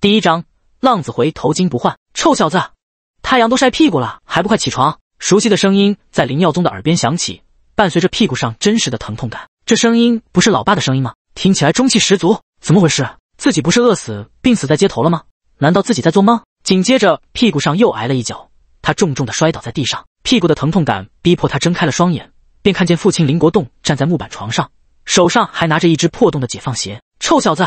第一章，浪子回头金不换。臭小子，太阳都晒屁股了，还不快起床！熟悉的声音在林耀宗的耳边响起，伴随着屁股上真实的疼痛感。这声音不是老爸的声音吗？听起来中气十足。怎么回事？自己不是饿死、病死在街头了吗？难道自己在做梦？紧接着，屁股上又挨了一脚，他重重的摔倒在地上，屁股的疼痛感逼迫他睁开了双眼，便看见父亲林国栋站在木板床上，手上还拿着一只破洞的解放鞋。臭小子，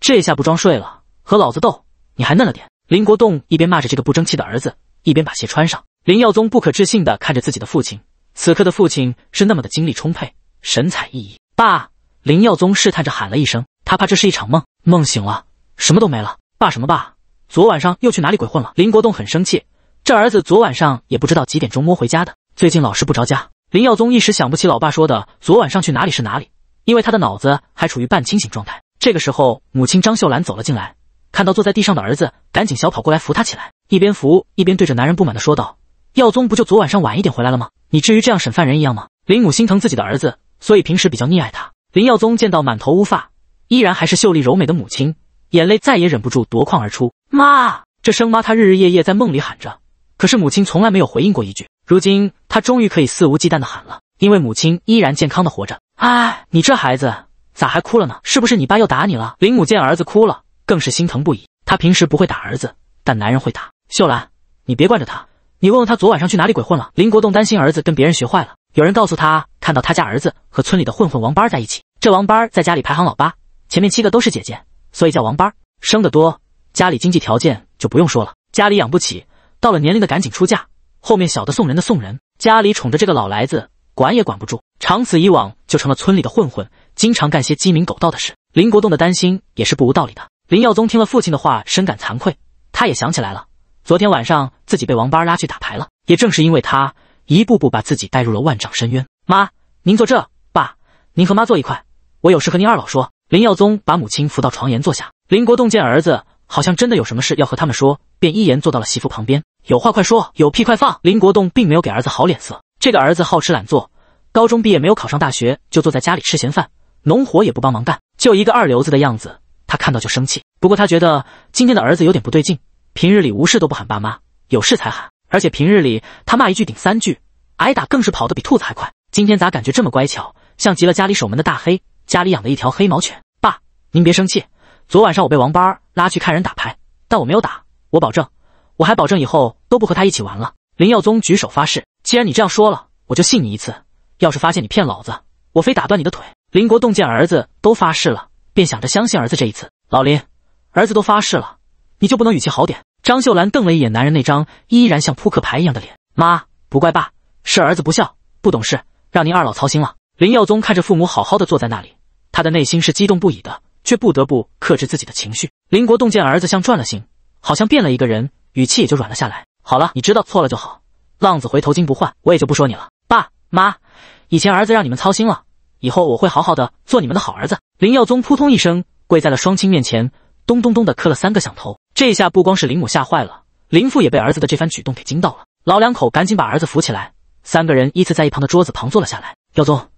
这下不装睡了。和老子斗，你还嫩了点。林国栋一边骂着这个不争气的儿子，一边把鞋穿上。林耀宗不可置信地看着自己的父亲，此刻的父亲是那么的精力充沛，神采奕奕。爸，林耀宗试探着喊了一声，他怕这是一场梦，梦醒了什么都没了。爸，什么爸？昨晚上又去哪里鬼混了？林国栋很生气，这儿子昨晚上也不知道几点钟摸回家的，最近老是不着家。林耀宗一时想不起老爸说的昨晚上去哪里是哪里，因为他的脑子还处于半清醒状态。这个时候，母亲张秀兰走了进来。看到坐在地上的儿子，赶紧小跑过来扶他起来，一边扶一边对着男人不满的说道：“耀宗不就昨晚上晚一点回来了吗？你至于这样审犯人一样吗？”林母心疼自己的儿子，所以平时比较溺爱他。林耀宗见到满头乌发，依然还是秀丽柔美的母亲，眼泪再也忍不住夺眶而出。妈，这声妈他日日夜夜在梦里喊着，可是母亲从来没有回应过一句。如今他终于可以肆无忌惮的喊了，因为母亲依然健康的活着。哎，你这孩子咋还哭了呢？是不是你爸又打你了？林母见儿子哭了。更是心疼不已。他平时不会打儿子，但男人会打。秀兰，你别惯着他。你问问他昨晚上去哪里鬼混了。林国栋担心儿子跟别人学坏了。有人告诉他，看到他家儿子和村里的混混王班在一起。这王班在家里排行老八，前面七个都是姐姐，所以叫王班。生得多，家里经济条件就不用说了，家里养不起。到了年龄的赶紧出嫁，后面小的送人的送人。家里宠着这个老来子，管也管不住，长此以往就成了村里的混混，经常干些鸡鸣狗盗的事。林国栋的担心也是不无道理的。林耀宗听了父亲的话，深感惭愧。他也想起来了，昨天晚上自己被王八拉去打牌了。也正是因为他，一步步把自己带入了万丈深渊。妈，您坐这，爸，您和妈坐一块，我有事和您二老说。林耀宗把母亲扶到床沿坐下。林国栋见儿子好像真的有什么事要和他们说，便一言坐到了媳妇旁边。有话快说，有屁快放。林国栋并没有给儿子好脸色。这个儿子好吃懒做，高中毕业没有考上大学，就坐在家里吃闲饭，农活也不帮忙干，就一个二流子的样子。他看到就生气，不过他觉得今天的儿子有点不对劲。平日里无事都不喊爸妈，有事才喊，而且平日里他骂一句顶三句，挨打更是跑得比兔子还快。今天咋感觉这么乖巧，像极了家里守门的大黑，家里养的一条黑毛犬。爸，您别生气，昨晚上我被王八拉去看人打牌，但我没有打，我保证，我还保证以后都不和他一起玩了。林耀宗举手发誓，既然你这样说了，我就信你一次。要是发现你骗老子，我非打断你的腿。林国栋见儿子都发誓了。便想着相信儿子这一次，老林，儿子都发誓了，你就不能语气好点？张秀兰瞪了一眼男人那张依然像扑克牌一样的脸。妈，不怪爸，是儿子不孝，不懂事，让您二老操心了。林耀宗看着父母好好的坐在那里，他的内心是激动不已的，却不得不克制自己的情绪。林国栋见儿子像转了心，好像变了一个人，语气也就软了下来。好了，你知道错了就好，浪子回头金不换，我也就不说你了。爸妈，以前儿子让你们操心了。以后我会好好的做你们的好儿子。林耀宗扑通一声跪在了双亲面前，咚咚咚的磕了三个响头。这一下不光是林母吓坏了，林父也被儿子的这番举动给惊到了。老两口赶紧把儿子扶起来，三个人依次在一旁的桌子旁坐了下来。耀宗，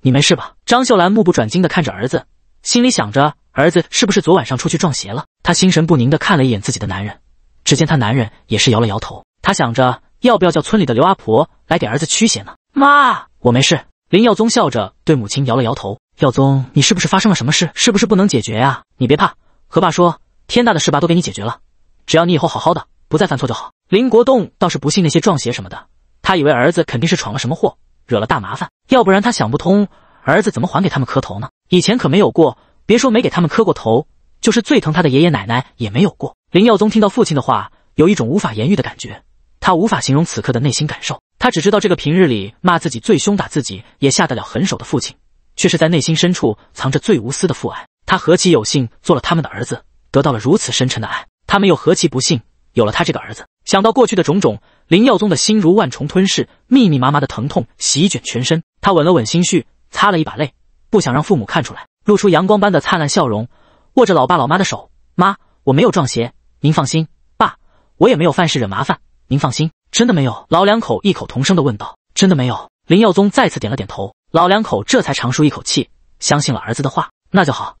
你没事吧？张秀兰目不转睛的看着儿子，心里想着儿子是不是昨晚上出去撞邪了？她心神不宁的看了一眼自己的男人，只见她男人也是摇了摇头。她想着要不要叫村里的刘阿婆来给儿子驱邪呢？妈，我没事。林耀宗笑着对母亲摇了摇头。耀宗，你是不是发生了什么事？是不是不能解决啊？你别怕，和爸说，天大的事爸都给你解决了。只要你以后好好的，不再犯错就好。林国栋倒是不信那些撞邪什么的，他以为儿子肯定是闯了什么祸，惹了大麻烦，要不然他想不通儿子怎么还给他们磕头呢？以前可没有过，别说没给他们磕过头，就是最疼他的爷爷奶奶也没有过。林耀宗听到父亲的话，有一种无法言喻的感觉，他无法形容此刻的内心感受。他只知道这个平日里骂自己最凶、打自己也下得了狠手的父亲，却是在内心深处藏着最无私的父爱。他何其有幸做了他们的儿子，得到了如此深沉的爱。他们又何其不幸，有了他这个儿子。想到过去的种种，林耀宗的心如万重吞噬，密密麻麻的疼痛席卷全身。他稳了稳心绪，擦了一把泪，不想让父母看出来，露出阳光般的灿烂笑容，握着老爸老妈的手：“妈，我没有撞邪，您放心；爸，我也没有犯事惹麻烦，您放心。”真的没有，老两口异口同声的问道：“真的没有？”林耀宗再次点了点头，老两口这才长舒一口气，相信了儿子的话。那就好，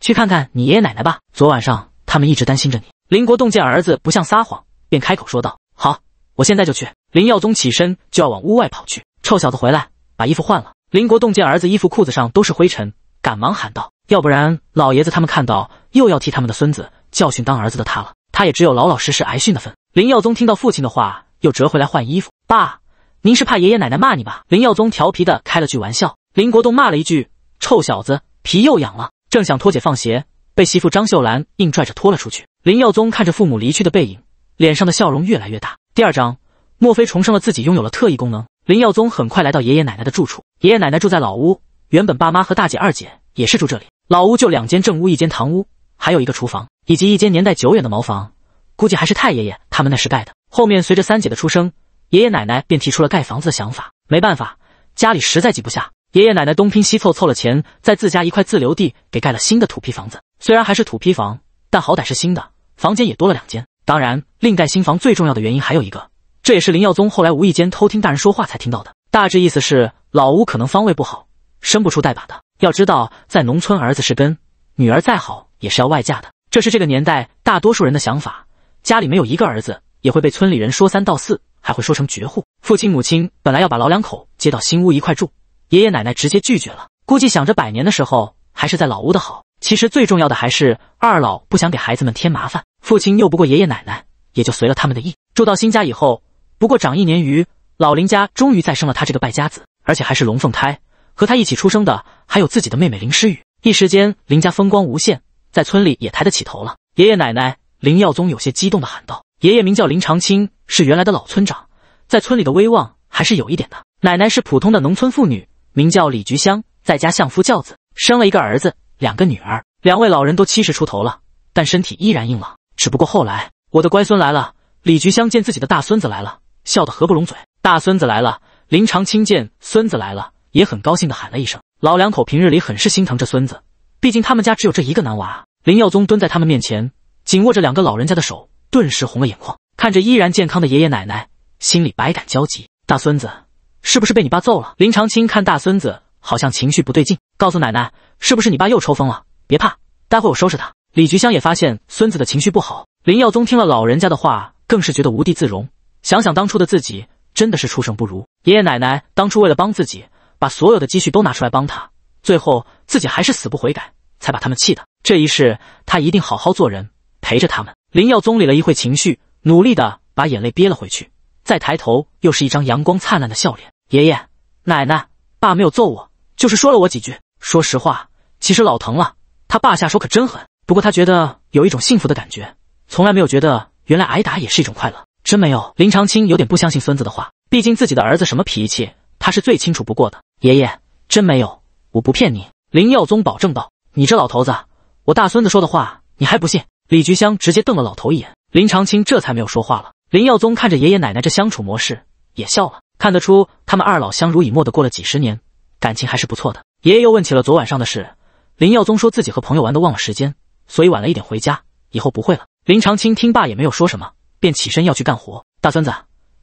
去看看你爷爷奶奶吧。昨晚上他们一直担心着你。林国栋见儿子不像撒谎，便开口说道：“好，我现在就去。”林耀宗起身就要往屋外跑去。“臭小子，回来把衣服换了。”林国栋见儿子衣服裤子上都是灰尘，赶忙喊道：“要不然老爷子他们看到又要替他们的孙子教训当儿子的他了，他也只有老老实实挨训的份。”林耀宗听到父亲的话。又折回来换衣服，爸，您是怕爷爷奶奶骂你吧？林耀宗调皮的开了句玩笑。林国栋骂了一句：“臭小子，皮又痒了。”正想脱解放鞋，被媳妇张秀兰硬拽着拖了出去。林耀宗看着父母离去的背影，脸上的笑容越来越大。第二章，莫非重生了？自己拥有了特异功能。林耀宗很快来到爷爷奶奶的住处。爷爷奶奶住在老屋，原本爸妈和大姐、二姐也是住这里。老屋就两间正屋、一间堂屋，还有一个厨房，以及一间年代久远的茅房。估计还是太爷爷他们那时盖的。后面随着三姐的出生，爷爷奶奶便提出了盖房子的想法。没办法，家里实在挤不下，爷爷奶奶东拼西凑凑了钱，在自家一块自留地给盖了新的土坯房子。虽然还是土坯房，但好歹是新的，房间也多了两间。当然，另盖新房最重要的原因还有一个，这也是林耀宗后来无意间偷听大人说话才听到的。大致意思是，老屋可能方位不好，生不出带把的。要知道，在农村，儿子是根，女儿再好也是要外嫁的。这是这个年代大多数人的想法。家里没有一个儿子，也会被村里人说三道四，还会说成绝户。父亲母亲本来要把老两口接到新屋一块住，爷爷奶奶直接拒绝了，估计想着百年的时候还是在老屋的好。其实最重要的还是二老不想给孩子们添麻烦，父亲拗不过爷爷奶奶，也就随了他们的意。住到新家以后，不过长一年余，老林家终于再生了他这个败家子，而且还是龙凤胎，和他一起出生的还有自己的妹妹林诗雨。一时间林家风光无限，在村里也抬得起头了。爷爷奶奶。林耀宗有些激动地喊道：“爷爷名叫林长青，是原来的老村长，在村里的威望还是有一点的。奶奶是普通的农村妇女，名叫李菊香，在家相夫教子，生了一个儿子，两个女儿。两位老人都七十出头了，但身体依然硬朗。只不过后来我的乖孙来了。”李菊香见自己的大孙子来了，笑得合不拢嘴。大孙子来了，林长青见孙子来了，也很高兴地喊了一声。老两口平日里很是心疼这孙子，毕竟他们家只有这一个男娃。林耀宗蹲在他们面前。紧握着两个老人家的手，顿时红了眼眶，看着依然健康的爷爷奶奶，心里百感交集。大孙子是不是被你爸揍了？林长青看大孙子好像情绪不对劲，告诉奶奶，是不是你爸又抽风了？别怕，待会我收拾他。李菊香也发现孙子的情绪不好。林耀宗听了老人家的话，更是觉得无地自容。想想当初的自己，真的是畜生不如。爷爷奶奶当初为了帮自己，把所有的积蓄都拿出来帮他，最后自己还是死不悔改，才把他们气的。这一世，他一定好好做人。陪着他们，林耀宗理了一会情绪，努力的把眼泪憋了回去，再抬头又是一张阳光灿烂的笑脸。爷爷、奶奶、爸没有揍我，就是说了我几句。说实话，其实老疼了，他爸下手可真狠。不过他觉得有一种幸福的感觉，从来没有觉得原来挨打也是一种快乐，真没有。林长青有点不相信孙子的话，毕竟自己的儿子什么脾气他是最清楚不过的。爷爷，真没有，我不骗你。林耀宗保证道。你这老头子，我大孙子说的话你还不信？李菊香直接瞪了老头一眼，林长青这才没有说话了。林耀宗看着爷爷奶奶这相处模式，也笑了。看得出，他们二老相濡以沫的过了几十年，感情还是不错的。爷爷又问起了昨晚上的事，林耀宗说自己和朋友玩的忘了时间，所以晚了一点回家。以后不会了。林长青听罢也没有说什么，便起身要去干活。大孙子，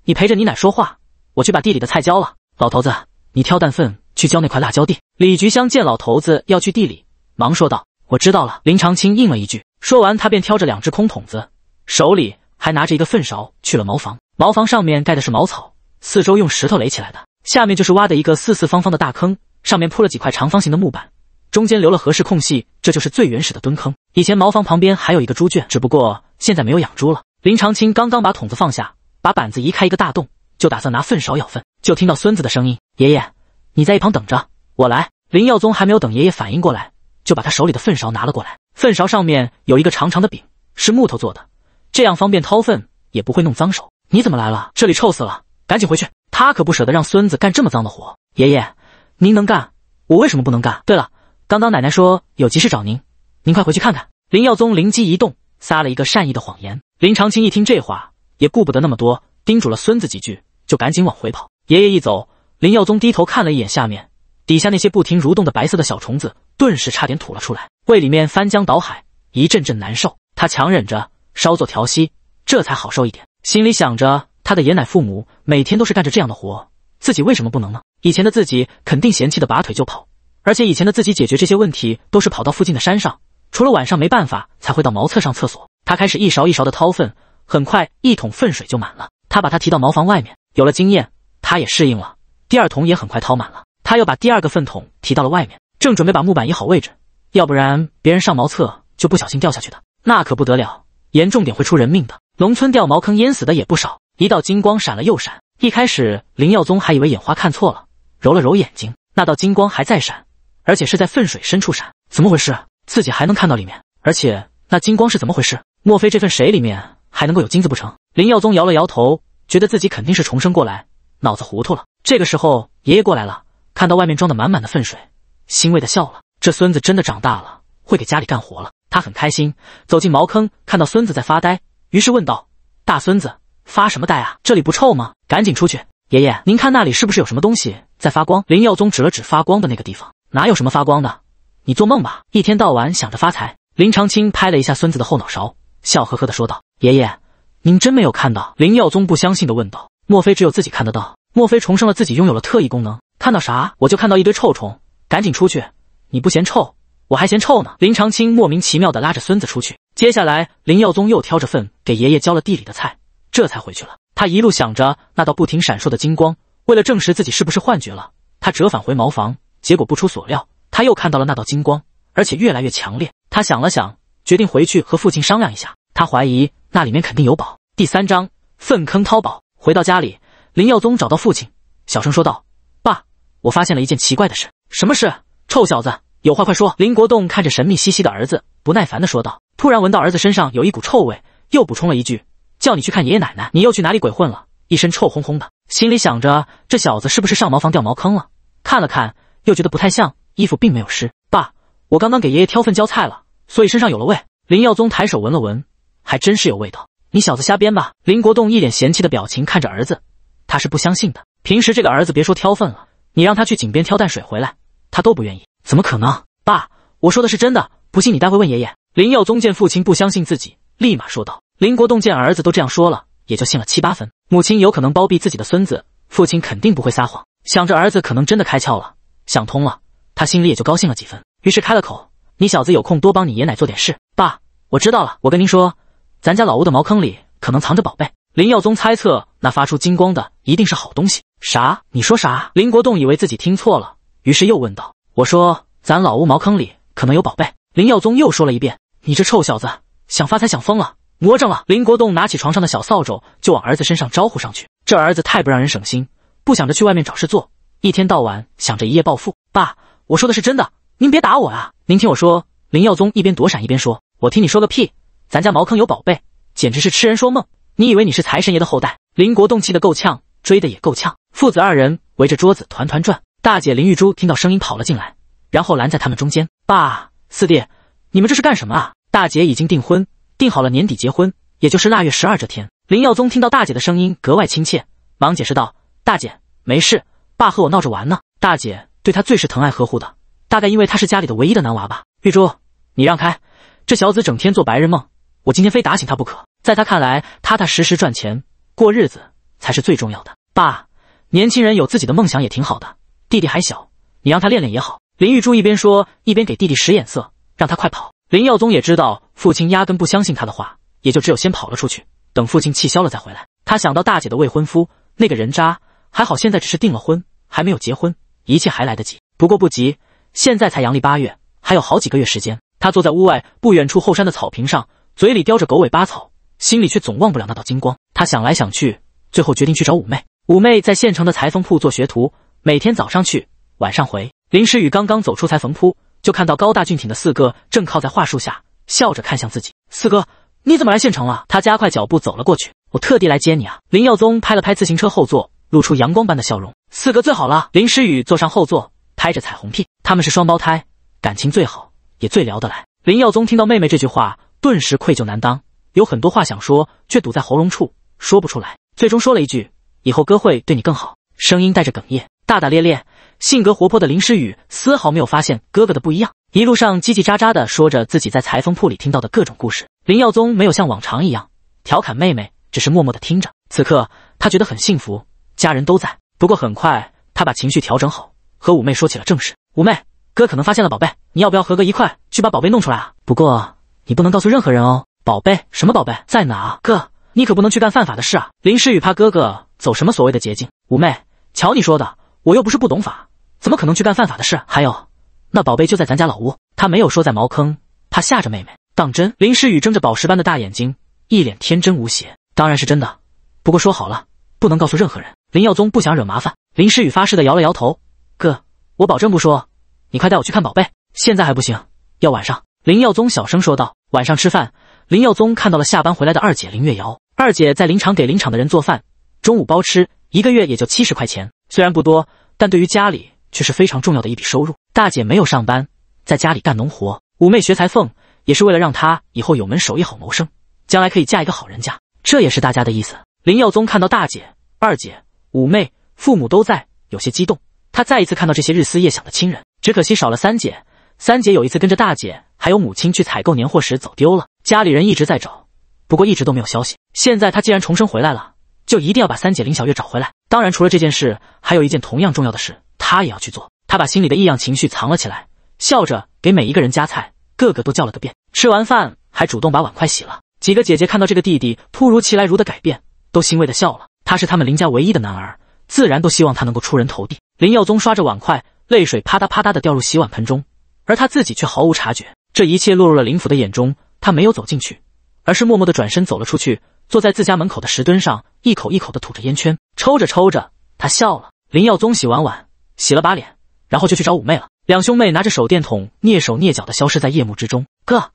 你陪着你奶说话，我去把地里的菜浇了。老头子，你挑担粪去浇那块辣椒地。李菊香见老头子要去地里，忙说道：“我知道了。”林长青应了一句。说完，他便挑着两只空桶子，手里还拿着一个粪勺，去了茅房。茅房上面盖的是茅草，四周用石头垒起来的，下面就是挖的一个四四方方的大坑，上面铺了几块长方形的木板，中间留了合适空隙，这就是最原始的蹲坑。以前茅房旁边还有一个猪圈，只不过现在没有养猪了。林长青刚刚把桶子放下，把板子移开一个大洞，就打算拿粪勺舀粪，就听到孙子的声音：“爷爷，你在一旁等着，我来。”林耀宗还没有等爷爷反应过来。就把他手里的粪勺拿了过来，粪勺上面有一个长长的柄，是木头做的，这样方便掏粪，也不会弄脏手。你怎么来了？这里臭死了，赶紧回去！他可不舍得让孙子干这么脏的活。爷爷，您能干，我为什么不能干？对了，刚刚奶奶说有急事找您，您快回去看看。林耀宗灵机一动，撒了一个善意的谎言。林长青一听这话，也顾不得那么多，叮嘱了孙子几句，就赶紧往回跑。爷爷一走，林耀宗低头看了一眼下面，底下那些不停蠕动的白色的小虫子。顿时差点吐了出来，胃里面翻江倒海，一阵阵难受。他强忍着，稍作调息，这才好受一点。心里想着，他的爷奶父母每天都是干着这样的活，自己为什么不能呢？以前的自己肯定嫌弃的，拔腿就跑。而且以前的自己解决这些问题都是跑到附近的山上，除了晚上没办法才会到茅厕上厕所。他开始一勺一勺的掏粪，很快一桶粪水就满了。他把它提到茅房外面。有了经验，他也适应了。第二桶也很快掏满了，他又把第二个粪桶提到了外面。正准备把木板移好位置，要不然别人上茅厕就不小心掉下去的，那可不得了，严重点会出人命的。农村掉茅坑淹死的也不少。一道金光闪了又闪，一开始林耀宗还以为眼花看错了，揉了揉眼睛，那道金光还在闪，而且是在粪水深处闪，怎么回事？自己还能看到里面？而且那金光是怎么回事？莫非这份水里面还能够有金子不成？林耀宗摇了摇头，觉得自己肯定是重生过来，脑子糊涂了。这个时候爷爷过来了，看到外面装的满满的粪水。欣慰的笑了，这孙子真的长大了，会给家里干活了。他很开心，走进茅坑，看到孙子在发呆，于是问道：“大孙子，发什么呆啊？这里不臭吗？赶紧出去！”爷爷，您看那里是不是有什么东西在发光？”林耀宗指了指发光的那个地方：“哪有什么发光的？你做梦吧！一天到晚想着发财。”林长青拍了一下孙子的后脑勺，笑呵呵的说道：“爷爷，您真没有看到？”林耀宗不相信的问道：“莫非只有自己看得到？莫非重生了，自己拥有了特异功能？看到啥？我就看到一堆臭虫。”赶紧出去！你不嫌臭，我还嫌臭呢。林长青莫名其妙的拉着孙子出去。接下来，林耀宗又挑着粪给爷爷浇了地里的菜，这才回去了。他一路想着那道不停闪烁的金光，为了证实自己是不是幻觉了，他折返回茅房。结果不出所料，他又看到了那道金光，而且越来越强烈。他想了想，决定回去和父亲商量一下。他怀疑那里面肯定有宝。第三章：粪坑掏宝。回到家里，林耀宗找到父亲，小声说道：“爸，我发现了一件奇怪的事。”什么事，臭小子，有话快说！林国栋看着神秘兮兮的儿子，不耐烦的说道。突然闻到儿子身上有一股臭味，又补充了一句：“叫你去看爷爷奶奶，你又去哪里鬼混了？一身臭烘烘的。”心里想着这小子是不是上茅房掉茅坑了？看了看，又觉得不太像，衣服并没有湿。爸，我刚刚给爷爷挑粪浇菜了，所以身上有了味。林耀宗抬手闻了闻，还真是有味道。你小子瞎编吧！林国栋一脸嫌弃的表情看着儿子，他是不相信的。平时这个儿子别说挑粪了，你让他去井边挑淡水回来。他都不愿意，怎么可能？爸，我说的是真的，不信你待会问爷爷。林耀宗见父亲不相信自己，立马说道。林国栋见儿子都这样说了，也就信了七八分。母亲有可能包庇自己的孙子，父亲肯定不会撒谎。想着儿子可能真的开窍了，想通了，他心里也就高兴了几分。于是开了口：“你小子有空多帮你爷奶做点事。”爸，我知道了。我跟您说，咱家老屋的茅坑里可能藏着宝贝。林耀宗猜测，那发出金光的一定是好东西。啥？你说啥？林国栋以为自己听错了。于是又问道：“我说，咱老屋茅坑里可能有宝贝。”林耀宗又说了一遍：“你这臭小子，想发财想疯了，魔怔了。”林国栋拿起床上的小扫帚就往儿子身上招呼上去。这儿子太不让人省心，不想着去外面找事做，一天到晚想着一夜暴富。爸，我说的是真的，您别打我啊！您听我说。林耀宗一边躲闪一边说：“我听你说个屁，咱家茅坑有宝贝，简直是痴人说梦。你以为你是财神爷的后代？”林国栋气得够呛，追得也够呛，父子二人围着桌子团团转。大姐林玉珠听到声音跑了进来，然后拦在他们中间。爸，四弟，你们这是干什么啊？大姐已经订婚，定好了年底结婚，也就是腊月十二这天。林耀宗听到大姐的声音格外亲切，忙解释道：“大姐，没事，爸和我闹着玩呢。大姐对他最是疼爱呵护的，大概因为他是家里的唯一的男娃吧。玉珠，你让开，这小子整天做白日梦，我今天非打醒他不可。在他看来，踏踏实实赚钱过日子才是最重要的。爸，年轻人有自己的梦想也挺好的。弟弟还小，你让他练练也好。林玉珠一边说，一边给弟弟使眼色，让他快跑。林耀宗也知道父亲压根不相信他的话，也就只有先跑了出去，等父亲气消了再回来。他想到大姐的未婚夫那个人渣，还好现在只是订了婚，还没有结婚，一切还来得及。不过不急，现在才阳历八月，还有好几个月时间。他坐在屋外不远处后山的草坪上，嘴里叼着狗尾巴草，心里却总忘不了那道金光。他想来想去，最后决定去找五妹。五妹在县城的裁缝铺做学徒。每天早上去，晚上回。林诗雨刚刚走出裁缝铺，就看到高大俊挺的四哥正靠在桦树下，笑着看向自己。四哥，你怎么来县城了？他加快脚步走了过去。我特地来接你啊！林耀宗拍了拍自行车后座，露出阳光般的笑容。四哥最好了。林诗雨坐上后座，拍着彩虹屁。他们是双胞胎，感情最好，也最聊得来。林耀宗听到妹妹这句话，顿时愧疚难当，有很多话想说，却堵在喉咙处说不出来，最终说了一句：“以后哥会对你更好。”声音带着哽咽。大大咧咧、性格活泼的林诗雨丝毫没有发现哥哥的不一样，一路上叽叽喳喳的说着自己在裁缝铺里听到的各种故事。林耀宗没有像往常一样调侃妹妹，只是默默的听着。此刻他觉得很幸福，家人都在。不过很快他把情绪调整好，和五妹说起了正事：“五妹，哥可能发现了宝贝，你要不要和哥一块去把宝贝弄出来啊？不过你不能告诉任何人哦。宝贝？什么宝贝？在哪？哥，你可不能去干犯法的事啊！”林诗雨怕哥哥走什么所谓的捷径。五妹，瞧你说的。我又不是不懂法，怎么可能去干犯法的事？还有，那宝贝就在咱家老屋，他没有说在茅坑，怕吓着妹妹。当真？林诗雨睁着宝石般的大眼睛，一脸天真无邪。当然是真的，不过说好了，不能告诉任何人。林耀宗不想惹麻烦。林诗雨发誓的摇了摇头：“哥，我保证不说。”你快带我去看宝贝。现在还不行，要晚上。林耀宗小声说道：“晚上吃饭。”林耀宗看到了下班回来的二姐林月瑶。二姐在林场给林场的人做饭，中午包吃，一个月也就七十块钱。虽然不多，但对于家里却是非常重要的一笔收入。大姐没有上班，在家里干农活；五妹学裁缝，也是为了让她以后有门手艺好谋生，将来可以嫁一个好人家。这也是大家的意思。林耀宗看到大姐、二姐、五妹父母都在，有些激动。他再一次看到这些日思夜想的亲人，只可惜少了三姐。三姐有一次跟着大姐还有母亲去采购年货时走丢了，家里人一直在找，不过一直都没有消息。现在他既然重生回来了，就一定要把三姐林小月找回来。当然，除了这件事，还有一件同样重要的事，他也要去做。他把心里的异样情绪藏了起来，笑着给每一个人夹菜，个个都叫了个遍。吃完饭，还主动把碗筷洗了。几个姐姐看到这个弟弟突如其来如的改变，都欣慰的笑了。他是他们林家唯一的男儿，自然都希望他能够出人头地。林耀宗刷着碗筷，泪水啪嗒啪嗒的掉入洗碗盆中，而他自己却毫无察觉。这一切落入了林府的眼中，他没有走进去，而是默默的转身走了出去。坐在自家门口的石墩上，一口一口的吐着烟圈，抽着抽着，他笑了。林耀宗洗完碗，洗了把脸，然后就去找五妹了。两兄妹拿着手电筒，蹑手蹑脚的消失在夜幕之中。哥，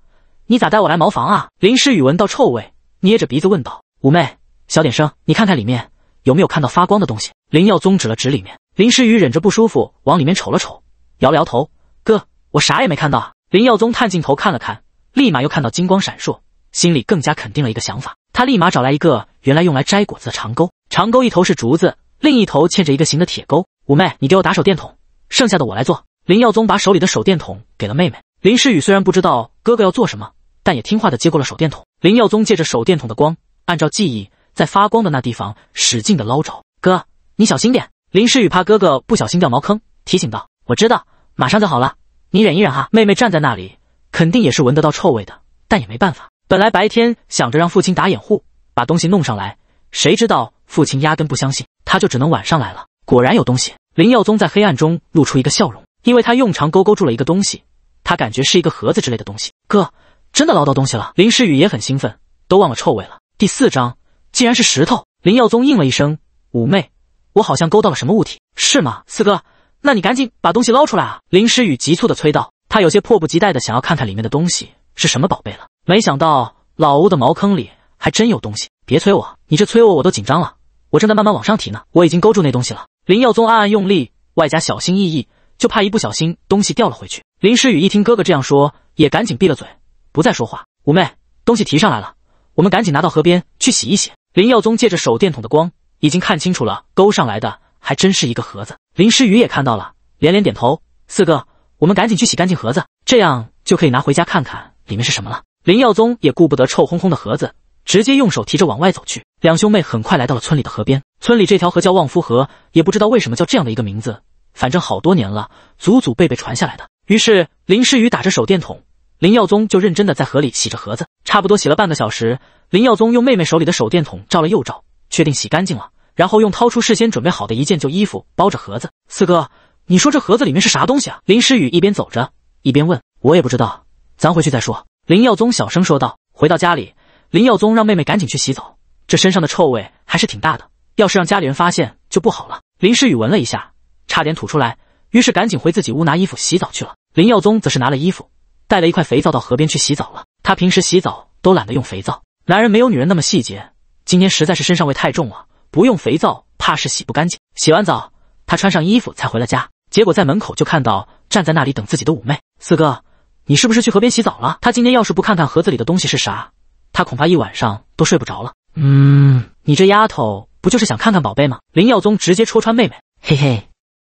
你咋带我来茅房啊？林诗雨闻到臭味，捏着鼻子问道。五妹，小点声，你看看里面有没有看到发光的东西？林耀宗指了指里面。林诗雨忍着不舒服，往里面瞅了瞅，摇了摇头。哥，我啥也没看到。林耀宗探镜头看了看，立马又看到金光闪烁，心里更加肯定了一个想法。他立马找来一个原来用来摘果子的长钩，长钩一头是竹子，另一头嵌着一个形的铁钩。五妹，你给我打手电筒，剩下的我来做。林耀宗把手里的手电筒给了妹妹林诗雨，虽然不知道哥哥要做什么，但也听话的接过了手电筒。林耀宗借着手电筒的光，按照记忆在发光的那地方使劲的捞着。哥，你小心点。林诗雨怕哥哥不小心掉茅坑，提醒道：“我知道，马上就好了，你忍一忍哈。”妹妹站在那里，肯定也是闻得到臭味的，但也没办法。本来白天想着让父亲打掩护，把东西弄上来，谁知道父亲压根不相信，他就只能晚上来了。果然有东西。林耀宗在黑暗中露出一个笑容，因为他用长勾勾住了一个东西，他感觉是一个盒子之类的东西。哥，真的捞到东西了！林诗雨也很兴奋，都忘了臭味了。第四章，竟然是石头。林耀宗应了一声，五妹，我好像勾到了什么物体，是吗？四哥，那你赶紧把东西捞出来啊！林诗雨急促的催道，他有些迫不及待的想要看看里面的东西是什么宝贝了。没想到老屋的茅坑里还真有东西。别催我，你这催我我都紧张了。我正在慢慢往上提呢，我已经勾住那东西了。林耀宗暗暗用力，外加小心翼翼，就怕一不小心东西掉了回去。林诗雨一听哥哥这样说，也赶紧闭了嘴，不再说话。五妹，东西提上来了，我们赶紧拿到河边去洗一洗。林耀宗借着手电筒的光，已经看清楚了，勾上来的还真是一个盒子。林诗雨也看到了，连连点头。四哥，我们赶紧去洗干净盒子，这样就可以拿回家看看里面是什么了。林耀宗也顾不得臭烘烘的盒子，直接用手提着往外走去。两兄妹很快来到了村里的河边。村里这条河叫望夫河，也不知道为什么叫这样的一个名字，反正好多年了，祖祖辈辈传下来的。于是林诗雨打着手电筒，林耀宗就认真的在河里洗着盒子。差不多洗了半个小时，林耀宗用妹妹手里的手电筒照了又照，确定洗干净了，然后用掏出事先准备好的一件旧衣服包着盒子。四哥，你说这盒子里面是啥东西啊？林诗雨一边走着一边问。我也不知道，咱回去再说。林耀宗小声说道：“回到家里，林耀宗让妹妹赶紧去洗澡，这身上的臭味还是挺大的，要是让家里人发现就不好了。”林诗雨闻了一下，差点吐出来，于是赶紧回自己屋拿衣服洗澡去了。林耀宗则是拿了衣服，带了一块肥皂到河边去洗澡了。他平时洗澡都懒得用肥皂，男人没有女人那么细节，今天实在是身上味太重了，不用肥皂怕是洗不干净。洗完澡，他穿上衣服才回了家，结果在门口就看到站在那里等自己的五妹四哥。你是不是去河边洗澡了？他今天要是不看看盒子里的东西是啥，他恐怕一晚上都睡不着了。嗯，你这丫头不就是想看看宝贝吗？林耀宗直接戳穿妹妹。嘿嘿，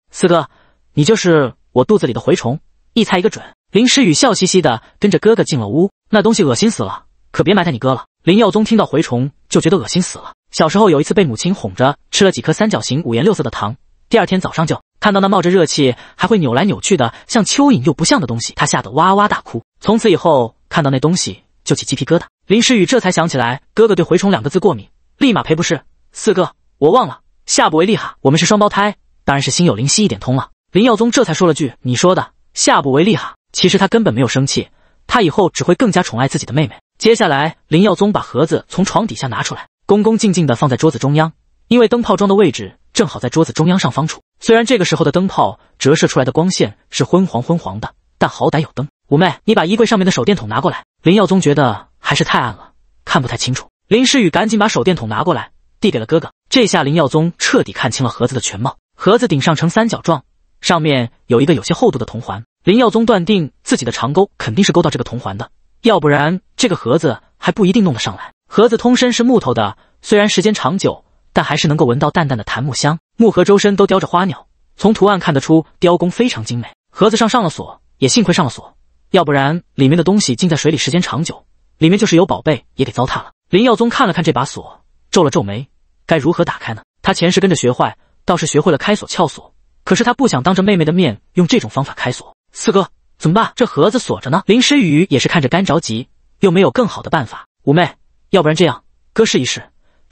四哥，你就是我肚子里的蛔虫，一猜一个准。林诗雨笑嘻嘻的跟着哥哥进了屋。那东西恶心死了，可别埋汰你哥了。林耀宗听到蛔虫就觉得恶心死了。小时候有一次被母亲哄着吃了几颗三角形五颜六色的糖，第二天早上就。看到那冒着热气还会扭来扭去的像蚯蚓又不像的东西，他吓得哇哇大哭。从此以后，看到那东西就起鸡皮疙瘩。林诗雨这才想起来哥哥对“蛔虫”两个字过敏，立马赔不是。四哥，我忘了，下不为例哈。我们是双胞胎，当然是心有灵犀一点通了。林耀宗这才说了句：“你说的下不为例哈。”其实他根本没有生气，他以后只会更加宠爱自己的妹妹。接下来，林耀宗把盒子从床底下拿出来，恭恭敬敬地放在桌子中央，因为灯泡装的位置。正好在桌子中央上方处。虽然这个时候的灯泡折射出来的光线是昏黄昏黄的，但好歹有灯。五妹，你把衣柜上面的手电筒拿过来。林耀宗觉得还是太暗了，看不太清楚。林诗雨赶紧把手电筒拿过来，递给了哥哥。这下林耀宗彻底看清了盒子的全貌。盒子顶上呈三角状，上面有一个有些厚度的铜环。林耀宗断定自己的长钩肯定是勾到这个铜环的，要不然这个盒子还不一定弄得上来。盒子通身是木头的，虽然时间长久。但还是能够闻到淡淡的檀木香。木盒周身都雕着花鸟，从图案看得出雕工非常精美。盒子上上了锁，也幸亏上了锁，要不然里面的东西浸在水里时间长久，里面就是有宝贝也给糟蹋了。林耀宗看了看这把锁，皱了皱眉，该如何打开呢？他前世跟着学坏，倒是学会了开锁撬锁，可是他不想当着妹妹的面用这种方法开锁。四哥，怎么办？这盒子锁着呢。林诗雨也是看着干着急，又没有更好的办法。五妹，要不然这样，哥试一试。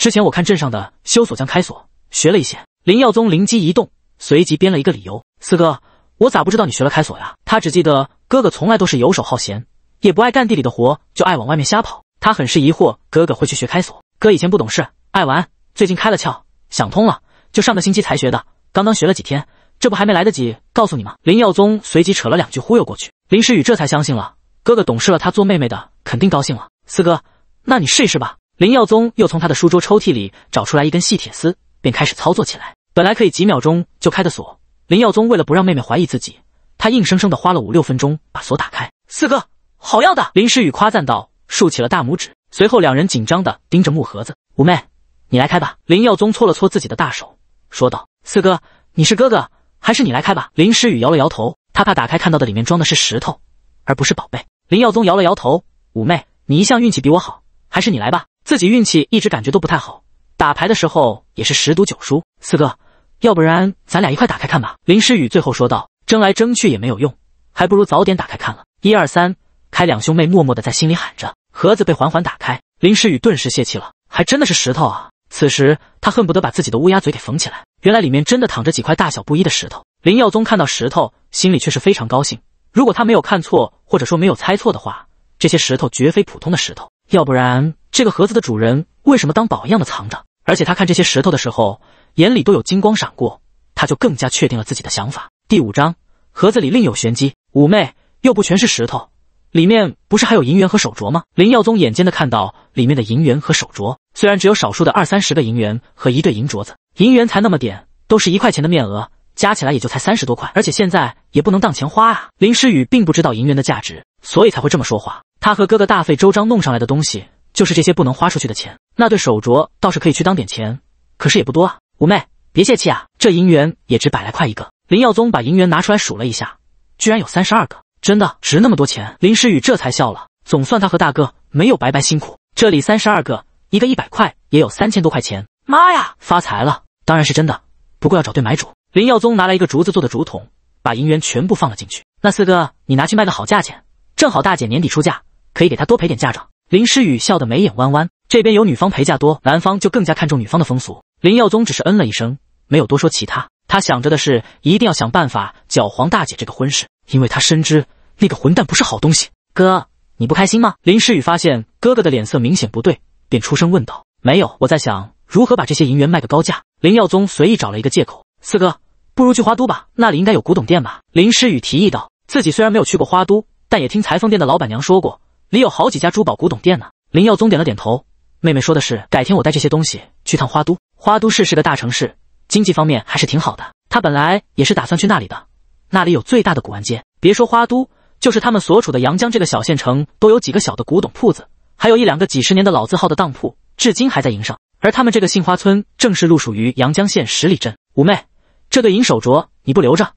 之前我看镇上的修锁匠开锁，学了一些。林耀宗灵机一动，随即编了一个理由：“四哥，我咋不知道你学了开锁呀？”他只记得哥哥从来都是游手好闲，也不爱干地里的活，就爱往外面瞎跑。他很是疑惑，哥哥会去学开锁。哥以前不懂事，爱玩，最近开了窍，想通了，就上个星期才学的。刚刚学了几天，这不还没来得及告诉你吗？林耀宗随即扯了两句忽悠过去。林时雨这才相信了，哥哥懂事了，他做妹妹的肯定高兴了。四哥，那你试一试吧。林耀宗又从他的书桌抽屉里找出来一根细铁丝，便开始操作起来。本来可以几秒钟就开的锁，林耀宗为了不让妹妹怀疑自己，他硬生生的花了五六分钟把锁打开。四哥，好样的！林诗雨夸赞道，竖起了大拇指。随后两人紧张的盯着木盒子。五妹，你来开吧。林耀宗搓了搓自己的大手，说道：“四哥，你是哥哥，还是你来开吧？”林诗雨摇了摇头，他怕打开看到的里面装的是石头，而不是宝贝。林耀宗摇了摇头：“五妹，你一向运气比我好，还是你来吧。”自己运气一直感觉都不太好，打牌的时候也是十赌九输。四哥，要不然咱俩一块打开看吧。”林诗雨最后说道。争来争去也没有用，还不如早点打开看了。一二三，开！两兄妹默默的在心里喊着。盒子被缓缓打开，林诗雨顿时泄气了，还真的是石头啊！此时他恨不得把自己的乌鸦嘴给缝起来。原来里面真的躺着几块大小不一的石头。林耀宗看到石头，心里却是非常高兴。如果他没有看错，或者说没有猜错的话，这些石头绝非普通的石头，要不然。这个盒子的主人为什么当宝一样的藏着？而且他看这些石头的时候，眼里都有金光闪过，他就更加确定了自己的想法。第五章，盒子里另有玄机。五妹，又不全是石头，里面不是还有银元和手镯吗？林耀宗眼尖的看到里面的银元和手镯，虽然只有少数的二三十个银元和一对银镯子，银元才那么点，都是一块钱的面额，加起来也就才三十多块，而且现在也不能当钱花啊。林诗雨并不知道银元的价值，所以才会这么说话。他和哥哥大费周章弄上来的东西。就是这些不能花出去的钱，那对手镯倒是可以去当点钱，可是也不多啊。五妹，别泄气啊，这银元也值百来块一个。林耀宗把银元拿出来数了一下，居然有三十二个，真的值那么多钱。林诗雨这才笑了，总算他和大哥没有白白辛苦。这里三十二个，一个一百块，也有三千多块钱。妈呀，发财了！当然是真的，不过要找对买主。林耀宗拿来一个竹子做的竹筒，把银元全部放了进去。那四哥，你拿去卖个好价钱，正好大姐年底出嫁，可以给她多赔点嫁妆。林诗雨笑得眉眼弯弯，这边有女方陪嫁多，男方就更加看重女方的风俗。林耀宗只是嗯了一声，没有多说其他。他想着的是，一定要想办法搅黄大姐这个婚事，因为他深知那个混蛋不是好东西。哥，你不开心吗？林诗雨发现哥哥的脸色明显不对，便出声问道：“没有，我在想如何把这些银元卖个高价。”林耀宗随意找了一个借口：“四哥，不如去花都吧，那里应该有古董店吧？”林诗雨提议道，自己虽然没有去过花都，但也听裁缝店的老板娘说过。里有好几家珠宝古董店呢。林耀宗点了点头，妹妹说的是，改天我带这些东西去趟花都。花都市是个大城市，经济方面还是挺好的。他本来也是打算去那里的，那里有最大的古玩街。别说花都，就是他们所处的阳江这个小县城，都有几个小的古董铺子，还有一两个几十年的老字号的当铺，至今还在营生。而他们这个杏花村，正是隶属于阳江县十里镇。五妹，这对银手镯你不留着？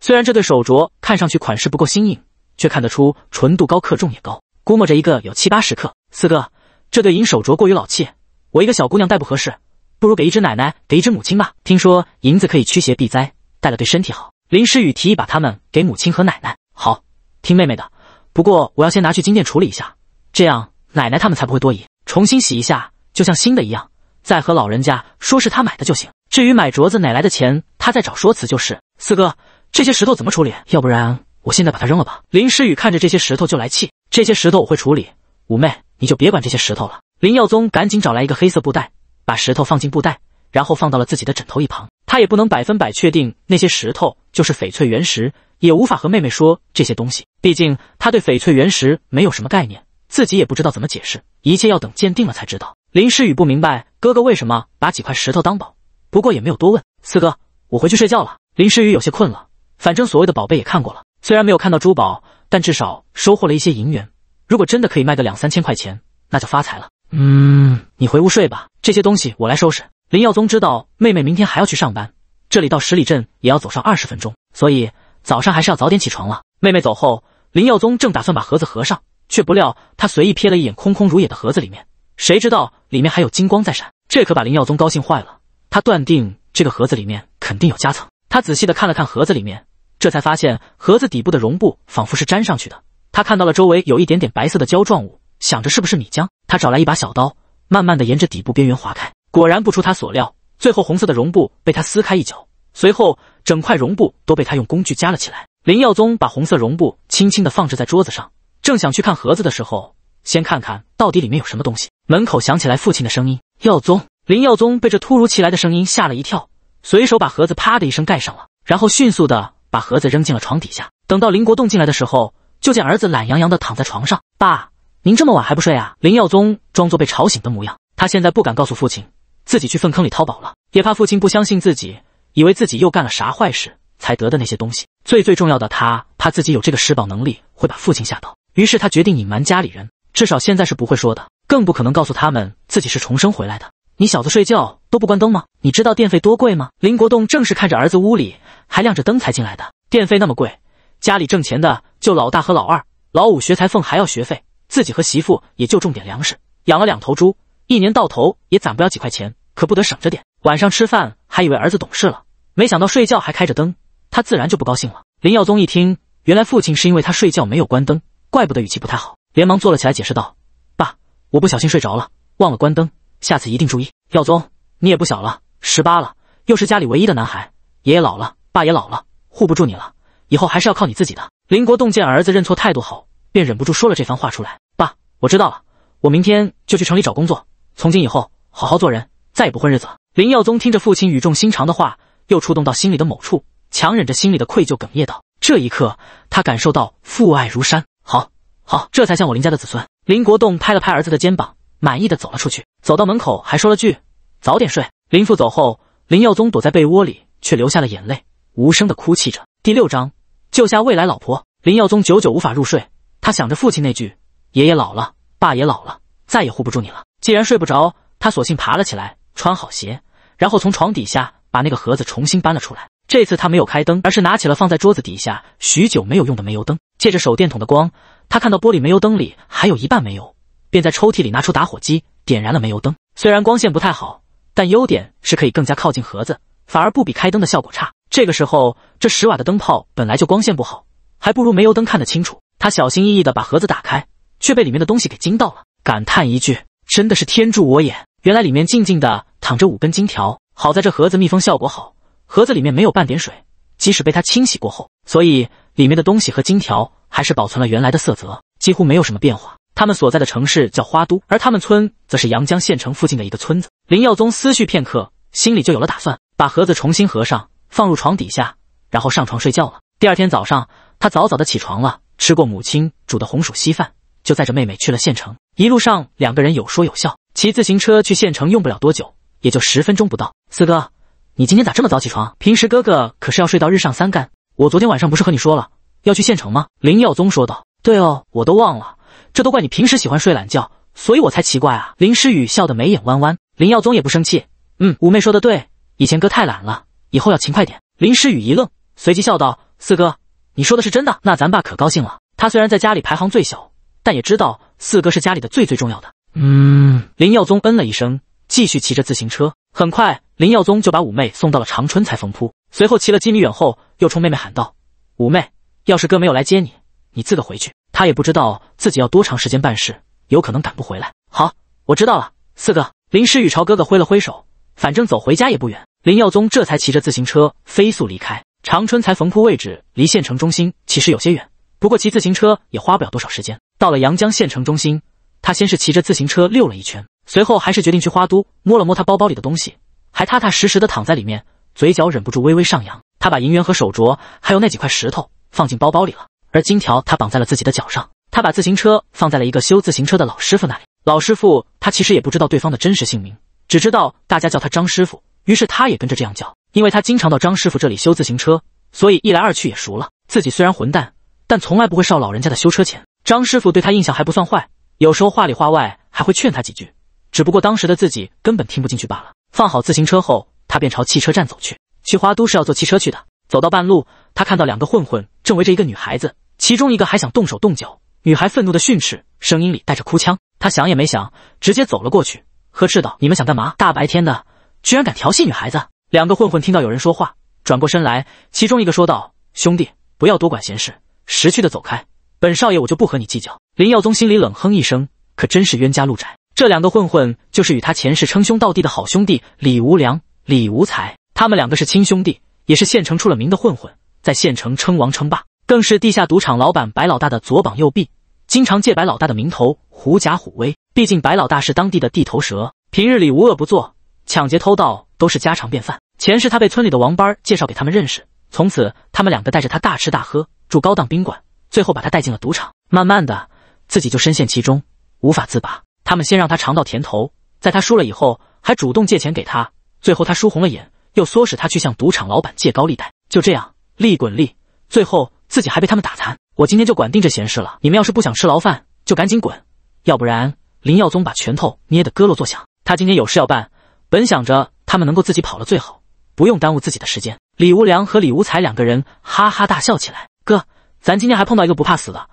虽然这对手镯看上去款式不够新颖，却看得出纯度高，克重也高。估摸着一个有七八十克。四哥，这对银手镯过于老气，我一个小姑娘戴不合适，不如给一只奶奶，给一只母亲吧。听说银子可以驱邪避灾，戴了对身体好。林诗雨提议把它们给母亲和奶奶。好，听妹妹的。不过我要先拿去金店处理一下，这样奶奶他们才不会多疑。重新洗一下，就像新的一样，再和老人家说是他买的就行。至于买镯子哪来的钱，他再找说辞就是。四哥，这些石头怎么处理？要不然我现在把它扔了吧？林诗雨看着这些石头就来气。这些石头我会处理，五妹，你就别管这些石头了。林耀宗赶紧找来一个黑色布袋，把石头放进布袋，然后放到了自己的枕头一旁。他也不能百分百确定那些石头就是翡翠原石，也无法和妹妹说这些东西，毕竟他对翡翠原石没有什么概念，自己也不知道怎么解释，一切要等鉴定了才知道。林诗雨不明白哥哥为什么把几块石头当宝，不过也没有多问。四哥，我回去睡觉了。林诗雨有些困了，反正所谓的宝贝也看过了，虽然没有看到珠宝。但至少收获了一些银元，如果真的可以卖个两三千块钱，那就发财了。嗯，你回屋睡吧，这些东西我来收拾。林耀宗知道妹妹明天还要去上班，这里到十里镇也要走上二十分钟，所以早上还是要早点起床了。妹妹走后，林耀宗正打算把盒子合上，却不料他随意瞥了一眼空空如也的盒子里面，谁知道里面还有金光在闪，这可把林耀宗高兴坏了。他断定这个盒子里面肯定有夹层，他仔细的看了看盒子里面。这才发现盒子底部的绒布仿佛是粘上去的，他看到了周围有一点点白色的胶状物，想着是不是米浆。他找来一把小刀，慢慢的沿着底部边缘划开，果然不出他所料，最后红色的绒布被他撕开一角，随后整块绒布都被他用工具夹了起来。林耀宗把红色绒布轻轻的放置在桌子上，正想去看盒子的时候，先看看到底里面有什么东西。门口响起来父亲的声音，耀宗。林耀宗被这突如其来的声音吓了一跳，随手把盒子啪的一声盖上了，然后迅速的。把盒子扔进了床底下。等到林国栋进来的时候，就见儿子懒洋洋的躺在床上。爸，您这么晚还不睡啊？林耀宗装作被吵醒的模样。他现在不敢告诉父亲自己去粪坑里掏宝了，也怕父亲不相信自己，以为自己又干了啥坏事才得的那些东西。最最重要的，他怕自己有这个施宝能力会把父亲吓到。于是他决定隐瞒家里人，至少现在是不会说的，更不可能告诉他们自己是重生回来的。你小子睡觉都不关灯吗？你知道电费多贵吗？林国栋正是看着儿子屋里还亮着灯才进来的。电费那么贵，家里挣钱的就老大和老二，老五学裁缝还要学费，自己和媳妇也就种点粮食，养了两头猪，一年到头也攒不了几块钱，可不得省着点。晚上吃饭还以为儿子懂事了，没想到睡觉还开着灯，他自然就不高兴了。林耀宗一听，原来父亲是因为他睡觉没有关灯，怪不得语气不太好，连忙坐了起来解释道：“爸，我不小心睡着了，忘了关灯。”下次一定注意，耀宗，你也不小了，十八了，又是家里唯一的男孩，爷爷老了，爸也老了，护不住你了，以后还是要靠你自己的。林国栋见儿子认错态度好，便忍不住说了这番话出来。爸，我知道了，我明天就去城里找工作，从今以后好好做人，再也不混日子了。林耀宗听着父亲语重心长的话，又触动到心里的某处，强忍着心里的愧疚，哽咽道：“这一刻，他感受到父爱如山，好好，这才像我林家的子孙。”林国栋拍了拍儿子的肩膀。满意的走了出去，走到门口还说了句：“早点睡。”林父走后，林耀宗躲在被窝里，却流下了眼泪，无声的哭泣着。第六章救下未来老婆。林耀宗久久无法入睡，他想着父亲那句：“爷爷老了，爸也老了，再也护不住你了。”既然睡不着，他索性爬了起来，穿好鞋，然后从床底下把那个盒子重新搬了出来。这次他没有开灯，而是拿起了放在桌子底下许久没有用的煤油灯，借着手电筒的光，他看到玻璃煤油灯里还有一半煤油。便在抽屉里拿出打火机，点燃了煤油灯。虽然光线不太好，但优点是可以更加靠近盒子，反而不比开灯的效果差。这个时候，这十瓦的灯泡本来就光线不好，还不如煤油灯看得清楚。他小心翼翼地把盒子打开，却被里面的东西给惊到了，感叹一句：“真的是天助我也！”原来里面静静地躺着五根金条。好在这盒子密封效果好，盒子里面没有半点水，即使被他清洗过后，所以里面的东西和金条还是保存了原来的色泽，几乎没有什么变化。他们所在的城市叫花都，而他们村则是阳江县城附近的一个村子。林耀宗思绪片刻，心里就有了打算，把盒子重新合上，放入床底下，然后上床睡觉了。第二天早上，他早早的起床了，吃过母亲煮的红薯稀饭，就载着妹妹去了县城。一路上，两个人有说有笑，骑自行车去县城用不了多久，也就十分钟不到。四哥，你今天咋这么早起床？平时哥哥可是要睡到日上三竿。我昨天晚上不是和你说了要去县城吗？林耀宗说道。对哦，我都忘了。这都怪你平时喜欢睡懒觉，所以我才奇怪啊！林诗雨笑得眉眼弯弯，林耀宗也不生气，嗯，五妹说的对，以前哥太懒了，以后要勤快点。林诗雨一愣，随即笑道：“四哥，你说的是真的？那咱爸可高兴了。他虽然在家里排行最小，但也知道四哥是家里的最最重要的。”嗯，林耀宗嗯了一声，继续骑着自行车。很快，林耀宗就把五妹送到了长春裁缝铺，随后骑了几米远后，又冲妹妹喊道：“五妹，要是哥没有来接你，你自个回去。”他也不知道自己要多长时间办事，有可能赶不回来。好，我知道了，四哥。林诗雨朝哥哥挥了挥手，反正走回家也不远。林耀宗这才骑着自行车飞速离开。长春才缝铺位置离县城中心其实有些远，不过骑自行车也花不了多少时间。到了阳江县城中心，他先是骑着自行车溜了一圈，随后还是决定去花都。摸了摸他包包里的东西，还踏踏实实的躺在里面，嘴角忍不住微微上扬。他把银元和手镯，还有那几块石头放进包包里了。而金条他绑在了自己的脚上，他把自行车放在了一个修自行车的老师傅那里。老师傅他其实也不知道对方的真实姓名，只知道大家叫他张师傅，于是他也跟着这样叫，因为他经常到张师傅这里修自行车，所以一来二去也熟了。自己虽然混蛋，但从来不会少老人家的修车钱。张师傅对他印象还不算坏，有时候话里话外还会劝他几句，只不过当时的自己根本听不进去罢了。放好自行车后，他便朝汽车站走去，去花都是要坐汽车去的。走到半路，他看到两个混混正围着一个女孩子，其中一个还想动手动脚。女孩愤怒的训斥，声音里带着哭腔。他想也没想，直接走了过去，呵斥道：“你们想干嘛？大白天的，居然敢调戏女孩子！”两个混混听到有人说话，转过身来，其中一个说道：“兄弟，不要多管闲事，识趣的走开。本少爷我就不和你计较。”林耀宗心里冷哼一声，可真是冤家路窄。这两个混混就是与他前世称兄道弟的好兄弟李无良、李无才，他们两个是亲兄弟。也是县城出了名的混混，在县城称王称霸，更是地下赌场老板白老大的左膀右臂，经常借白老大的名头狐假虎威。毕竟白老大是当地的地头蛇，平日里无恶不作，抢劫偷盗都是家常便饭。前世他被村里的王班介绍给他们认识，从此他们两个带着他大吃大喝，住高档宾馆，最后把他带进了赌场。慢慢的，自己就深陷其中，无法自拔。他们先让他尝到甜头，在他输了以后，还主动借钱给他。最后他输红了眼。又唆使他去向赌场老板借高利贷，就这样利滚利，最后自己还被他们打残。我今天就管定这闲事了。你们要是不想吃牢饭，就赶紧滚，要不然林耀宗把拳头捏得咯咯作响。他今天有事要办，本想着他们能够自己跑了最好，不用耽误自己的时间。李无良和李无才两个人哈哈大笑起来。哥，咱今天还碰到一个不怕死的，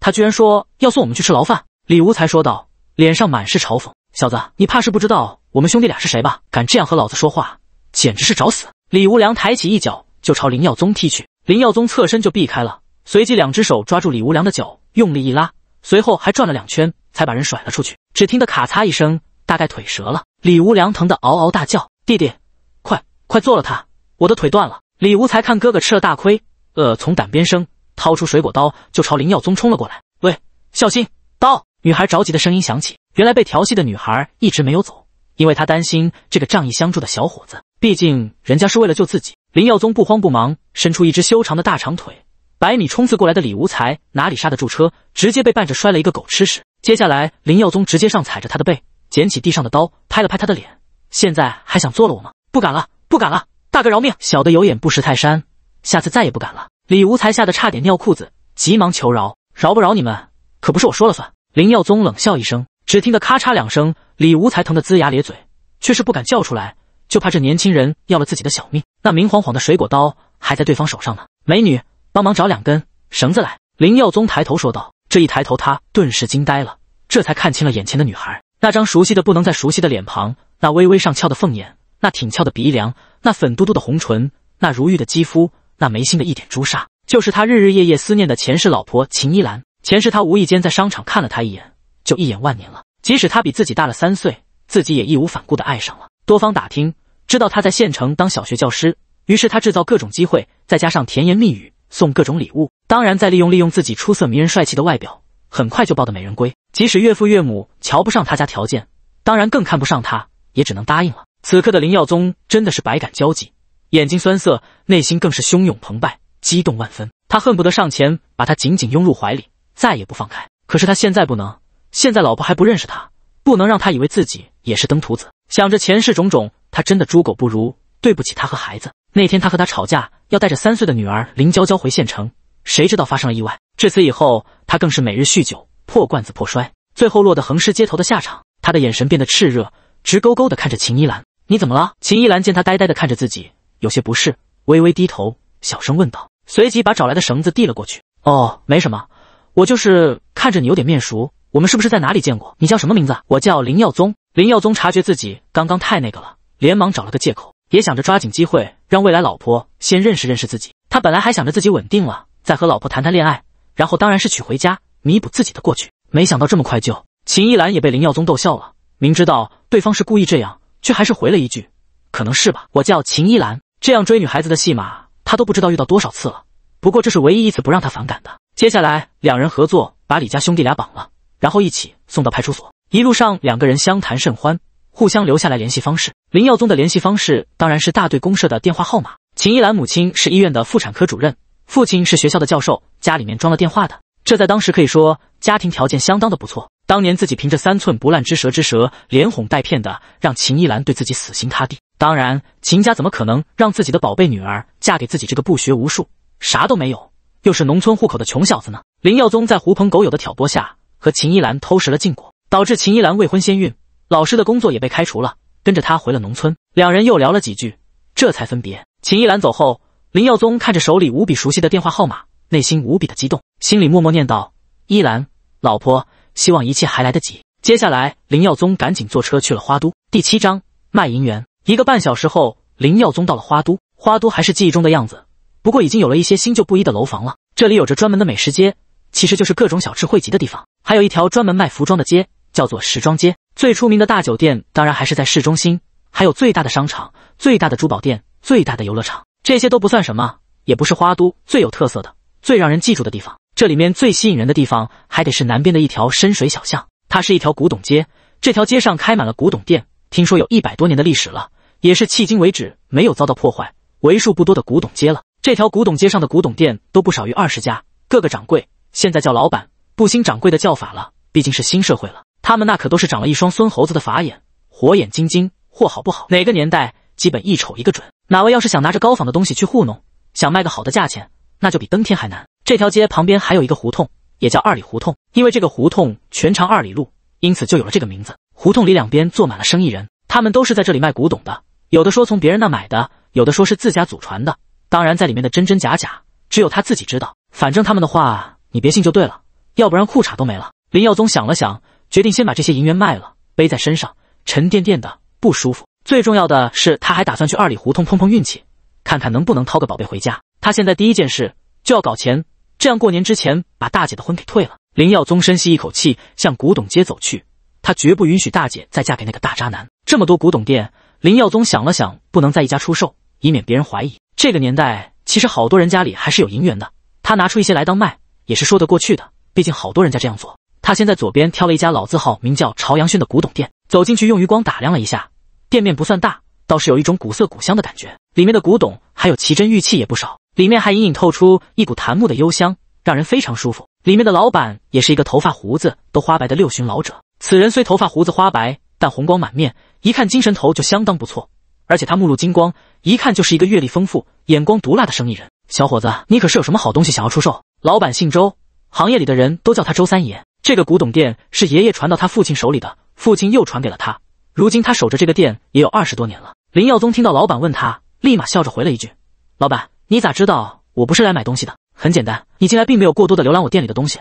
他居然说要送我们去吃牢饭。李无才说道，脸上满是嘲讽。小子，你怕是不知道我们兄弟俩是谁吧？敢这样和老子说话！简直是找死！李无良抬起一脚就朝林耀宗踢去，林耀宗侧身就避开了，随即两只手抓住李无良的脚，用力一拉，随后还转了两圈，才把人甩了出去。只听得咔嚓一声，大概腿折了。李无良疼得嗷嗷大叫：“弟弟，快快做了他，我的腿断了！”李无才看哥哥吃了大亏，呃，从胆边生掏出水果刀就朝林耀宗冲了过来。“喂，小心刀！”女孩着急的声音响起。原来被调戏的女孩一直没有走，因为她担心这个仗义相助的小伙子。毕竟人家是为了救自己。林耀宗不慌不忙，伸出一只修长的大长腿，百米冲刺过来的李无才哪里刹得住车，直接被绊着摔了一个狗吃屎。接下来，林耀宗直接上踩着他的背，捡起地上的刀，拍了拍他的脸：“现在还想做了我吗？不敢了，不敢了，大哥饶命！小的有眼不识泰山，下次再也不敢了。”李无才吓得差点尿裤子，急忙求饶：“饶不饶你们，可不是我说了算。”林耀宗冷笑一声，只听得咔嚓两声，李无才疼得龇牙咧嘴，却是不敢叫出来。就怕这年轻人要了自己的小命。那明晃晃的水果刀还在对方手上呢。美女，帮忙找两根绳子来。林耀宗抬头说道。这一抬头，他顿时惊呆了，这才看清了眼前的女孩。那张熟悉的不能再熟悉的脸庞，那微微上翘的凤眼，那挺翘的鼻梁，那粉嘟嘟的红唇，那如玉的肌肤，那眉心的一点朱砂，就是他日日夜夜思念的前世老婆秦依兰。前世他无意间在商场看了她一眼，就一眼万年了。即使她比自己大了三岁，自己也义无反顾的爱上了。多方打听。知道他在县城当小学教师，于是他制造各种机会，再加上甜言蜜语，送各种礼物，当然再利用利用自己出色、迷人、帅气的外表，很快就抱得美人归。即使岳父岳母瞧不上他家条件，当然更看不上他，也只能答应了。此刻的林耀宗真的是百感交集，眼睛酸涩，内心更是汹涌澎湃，激动万分。他恨不得上前把他紧紧拥入怀里，再也不放开。可是他现在不能，现在老婆还不认识他，不能让他以为自己也是登徒子。想着前世种种，他真的猪狗不如，对不起他和孩子。那天他和他吵架，要带着三岁的女儿林娇娇回县城，谁知道发生了意外。至此以后，他更是每日酗酒，破罐子破摔，最后落得横尸街头的下场。他的眼神变得炽热，直勾勾的看着秦依兰：“你怎么了？”秦依兰见他呆呆的看着自己，有些不适，微微低头，小声问道，随即把找来的绳子递了过去：“哦，没什么，我就是看着你有点面熟，我们是不是在哪里见过？你叫什么名字？我叫林耀宗。”林耀宗察觉自己刚刚太那个了，连忙找了个借口，也想着抓紧机会让未来老婆先认识认识自己。他本来还想着自己稳定了再和老婆谈谈恋爱，然后当然是娶回家弥补自己的过去。没想到这么快就……秦依兰也被林耀宗逗笑了，明知道对方是故意这样，却还是回了一句：“可能是吧。”我叫秦依兰，这样追女孩子的戏码，他都不知道遇到多少次了。不过这是唯一一次不让他反感的。接下来两人合作把李家兄弟俩绑了，然后一起送到派出所。一路上两个人相谈甚欢，互相留下来联系方式。林耀宗的联系方式当然是大队公社的电话号码。秦一兰母亲是医院的妇产科主任，父亲是学校的教授，家里面装了电话的，这在当时可以说家庭条件相当的不错。当年自己凭着三寸不烂之舌之舌，连哄带骗的让秦一兰对自己死心塌地。当然，秦家怎么可能让自己的宝贝女儿嫁给自己这个不学无术、啥都没有，又是农村户口的穷小子呢？林耀宗在狐朋狗友的挑拨下，和秦一兰偷食了禁果。导致秦依兰未婚先孕，老师的工作也被开除了，跟着他回了农村。两人又聊了几句，这才分别。秦依兰走后，林耀宗看着手里无比熟悉的电话号码，内心无比的激动，心里默默念道：“依兰，老婆，希望一切还来得及。”接下来，林耀宗赶紧坐车去了花都。第七章卖银元。一个半小时后，林耀宗到了花都。花都还是记忆中的样子，不过已经有了一些新旧不一的楼房了。这里有着专门的美食街，其实就是各种小吃汇集的地方，还有一条专门卖服装的街。叫做时装街，最出名的大酒店当然还是在市中心，还有最大的商场、最大的珠宝店、最大的游乐场，这些都不算什么，也不是花都最有特色的、最让人记住的地方。这里面最吸引人的地方，还得是南边的一条深水小巷，它是一条古董街。这条街上开满了古董店，听说有一百多年的历史了，也是迄今为止没有遭到破坏、为数不多的古董街了。这条古董街上的古董店都不少于二十家，各个掌柜现在叫老板，不兴掌柜的叫法了，毕竟是新社会了。他们那可都是长了一双孙猴子的法眼，火眼金睛，货好不好？哪个年代基本一瞅一个准。哪位要是想拿着高仿的东西去糊弄，想卖个好的价钱，那就比登天还难。这条街旁边还有一个胡同，也叫二里胡同，因为这个胡同全长二里路，因此就有了这个名字。胡同里两边坐满了生意人，他们都是在这里卖古董的，有的说从别人那买的，有的说是自家祖传的。当然，在里面的真真假假，只有他自己知道。反正他们的话，你别信就对了，要不然裤衩都没了。林耀宗想了想。决定先把这些银元卖了，背在身上，沉甸甸的不舒服。最重要的是，他还打算去二里胡同碰碰运气，看看能不能掏个宝贝回家。他现在第一件事就要搞钱，这样过年之前把大姐的婚给退了。林耀宗深吸一口气，向古董街走去。他绝不允许大姐再嫁给那个大渣男。这么多古董店，林耀宗想了想，不能在一家出售，以免别人怀疑。这个年代，其实好多人家里还是有银元的。他拿出一些来当卖，也是说得过去的。毕竟好多人家这样做。他先在左边挑了一家老字号，名叫“朝阳轩”的古董店，走进去，用余光打量了一下，店面不算大，倒是有一种古色古香的感觉。里面的古董还有奇珍玉器也不少，里面还隐隐透出一股檀木的幽香，让人非常舒服。里面的老板也是一个头发胡子都花白的六旬老者，此人虽头发胡子花白，但红光满面，一看精神头就相当不错，而且他目露金光，一看就是一个阅历丰富、眼光毒辣的生意人。小伙子，你可是有什么好东西想要出售？老板姓周，行业里的人都叫他周三爷。这个古董店是爷爷传到他父亲手里的，父亲又传给了他。如今他守着这个店也有二十多年了。林耀宗听到老板问他，立马笑着回了一句：“老板，你咋知道我不是来买东西的？很简单，你进来并没有过多的浏览我店里的东西，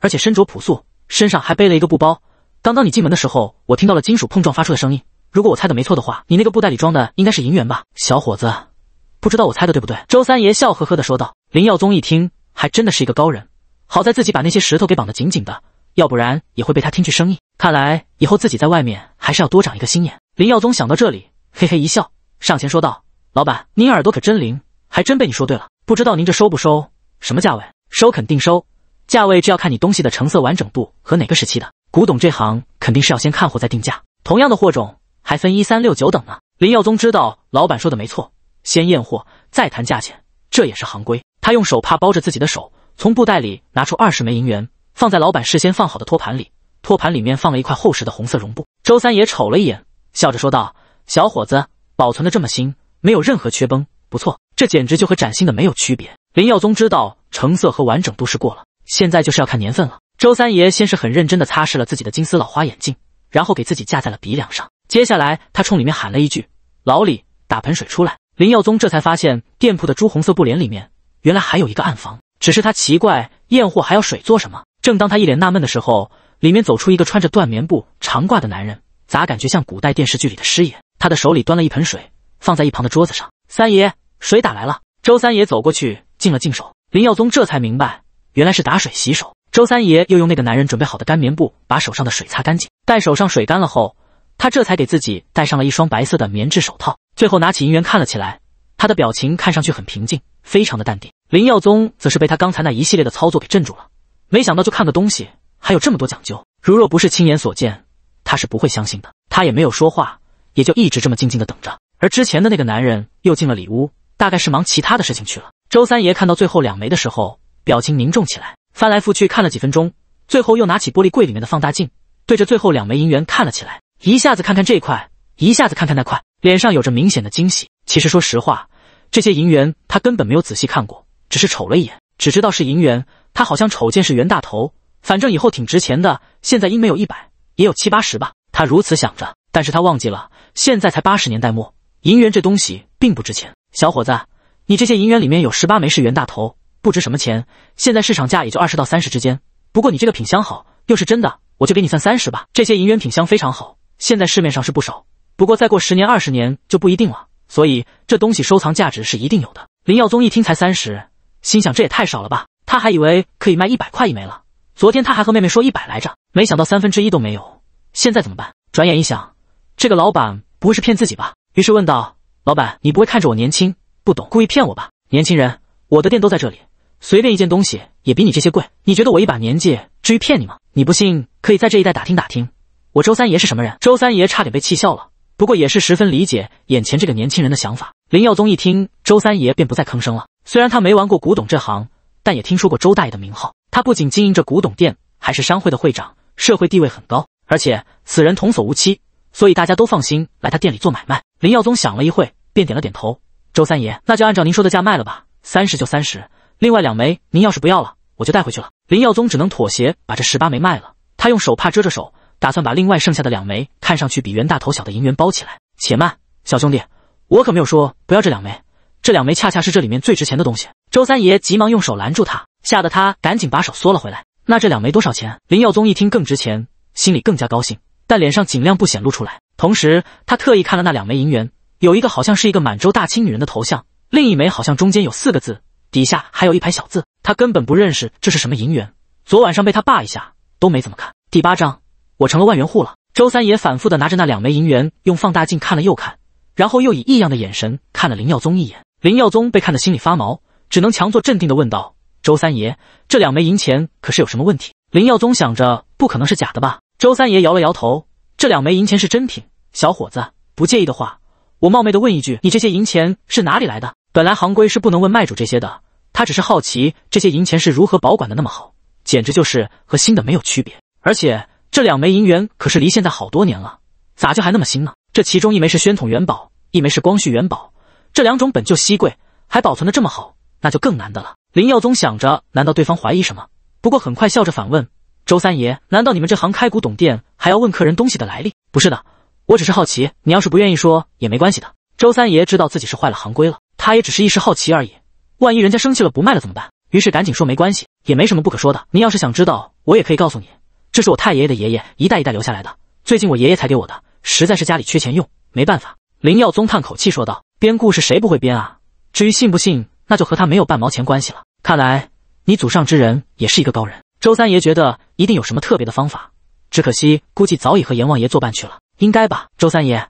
而且身着朴素，身上还背了一个布包。刚刚你进门的时候，我听到了金属碰撞发出的声音。如果我猜的没错的话，你那个布袋里装的应该是银元吧，小伙子？不知道我猜的对不对？”周三爷笑呵呵的说道。林耀宗一听，还真的是一个高人。好在自己把那些石头给绑得紧紧的。要不然也会被他听去声音。看来以后自己在外面还是要多长一个心眼。林耀宗想到这里，嘿嘿一笑，上前说道：“老板，您耳朵可真灵，还真被你说对了。不知道您这收不收？什么价位？收肯定收，价位这要看你东西的成色、完整度和哪个时期的古董。这行肯定是要先看货再定价。同样的货种还分一、三、六、九等呢。”林耀宗知道老板说的没错，先验货再谈价钱，这也是行规。他用手帕包着自己的手，从布袋里拿出二十枚银元。放在老板事先放好的托盘里，托盘里面放了一块厚实的红色绒布。周三爷瞅了一眼，笑着说道：“小伙子，保存的这么新，没有任何缺崩，不错，这简直就和崭新的没有区别。”林耀宗知道成色和完整度是过了，现在就是要看年份了。周三爷先是很认真的擦拭了自己的金丝老花眼镜，然后给自己架在了鼻梁上。接下来，他冲里面喊了一句：“老李，打盆水出来。”林耀宗这才发现店铺的朱红色布帘里面原来还有一个暗房，只是他奇怪验货还要水做什么？正当他一脸纳闷的时候，里面走出一个穿着断棉布长褂的男人，咋感觉像古代电视剧里的师爷？他的手里端了一盆水，放在一旁的桌子上。三爷，水打来了。周三爷走过去，净了净手。林耀宗这才明白，原来是打水洗手。周三爷又用那个男人准备好的干棉布把手上的水擦干净。待手上水干了后，他这才给自己戴上了一双白色的棉质手套。最后拿起银元看了起来，他的表情看上去很平静，非常的淡定。林耀宗则是被他刚才那一系列的操作给镇住了。没想到就看个东西还有这么多讲究，如若不是亲眼所见，他是不会相信的。他也没有说话，也就一直这么静静的等着。而之前的那个男人又进了里屋，大概是忙其他的事情去了。周三爷看到最后两枚的时候，表情凝重起来，翻来覆去看了几分钟，最后又拿起玻璃柜里面的放大镜，对着最后两枚银元看了起来，一下子看看这块，一下子看看那块，脸上有着明显的惊喜。其实说实话，这些银元他根本没有仔细看过，只是瞅了一眼。只知道是银元，他好像瞅见是袁大头，反正以后挺值钱的。现在应没有一百，也有七八十吧。他如此想着，但是他忘记了，现在才八十年代末，银元这东西并不值钱。小伙子，你这些银元里面有十八枚是袁大头，不值什么钱，现在市场价也就二十到三十之间。不过你这个品相好，又是真的，我就给你算三十吧。这些银元品相非常好，现在市面上是不少，不过再过十年二十年就不一定了。所以这东西收藏价值是一定有的。林耀宗一听才三十。心想这也太少了吧，他还以为可以卖一百块一枚了。昨天他还和妹妹说一百来着，没想到三分之一都没有。现在怎么办？转眼一想，这个老板不会是骗自己吧？于是问道：“老板，你不会看着我年轻不懂，故意骗我吧？”年轻人，我的店都在这里，随便一件东西也比你这些贵。你觉得我一把年纪，至于骗你吗？你不信，可以在这一带打听打听，我周三爷是什么人？周三爷差点被气笑了，不过也是十分理解眼前这个年轻人的想法。林耀宗一听周三爷便不再吭声了。虽然他没玩过古董这行，但也听说过周大爷的名号。他不仅经营着古董店，还是商会的会长，社会地位很高。而且此人童叟无欺，所以大家都放心来他店里做买卖。林耀宗想了一会，便点了点头：“周三爷，那就按照您说的价卖了吧，三十就三十。另外两枚您要是不要了，我就带回去了。”林耀宗只能妥协，把这十八枚卖了。他用手帕遮着手，打算把另外剩下的两枚看上去比袁大头小的银元包起来。且慢，小兄弟，我可没有说不要这两枚。这两枚恰恰是这里面最值钱的东西。周三爷急忙用手拦住他，吓得他赶紧把手缩了回来。那这两枚多少钱？林耀宗一听更值钱，心里更加高兴，但脸上尽量不显露出来。同时，他特意看了那两枚银元，有一个好像是一个满洲大清女人的头像，另一枚好像中间有四个字，底下还有一排小字。他根本不认识这是什么银元。昨晚上被他爸一下都没怎么看。第八章，我成了万元户了。周三爷反复的拿着那两枚银元，用放大镜看了又看，然后又以异样的眼神看了林耀宗一眼。林耀宗被看得心里发毛，只能强作镇定的问道：“周三爷，这两枚银钱可是有什么问题？”林耀宗想着，不可能是假的吧？周三爷摇了摇头：“这两枚银钱是真品。小伙子，不介意的话，我冒昧的问一句，你这些银钱是哪里来的？本来行规是不能问卖主这些的。他只是好奇，这些银钱是如何保管的那么好，简直就是和新的没有区别。而且这两枚银元可是离现在好多年了，咋就还那么新呢？这其中一枚是宣统元宝，一枚是光绪元宝。”这两种本就稀贵，还保存的这么好，那就更难得了。林耀宗想着，难道对方怀疑什么？不过很快笑着反问：“周三爷，难道你们这行开古董店还要问客人东西的来历？不是的，我只是好奇。你要是不愿意说也没关系的。”周三爷知道自己是坏了行规了，他也只是一时好奇而已。万一人家生气了不卖了怎么办？于是赶紧说：“没关系，也没什么不可说的。您要是想知道，我也可以告诉你。这是我太爷爷的爷爷一代一代留下来的，最近我爷爷才给我的，实在是家里缺钱用，没办法。”林耀宗叹口气说道。编故事谁不会编啊？至于信不信，那就和他没有半毛钱关系了。看来你祖上之人也是一个高人。周三爷觉得一定有什么特别的方法，只可惜估计早已和阎王爷作伴去了，应该吧？周三爷，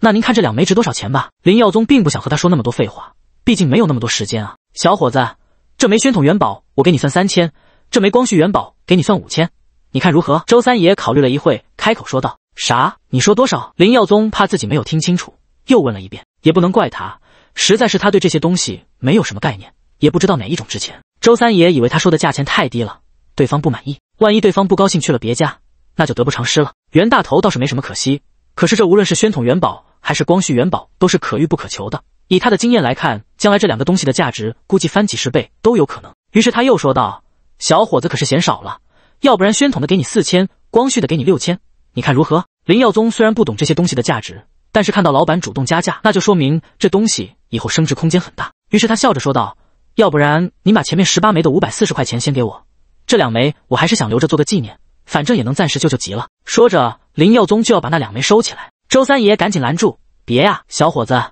那您看这两枚值多少钱吧？林耀宗并不想和他说那么多废话，毕竟没有那么多时间啊。小伙子，这枚宣统元宝我给你算三千，这枚光绪元宝给你算五千，你看如何？周三爷考虑了一会，开口说道：“啥？你说多少？”林耀宗怕自己没有听清楚。又问了一遍，也不能怪他，实在是他对这些东西没有什么概念，也不知道哪一种值钱。周三爷以为他说的价钱太低了，对方不满意，万一对方不高兴去了别家，那就得不偿失了。袁大头倒是没什么可惜，可是这无论是宣统元宝还是光绪元宝，都是可遇不可求的。以他的经验来看，将来这两个东西的价值估计翻几十倍都有可能。于是他又说道：“小伙子可是嫌少了，要不然宣统的给你四千，光绪的给你六千，你看如何？”林耀宗虽然不懂这些东西的价值。但是看到老板主动加价，那就说明这东西以后升值空间很大。于是他笑着说道：“要不然你把前面十八枚的五百四十块钱先给我，这两枚我还是想留着做个纪念，反正也能暂时救救急了。”说着，林耀宗就要把那两枚收起来。周三爷赶紧拦住：“别呀，小伙子，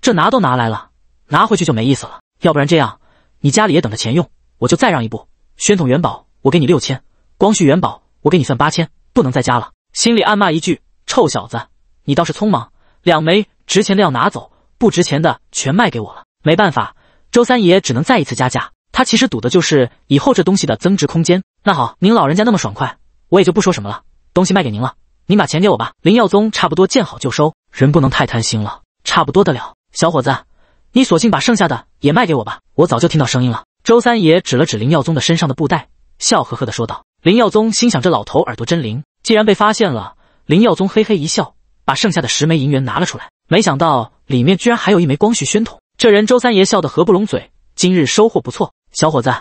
这拿都拿来了，拿回去就没意思了。要不然这样，你家里也等着钱用，我就再让一步。宣统元宝我给你六千，光绪元宝我给你算八千，不能再加了。”心里暗骂一句：“臭小子，你倒是匆忙。”两枚值钱的要拿走，不值钱的全卖给我了。没办法，周三爷只能再一次加价。他其实赌的就是以后这东西的增值空间。那好，您老人家那么爽快，我也就不说什么了。东西卖给您了，您把钱给我吧。林耀宗差不多见好就收，人不能太贪心了。差不多得了，小伙子，你索性把剩下的也卖给我吧。我早就听到声音了。周三爷指了指林耀宗的身上的布袋，笑呵呵地说道。林耀宗心想，这老头耳朵真灵。既然被发现了，林耀宗嘿嘿一笑。把剩下的十枚银元拿了出来，没想到里面居然还有一枚光绪宣统。这人周三爷笑得合不拢嘴，今日收获不错。小伙子，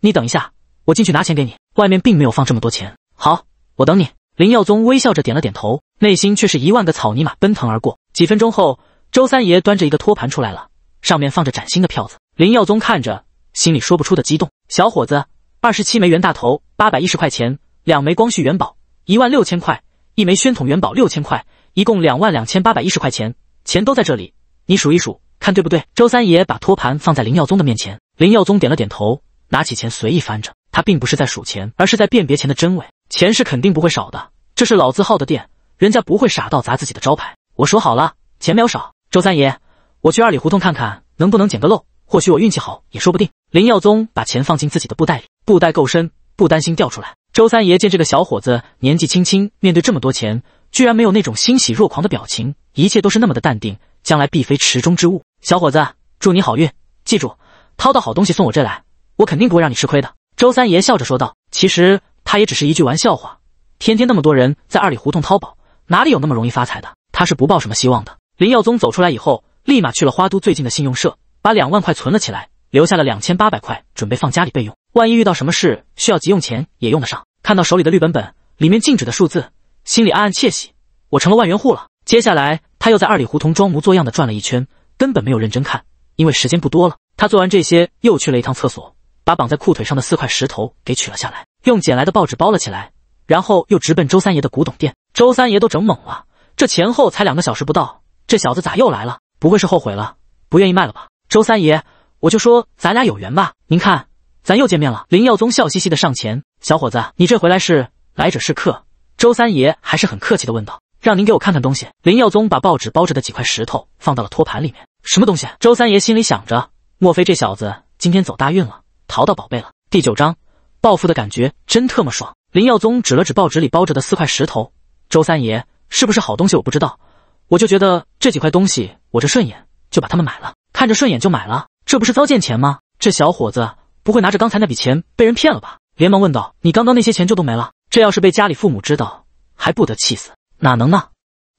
你等一下，我进去拿钱给你。外面并没有放这么多钱。好，我等你。林耀宗微笑着点了点头，内心却是一万个草泥马奔腾而过。几分钟后，周三爷端着一个托盘出来了，上面放着崭新的票子。林耀宗看着，心里说不出的激动。小伙子，二十七枚元大头，八百一十块钱；两枚光绪元宝，一万六千块；一枚宣统元宝，六千块。一共两万两千八百一十块钱，钱都在这里，你数一数看对不对？周三爷把托盘放在林耀宗的面前，林耀宗点了点头，拿起钱随意翻着。他并不是在数钱，而是在辨别钱的真伪。钱是肯定不会少的，这是老字号的店，人家不会傻到砸自己的招牌。我说好了，钱没有少。周三爷，我去二里胡同看看，能不能捡个漏？或许我运气好也说不定。林耀宗把钱放进自己的布袋里，布袋够深，不担心掉出来。周三爷见这个小伙子年纪轻轻，面对这么多钱。居然没有那种欣喜若狂的表情，一切都是那么的淡定。将来必非池中之物，小伙子，祝你好运！记住，掏到好东西送我这来，我肯定不会让你吃亏的。周三爷笑着说道。其实他也只是一句玩笑话，天天那么多人在二里胡同掏宝，哪里有那么容易发财的？他是不抱什么希望的。林耀宗走出来以后，立马去了花都最近的信用社，把两万块存了起来，留下了两千八百块准备放家里备用，万一遇到什么事需要急用钱也用得上。看到手里的绿本本，里面静止的数字。心里暗暗窃喜，我成了万元户了。接下来，他又在二里胡同装模作样的转了一圈，根本没有认真看，因为时间不多了。他做完这些，又去了一趟厕所，把绑在裤腿上的四块石头给取了下来，用捡来的报纸包了起来，然后又直奔周三爷的古董店。周三爷都整懵了，这前后才两个小时不到，这小子咋又来了？不会是后悔了，不愿意卖了吧？周三爷，我就说咱俩有缘吧，您看，咱又见面了。林耀宗笑嘻嘻的上前，小伙子，你这回来是来者是客。周三爷还是很客气的问道：“让您给我看看东西。”林耀宗把报纸包着的几块石头放到了托盘里面。什么东西？周三爷心里想着，莫非这小子今天走大运了，淘到宝贝了？第九章，报复的感觉真特么爽。林耀宗指了指报纸里包着的四块石头：“周三爷，是不是好东西？我不知道，我就觉得这几块东西我这顺眼，就把他们买了。看着顺眼就买了，这不是糟践钱吗？这小伙子不会拿着刚才那笔钱被人骗了吧？连忙问道：你刚刚那些钱就都没了？”这要是被家里父母知道，还不得气死？哪能呢？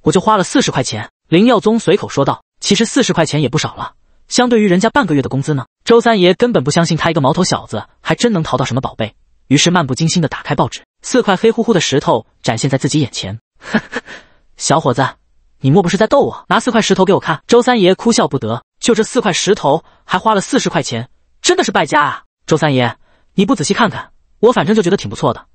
我就花了四十块钱。林耀宗随口说道：“其实四十块钱也不少了，相对于人家半个月的工资呢。”周三爷根本不相信他一个毛头小子还真能淘到什么宝贝，于是漫不经心的打开报纸，四块黑乎乎的石头展现在自己眼前。呵呵。小伙子，你莫不是在逗我？拿四块石头给我看！周三爷哭笑不得，就这四块石头还花了四十块钱，真的是败家啊！周三爷，你不仔细看看，我反正就觉得挺不错的。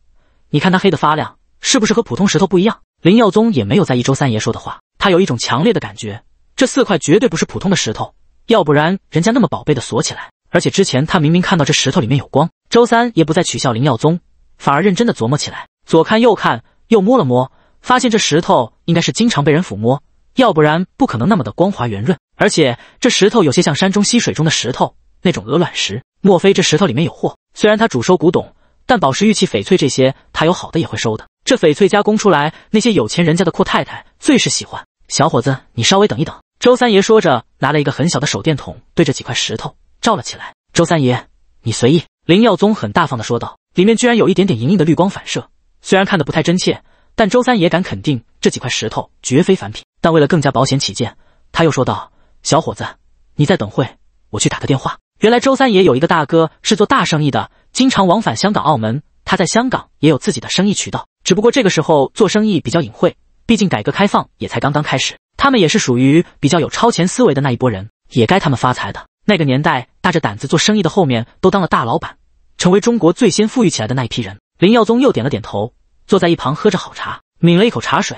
你看它黑的发亮，是不是和普通石头不一样？林耀宗也没有在意周三爷说的话，他有一种强烈的感觉，这四块绝对不是普通的石头，要不然人家那么宝贝的锁起来。而且之前他明明看到这石头里面有光。周三也不再取笑林耀宗，反而认真的琢磨起来，左看右看，又摸了摸，发现这石头应该是经常被人抚摸，要不然不可能那么的光滑圆润。而且这石头有些像山中溪水中的石头那种鹅卵石，莫非这石头里面有货？虽然他主收古董。但宝石、玉器、翡翠这些，他有好的也会收的。这翡翠加工出来，那些有钱人家的阔太太最是喜欢。小伙子，你稍微等一等。周三爷说着，拿了一个很小的手电筒，对着几块石头照了起来。周三爷，你随意。林耀宗很大方的说道。里面居然有一点点莹莹的绿光反射，虽然看得不太真切，但周三爷敢肯定这几块石头绝非凡品。但为了更加保险起见，他又说道：“小伙子，你再等会，我去打个电话。”原来周三爷有一个大哥是做大生意的。经常往返香港、澳门，他在香港也有自己的生意渠道，只不过这个时候做生意比较隐晦，毕竟改革开放也才刚刚开始。他们也是属于比较有超前思维的那一拨人，也该他们发财的。那个年代，大着胆子做生意的后面都当了大老板，成为中国最先富裕起来的那一批人。林耀宗又点了点头，坐在一旁喝着好茶，抿了一口茶水，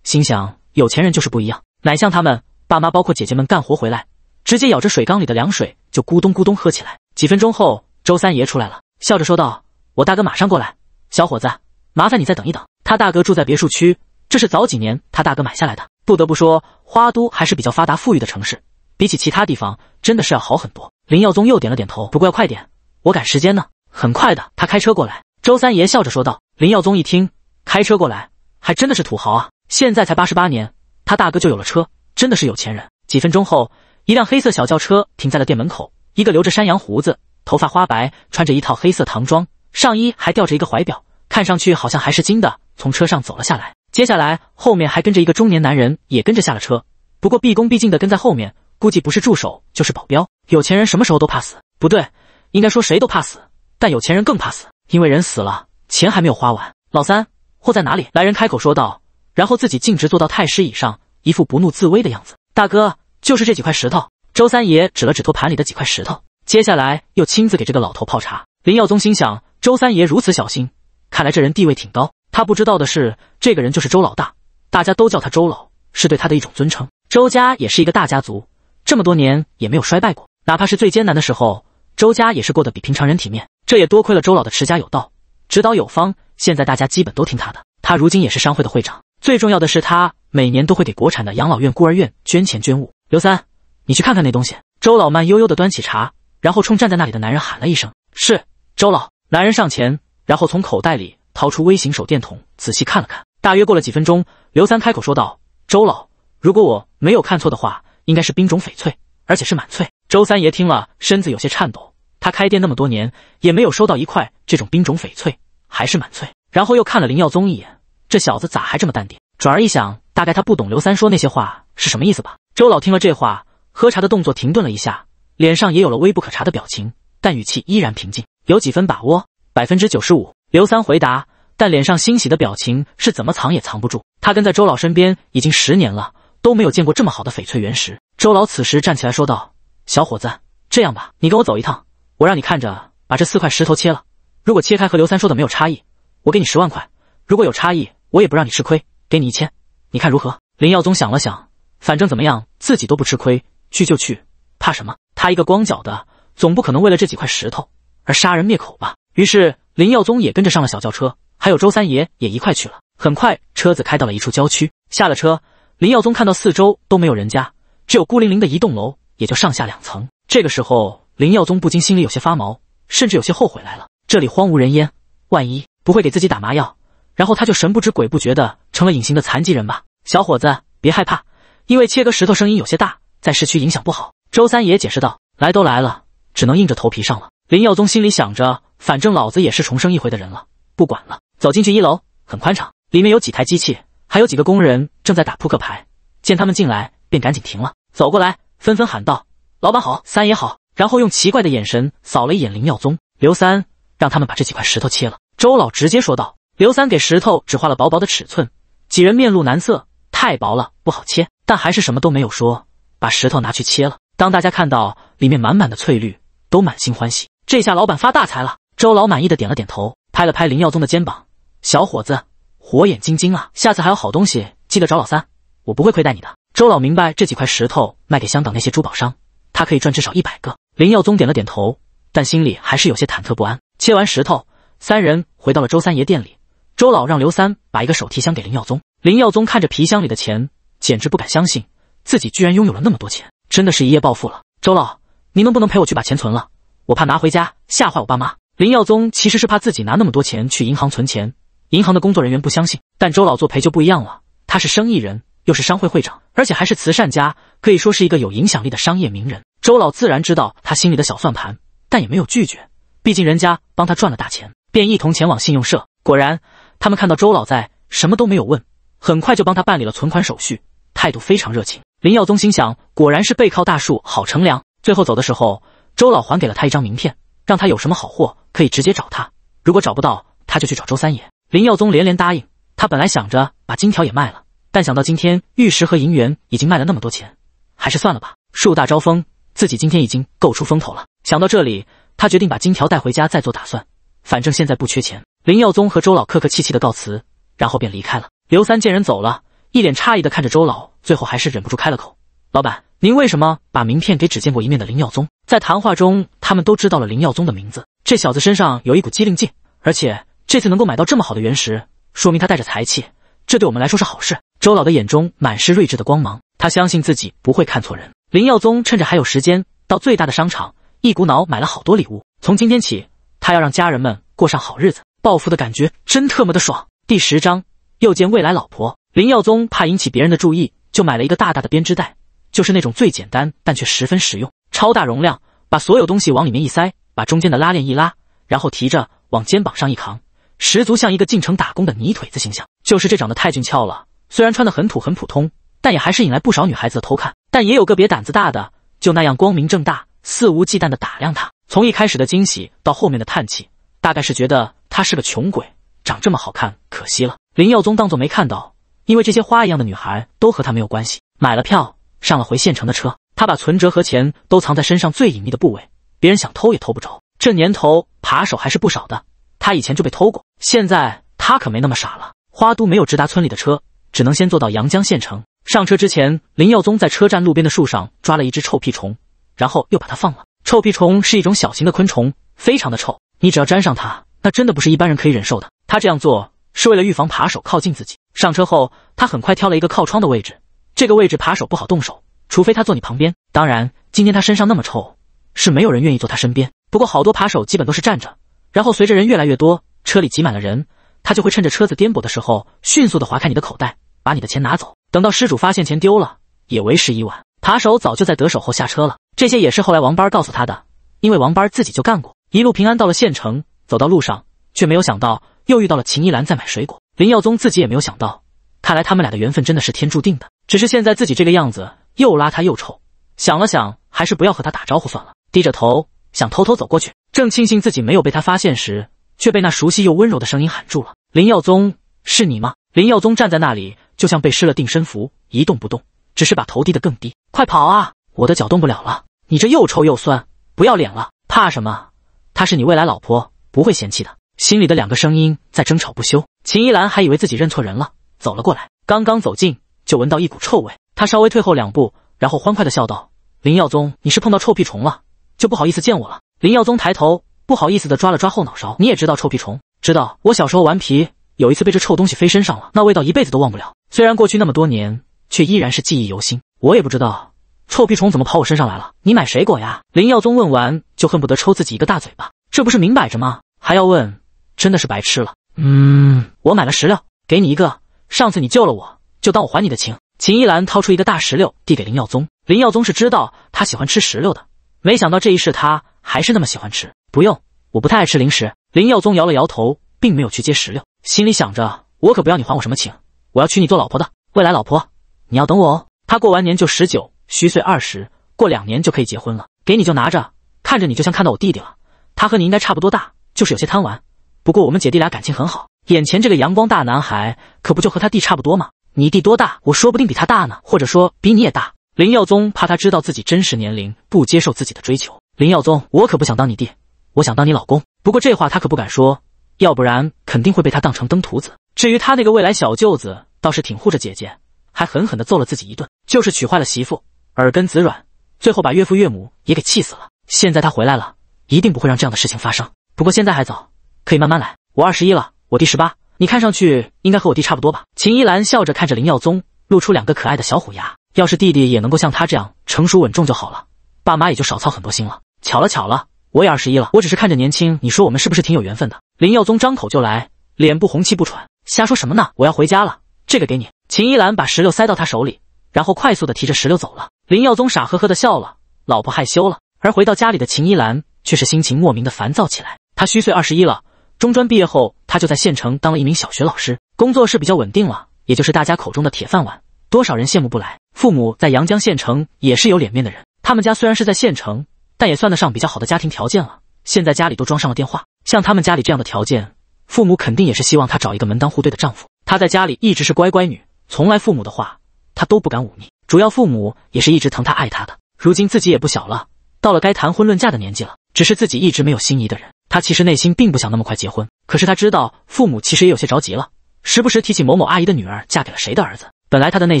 心想有钱人就是不一样。奶像他们爸妈，包括姐姐们干活回来，直接舀着水缸里的凉水就咕咚咕咚喝起来。几分钟后，周三爷出来了。笑着说道：“我大哥马上过来，小伙子，麻烦你再等一等。他大哥住在别墅区，这是早几年他大哥买下来的。不得不说，花都还是比较发达富裕的城市，比起其他地方真的是要好很多。”林耀宗又点了点头，不过要快点，我赶时间呢。很快的，他开车过来。周三爷笑着说道。林耀宗一听，开车过来，还真的是土豪啊！现在才八十八年，他大哥就有了车，真的是有钱人。几分钟后，一辆黑色小轿车停在了店门口，一个留着山羊胡子。头发花白，穿着一套黑色唐装，上衣还吊着一个怀表，看上去好像还是金的。从车上走了下来，接下来后面还跟着一个中年男人，也跟着下了车，不过毕恭毕敬的跟在后面，估计不是助手就是保镖。有钱人什么时候都怕死，不对，应该说谁都怕死，但有钱人更怕死，因为人死了，钱还没有花完。老三，货在哪里？来人开口说道，然后自己径直坐到太师椅上，一副不怒自威的样子。大哥，就是这几块石头。周三爷指了指托盘里的几块石头。接下来又亲自给这个老头泡茶。林耀宗心想，周三爷如此小心，看来这人地位挺高。他不知道的是，这个人就是周老大，大家都叫他周老，是对他的一种尊称。周家也是一个大家族，这么多年也没有衰败过，哪怕是最艰难的时候，周家也是过得比平常人体面。这也多亏了周老的持家有道，指导有方。现在大家基本都听他的，他如今也是商会的会长。最重要的是，他每年都会给国产的养老院、孤儿院捐钱捐物。刘三，你去看看那东西。周老慢悠悠地端起茶。然后冲站在那里的男人喊了一声：“是周老。”男人上前，然后从口袋里掏出微型手电筒，仔细看了看。大约过了几分钟，刘三开口说道：“周老，如果我没有看错的话，应该是冰种翡翠，而且是满翠。”周三爷听了，身子有些颤抖。他开店那么多年，也没有收到一块这种冰种翡翠，还是满翠。然后又看了林耀宗一眼，这小子咋还这么淡定？转而一想，大概他不懂刘三说那些话是什么意思吧。周老听了这话，喝茶的动作停顿了一下。脸上也有了微不可察的表情，但语气依然平静，有几分把握，百分之九十五。刘三回答，但脸上欣喜的表情是怎么藏也藏不住。他跟在周老身边已经十年了，都没有见过这么好的翡翠原石。周老此时站起来说道：“小伙子，这样吧，你跟我走一趟，我让你看着把这四块石头切了。如果切开和刘三说的没有差异，我给你十万块；如果有差异，我也不让你吃亏，给你一千。你看如何？”林耀宗想了想，反正怎么样自己都不吃亏，去就去。怕什么？他一个光脚的，总不可能为了这几块石头而杀人灭口吧？于是林耀宗也跟着上了小轿车，还有周三爷也一块去了。很快，车子开到了一处郊区，下了车，林耀宗看到四周都没有人家，只有孤零零的一栋楼，也就上下两层。这个时候，林耀宗不禁心里有些发毛，甚至有些后悔来了这里，荒无人烟，万一不会给自己打麻药，然后他就神不知鬼不觉的成了隐形的残疾人吧？小伙子，别害怕，因为切割石头声音有些大，在市区影响不好。周三爷解释道：“来都来了，只能硬着头皮上了。”林耀宗心里想着：“反正老子也是重生一回的人了，不管了。”走进去一楼，很宽敞，里面有几台机器，还有几个工人正在打扑克牌。见他们进来，便赶紧停了，走过来，纷纷喊道：“老板好，三爷好。”然后用奇怪的眼神扫了一眼林耀宗。刘三让他们把这几块石头切了。周老直接说道：“刘三给石头只画了薄薄的尺寸。”几人面露难色，太薄了不好切，但还是什么都没有说，把石头拿去切了。当大家看到里面满满的翠绿，都满心欢喜。这下老板发大财了。周老满意的点了点头，拍了拍林耀宗的肩膀：“小伙子，火眼金睛啊！下次还有好东西，记得找老三，我不会亏待你的。”周老明白，这几块石头卖给香港那些珠宝商，他可以赚至少一百个。林耀宗点了点头，但心里还是有些忐忑不安。切完石头，三人回到了周三爷店里。周老让刘三把一个手提箱给林耀宗。林耀宗看着皮箱里的钱，简直不敢相信，自己居然拥有了那么多钱。真的是一夜暴富了，周老，您能不能陪我去把钱存了？我怕拿回家吓坏我爸妈。林耀宗其实是怕自己拿那么多钱去银行存钱，银行的工作人员不相信，但周老作陪就不一样了。他是生意人，又是商会会长，而且还是慈善家，可以说是一个有影响力的商业名人。周老自然知道他心里的小算盘，但也没有拒绝，毕竟人家帮他赚了大钱，便一同前往信用社。果然，他们看到周老在，什么都没有问，很快就帮他办理了存款手续，态度非常热情。林耀宗心想，果然是背靠大树好乘凉。最后走的时候，周老还给了他一张名片，让他有什么好货可以直接找他。如果找不到，他就去找周三爷。林耀宗连连答应。他本来想着把金条也卖了，但想到今天玉石和银元已经卖了那么多钱，还是算了吧。树大招风，自己今天已经够出风头了。想到这里，他决定把金条带回家再做打算。反正现在不缺钱。林耀宗和周老客客气气的告辞，然后便离开了。刘三见人走了，一脸诧异的看着周老。最后还是忍不住开了口：“老板，您为什么把名片给只见过一面的林耀宗？”在谈话中，他们都知道了林耀宗的名字。这小子身上有一股机灵劲，而且这次能够买到这么好的原石，说明他带着财气，这对我们来说是好事。周老的眼中满是睿智的光芒，他相信自己不会看错人。林耀宗趁着还有时间，到最大的商场，一股脑买了好多礼物。从今天起，他要让家人们过上好日子。报复的感觉真特么的爽！第十章又见未来老婆。林耀宗怕引起别人的注意。就买了一个大大的编织袋，就是那种最简单但却十分实用、超大容量，把所有东西往里面一塞，把中间的拉链一拉，然后提着往肩膀上一扛，十足像一个进城打工的泥腿子形象。就是这长得太俊俏了，虽然穿得很土很普通，但也还是引来不少女孩子的偷看。但也有个别胆子大的，就那样光明正大、肆无忌惮地打量他。从一开始的惊喜到后面的叹气，大概是觉得他是个穷鬼，长这么好看可惜了。林耀宗当作没看到。因为这些花一样的女孩都和他没有关系。买了票，上了回县城的车，他把存折和钱都藏在身上最隐秘的部位，别人想偷也偷不着。这年头扒手还是不少的，他以前就被偷过，现在他可没那么傻了。花都没有直达村里的车，只能先坐到阳江县城。上车之前，林耀宗在车站路边的树上抓了一只臭屁虫，然后又把它放了。臭屁虫是一种小型的昆虫，非常的臭，你只要沾上它，那真的不是一般人可以忍受的。他这样做是为了预防扒手靠近自己。上车后，他很快挑了一个靠窗的位置。这个位置扒手不好动手，除非他坐你旁边。当然，今天他身上那么臭，是没有人愿意坐他身边。不过，好多扒手基本都是站着。然后随着人越来越多，车里挤满了人，他就会趁着车子颠簸的时候，迅速的划开你的口袋，把你的钱拿走。等到失主发现钱丢了，也为时已晚。扒手早就在得手后下车了。这些也是后来王班告诉他的，因为王班自己就干过。一路平安到了县城，走到路上，却没有想到又遇到了秦一兰在买水果。林耀宗自己也没有想到，看来他们俩的缘分真的是天注定的。只是现在自己这个样子又邋遢又丑，想了想还是不要和他打招呼算了。低着头想偷偷走过去，正庆幸自己没有被他发现时，却被那熟悉又温柔的声音喊住了：“林耀宗，是你吗？”林耀宗站在那里，就像被施了定身符，一动不动，只是把头低得更低。“快跑啊！我的脚动不了了！”你这又臭又酸，不要脸了！怕什么？她是你未来老婆，不会嫌弃的。心里的两个声音在争吵不休。秦依兰还以为自己认错人了，走了过来。刚刚走近，就闻到一股臭味。她稍微退后两步，然后欢快的笑道：“林耀宗，你是碰到臭屁虫了，就不好意思见我了。”林耀宗抬头，不好意思的抓了抓后脑勺：“你也知道臭屁虫？知道。我小时候顽皮，有一次被这臭东西飞身上了，那味道一辈子都忘不了。虽然过去那么多年，却依然是记忆犹新。我也不知道臭屁虫怎么跑我身上来了。你买水果呀？”林耀宗问完，就恨不得抽自己一个大嘴巴。这不是明摆着吗？还要问，真的是白痴了。嗯，我买了石榴，给你一个。上次你救了我，就当我还你的情。秦依兰掏出一个大石榴，递给林耀宗。林耀宗是知道他喜欢吃石榴的，没想到这一世他还是那么喜欢吃。不用，我不太爱吃零食。林耀宗摇了摇头，并没有去接石榴，心里想着：我可不要你还我什么情，我要娶你做老婆的未来老婆，你要等我哦。他过完年就十九，虚岁二十，过两年就可以结婚了。给你就拿着，看着你就像看到我弟弟了。他和你应该差不多大，就是有些贪玩。不过我们姐弟俩感情很好，眼前这个阳光大男孩可不就和他弟差不多吗？你弟多大？我说不定比他大呢，或者说比你也大。林耀宗怕他知道自己真实年龄，不接受自己的追求。林耀宗，我可不想当你弟，我想当你老公。不过这话他可不敢说，要不然肯定会被他当成登徒子。至于他那个未来小舅子，倒是挺护着姐姐，还狠狠地揍了自己一顿，就是娶坏了媳妇，耳根子软，最后把岳父岳母也给气死了。现在他回来了，一定不会让这样的事情发生。不过现在还早。可以慢慢来，我二十一了，我弟十八，你看上去应该和我弟差不多吧？秦依兰笑着看着林耀宗，露出两个可爱的小虎牙。要是弟弟也能够像他这样成熟稳重就好了，爸妈也就少操很多心了。巧了巧了，我也二十一了，我只是看着年轻。你说我们是不是挺有缘分的？林耀宗张口就来，脸不红气不喘，瞎说什么呢？我要回家了，这个给你。秦依兰把石榴塞到他手里，然后快速的提着石榴走了。林耀宗傻呵呵的笑了，老婆害羞了。而回到家里的秦依兰却是心情莫名的烦躁起来，她虚岁二十一了。中专毕业后，他就在县城当了一名小学老师，工作是比较稳定了，也就是大家口中的铁饭碗，多少人羡慕不来。父母在阳江县城也是有脸面的人，他们家虽然是在县城，但也算得上比较好的家庭条件了。现在家里都装上了电话，像他们家里这样的条件，父母肯定也是希望他找一个门当户对的丈夫。他在家里一直是乖乖女，从来父母的话他都不敢忤逆，主要父母也是一直疼他爱他的。如今自己也不小了，到了该谈婚论嫁的年纪了，只是自己一直没有心仪的人。他其实内心并不想那么快结婚，可是他知道父母其实也有些着急了，时不时提起某某阿姨的女儿嫁给了谁的儿子。本来他的内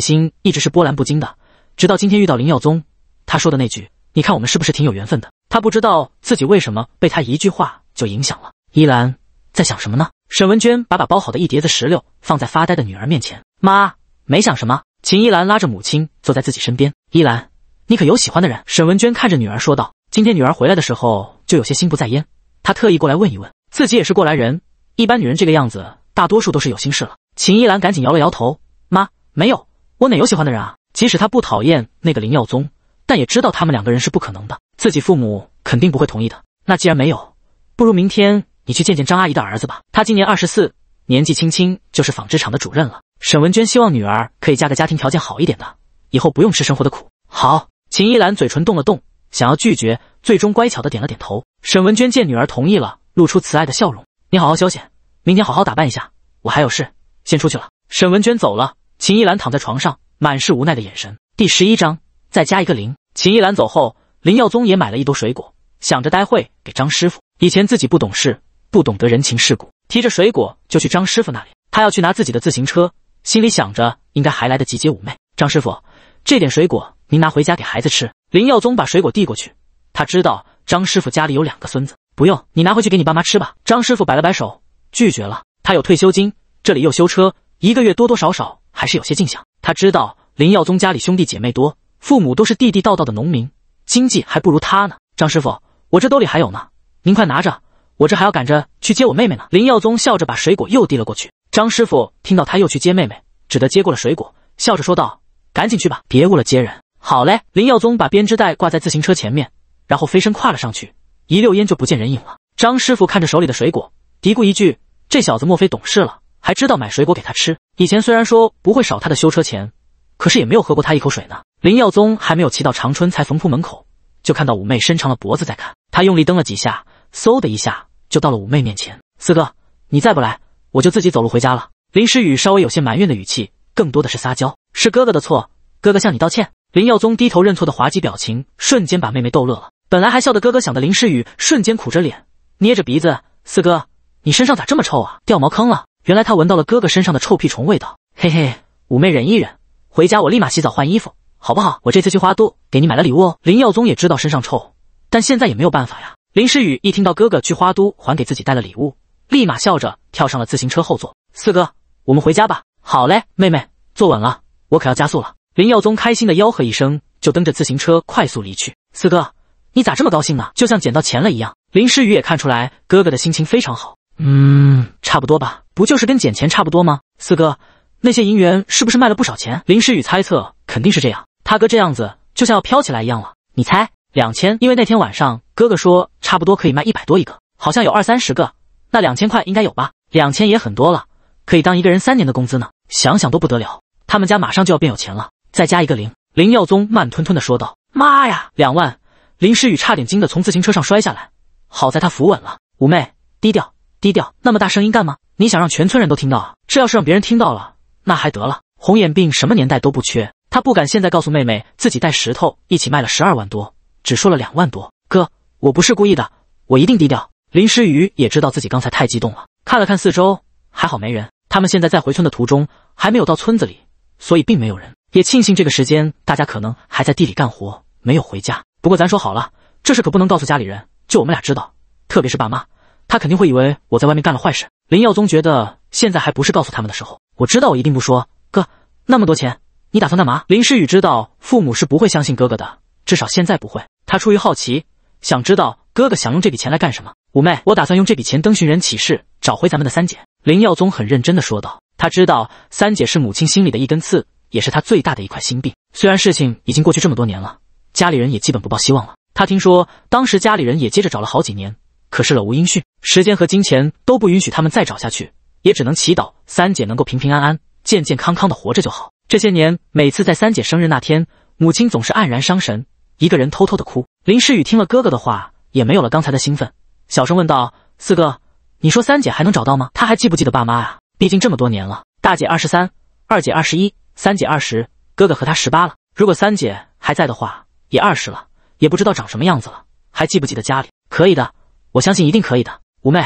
心一直是波澜不惊的，直到今天遇到林耀宗，他说的那句“你看我们是不是挺有缘分的”，他不知道自己为什么被他一句话就影响了。依兰在想什么呢？沈文娟把把包好的一碟子石榴放在发呆的女儿面前，妈没想什么。秦依兰拉着母亲坐在自己身边，依兰，你可有喜欢的人？沈文娟看着女儿说道。今天女儿回来的时候就有些心不在焉。他特意过来问一问，自己也是过来人，一般女人这个样子，大多数都是有心事了。秦依兰赶紧摇了摇头：“妈，没有，我哪有喜欢的人啊？即使他不讨厌那个林耀宗，但也知道他们两个人是不可能的，自己父母肯定不会同意的。那既然没有，不如明天你去见见张阿姨的儿子吧。他今年二十四，年纪轻轻就是纺织厂的主任了。沈文娟希望女儿可以嫁个家庭条件好一点的，以后不用吃生活的苦。好，秦依兰嘴唇动了动。”想要拒绝，最终乖巧的点了点头。沈文娟见女儿同意了，露出慈爱的笑容：“你好好休息，明天好好打扮一下，我还有事，先出去了。”沈文娟走了。秦一兰躺在床上，满是无奈的眼神。第十一章，再加一个零。秦一兰走后，林耀宗也买了一兜水果，想着待会给张师傅。以前自己不懂事，不懂得人情世故，提着水果就去张师傅那里。他要去拿自己的自行车，心里想着应该还来得及接五妹。张师傅，这点水果您拿回家给孩子吃。林耀宗把水果递过去，他知道张师傅家里有两个孙子，不用你拿回去给你爸妈吃吧。张师傅摆了摆手，拒绝了。他有退休金，这里又修车，一个月多多少少还是有些进项。他知道林耀宗家里兄弟姐妹多，父母都是地地道道的农民，经济还不如他呢。张师傅，我这兜里还有呢，您快拿着，我这还要赶着去接我妹妹呢。林耀宗笑着把水果又递了过去。张师傅听到他又去接妹妹，只得接过了水果，笑着说道：“赶紧去吧，别误了接人。”好嘞，林耀宗把编织袋挂在自行车前面，然后飞身跨了上去，一溜烟就不见人影了。张师傅看着手里的水果，嘀咕一句：“这小子莫非懂事了，还知道买水果给他吃？以前虽然说不会少他的修车钱，可是也没有喝过他一口水呢。”林耀宗还没有骑到长春裁缝铺门口，就看到五妹伸长了脖子在看他，用力蹬了几下，嗖的一下就到了五妹面前。四哥，你再不来，我就自己走路回家了。林诗雨稍微有些埋怨的语气，更多的是撒娇：“是哥哥的错，哥哥向你道歉。”林耀宗低头认错的滑稽表情，瞬间把妹妹逗乐了。本来还笑得咯咯响的林诗雨，瞬间苦着脸，捏着鼻子：“四哥，你身上咋这么臭啊？掉茅坑了？”原来他闻到了哥哥身上的臭屁虫味道。嘿嘿，五妹忍一忍，回家我立马洗澡换衣服，好不好？我这次去花都给你买了礼物哦。林耀宗也知道身上臭，但现在也没有办法呀。林诗雨一听到哥哥去花都，还给自己带了礼物，立马笑着跳上了自行车后座：“四哥，我们回家吧。”“好嘞，妹妹，坐稳了，我可要加速了。”林耀宗开心的吆喝一声，就蹬着自行车快速离去。四哥，你咋这么高兴呢？就像捡到钱了一样。林诗雨也看出来哥哥的心情非常好。嗯，差不多吧，不就是跟捡钱差不多吗？四哥，那些银元是不是卖了不少钱？林诗雨猜测，肯定是这样。他哥这样子就像要飘起来一样了。你猜，两千？因为那天晚上哥哥说，差不多可以卖一百多一个，好像有二三十个，那两千块应该有吧？两千也很多了，可以当一个人三年的工资呢。想想都不得了，他们家马上就要变有钱了。再加一个零，林耀宗慢吞吞的说道：“妈呀，两万！”林诗雨差点惊得从自行车上摔下来，好在他扶稳了。五妹，低调，低调，那么大声音干嘛？你想让全村人都听到啊？这要是让别人听到了，那还得了？红眼病什么年代都不缺。他不敢现在告诉妹妹自己带石头一起卖了十二万多，只说了两万多。哥，我不是故意的，我一定低调。林诗雨也知道自己刚才太激动了，看了看四周，还好没人。他们现在在回村的途中，还没有到村子里，所以并没有人。也庆幸这个时间，大家可能还在地里干活，没有回家。不过咱说好了，这事可不能告诉家里人，就我们俩知道。特别是爸妈，他肯定会以为我在外面干了坏事。林耀宗觉得现在还不是告诉他们的时候。我知道，我一定不说。哥，那么多钱，你打算干嘛？林诗雨知道父母是不会相信哥哥的，至少现在不会。他出于好奇，想知道哥哥想用这笔钱来干什么。五妹，我打算用这笔钱登寻人启事，找回咱们的三姐。林耀宗很认真的说道，他知道三姐是母亲心里的一根刺。也是他最大的一块心病。虽然事情已经过去这么多年了，家里人也基本不抱希望了。他听说当时家里人也接着找了好几年，可是了无音讯。时间和金钱都不允许他们再找下去，也只能祈祷三姐能够平平安安、健健康康的活着就好。这些年，每次在三姐生日那天，母亲总是黯然伤神，一个人偷偷的哭。林诗雨听了哥哥的话，也没有了刚才的兴奋，小声问道：“四哥，你说三姐还能找到吗？她还记不记得爸妈啊？毕竟这么多年了，大姐二十三，二姐二十一。”三姐二十，哥哥和他十八了。如果三姐还在的话，也二十了，也不知道长什么样子了，还记不记得家里？可以的，我相信一定可以的。五妹，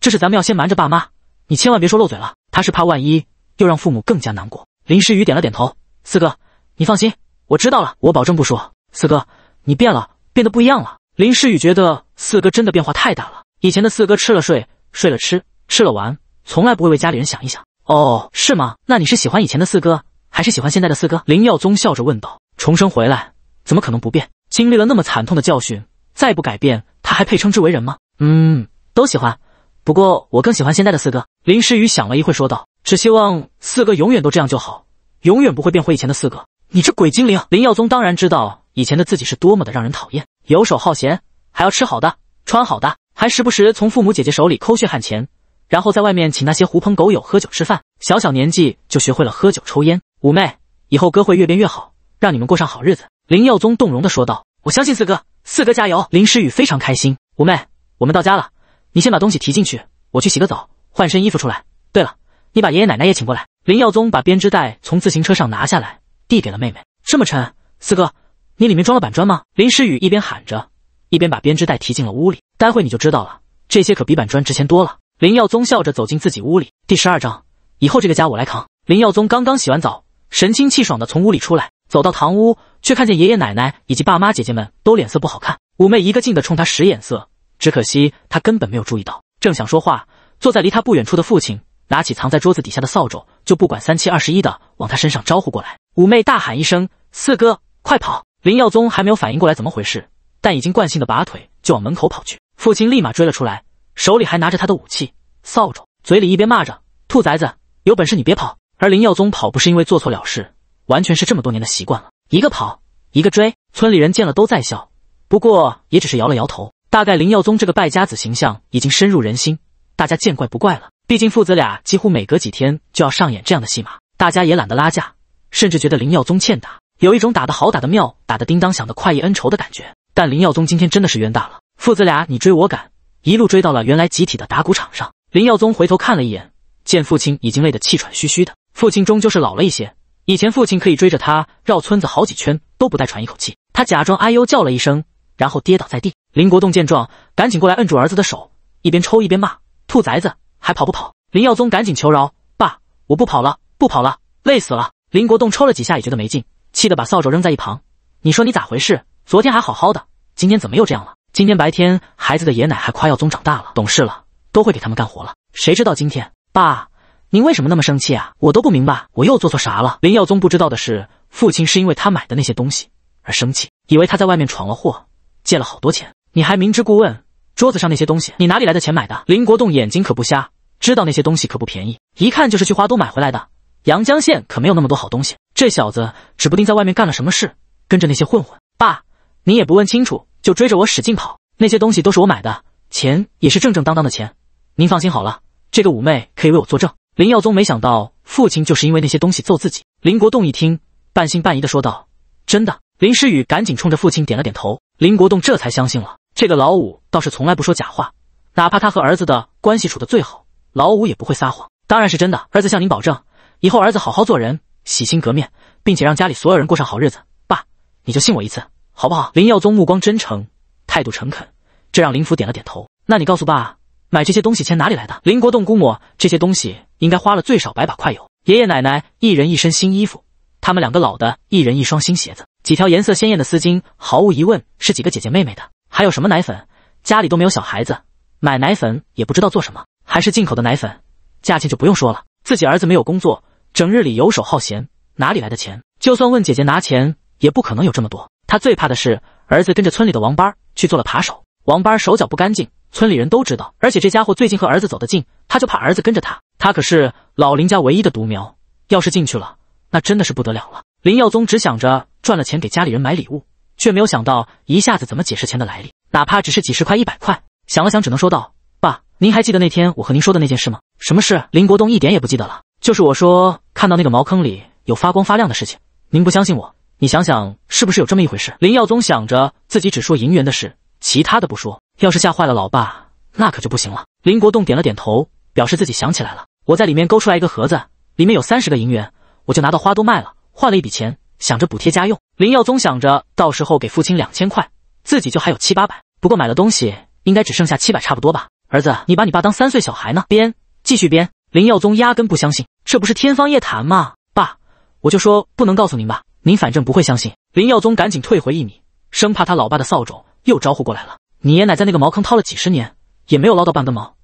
这事咱们要先瞒着爸妈，你千万别说漏嘴了。他是怕万一又让父母更加难过。林诗雨点了点头。四哥，你放心，我知道了，我保证不说。四哥，你变了，变得不一样了。林诗雨觉得四哥真的变化太大了。以前的四哥吃了睡，睡了吃，吃了玩，从来不会为家里人想一想。哦，是吗？那你是喜欢以前的四哥？还是喜欢现在的四哥，林耀宗笑着问道：“重生回来怎么可能不变？经历了那么惨痛的教训，再不改变，他还配称之为人吗？”“嗯，都喜欢，不过我更喜欢现在的四哥。”林诗雨想了一会说道：“只希望四哥永远都这样就好，永远不会变回以前的四哥。”“你这鬼精灵！”林耀宗当然知道以前的自己是多么的让人讨厌，游手好闲，还要吃好的、穿好的，还时不时从父母姐姐手里抠血汗钱，然后在外面请那些狐朋狗友喝酒吃饭，小小年纪就学会了喝酒抽烟。五妹，以后哥会越变越好，让你们过上好日子。林耀宗动容地说道：“我相信四哥，四哥加油！”林诗雨非常开心。五妹，我们到家了，你先把东西提进去，我去洗个澡，换身衣服出来。对了，你把爷爷奶奶也请过来。林耀宗把编织袋从自行车上拿下来，递给了妹妹：“这么沉，四哥，你里面装了板砖吗？”林诗雨一边喊着，一边把编织袋提进了屋里。待会你就知道了，这些可比板砖值钱多了。林耀宗笑着走进自己屋里。第十二章，以后这个家我来扛。林耀宗刚刚洗完澡。神清气爽的从屋里出来，走到堂屋，却看见爷爷奶奶以及爸妈姐姐们都脸色不好看。五妹一个劲的冲他使眼色，只可惜他根本没有注意到。正想说话，坐在离他不远处的父亲拿起藏在桌子底下的扫帚，就不管三七二十一的往他身上招呼过来。五妹大喊一声：“四哥，快跑！”林耀宗还没有反应过来怎么回事，但已经惯性的拔腿就往门口跑去。父亲立马追了出来，手里还拿着他的武器扫帚，嘴里一边骂着：“兔崽子，有本事你别跑！”而林耀宗跑不是因为做错了事，完全是这么多年的习惯了。一个跑，一个追，村里人见了都在笑，不过也只是摇了摇头。大概林耀宗这个败家子形象已经深入人心，大家见怪不怪了。毕竟父子俩几乎每隔几天就要上演这样的戏码，大家也懒得拉架，甚至觉得林耀宗欠打，有一种打得好、打的妙、打得叮当响的快意恩仇的感觉。但林耀宗今天真的是冤大了，父子俩你追我赶，一路追到了原来集体的打谷场上。林耀宗回头看了一眼，见父亲已经累得气喘吁吁的。父亲终究是老了一些，以前父亲可以追着他绕村子好几圈都不带喘一口气。他假装哎呦叫了一声，然后跌倒在地。林国栋见状，赶紧过来摁住儿子的手，一边抽一边骂：“兔崽子，还跑不跑？”林耀宗赶紧求饶：“爸，我不跑了，不跑了，累死了。”林国栋抽了几下也觉得没劲，气得把扫帚扔在一旁。你说你咋回事？昨天还好好的，今天怎么又这样了？今天白天孩子的爷奶还夸耀宗长大了，懂事了，都会给他们干活了。谁知道今天，爸。您为什么那么生气啊？我都不明白，我又做错啥了？林耀宗不知道的是，父亲是因为他买的那些东西而生气，以为他在外面闯了祸，借了好多钱。你还明知故问，桌子上那些东西，你哪里来的钱买的？林国栋眼睛可不瞎，知道那些东西可不便宜，一看就是去花都买回来的。阳江县可没有那么多好东西，这小子指不定在外面干了什么事，跟着那些混混。爸，您也不问清楚就追着我使劲跑，那些东西都是我买的，钱也是正正当当的钱，您放心好了，这个五妹可以为我作证。林耀宗没想到父亲就是因为那些东西揍自己。林国栋一听，半信半疑的说道：“真的？”林诗雨赶紧冲着父亲点了点头。林国栋这才相信了。这个老五倒是从来不说假话，哪怕他和儿子的关系处的最好，老五也不会撒谎。当然是真的，儿子向您保证，以后儿子好好做人，洗心革面，并且让家里所有人过上好日子。爸，你就信我一次，好不好？林耀宗目光真诚，态度诚恳，这让林福点了点头。那你告诉爸。买这些东西钱哪里来的？林国栋估摸这些东西应该花了最少百把块有。爷爷奶奶一人一身新衣服，他们两个老的，一人一双新鞋子，几条颜色鲜艳的丝巾，毫无疑问是几个姐姐妹妹的。还有什么奶粉？家里都没有小孩子，买奶粉也不知道做什么，还是进口的奶粉，价钱就不用说了。自己儿子没有工作，整日里游手好闲，哪里来的钱？就算问姐姐拿钱，也不可能有这么多。他最怕的是儿子跟着村里的王班去做了扒手，王班手脚不干净。村里人都知道，而且这家伙最近和儿子走得近，他就怕儿子跟着他。他可是老林家唯一的独苗，要是进去了，那真的是不得了了。林耀宗只想着赚了钱给家里人买礼物，却没有想到一下子怎么解释钱的来历，哪怕只是几十块、一百块。想了想，只能说道：“爸，您还记得那天我和您说的那件事吗？什么事？”林国栋一点也不记得了，就是我说看到那个茅坑里有发光发亮的事情，您不相信我，你想想是不是有这么一回事？林耀宗想着自己只说银元的事，其他的不说。要是吓坏了老爸，那可就不行了。林国栋点了点头，表示自己想起来了。我在里面勾出来一个盒子，里面有三十个银元，我就拿到花都卖了，换了一笔钱，想着补贴家用。林耀宗想着，到时候给父亲两千块，自己就还有七八百。不过买了东西，应该只剩下七百，差不多吧？儿子，你把你爸当三岁小孩呢？编，继续编。林耀宗压根不相信，这不是天方夜谭吗？爸，我就说不能告诉您吧，您反正不会相信。林耀宗赶紧退回一米，生怕他老爸的扫帚又招呼过来了。你爷奶在那个茅坑掏了几十年，也没有捞到半根毛，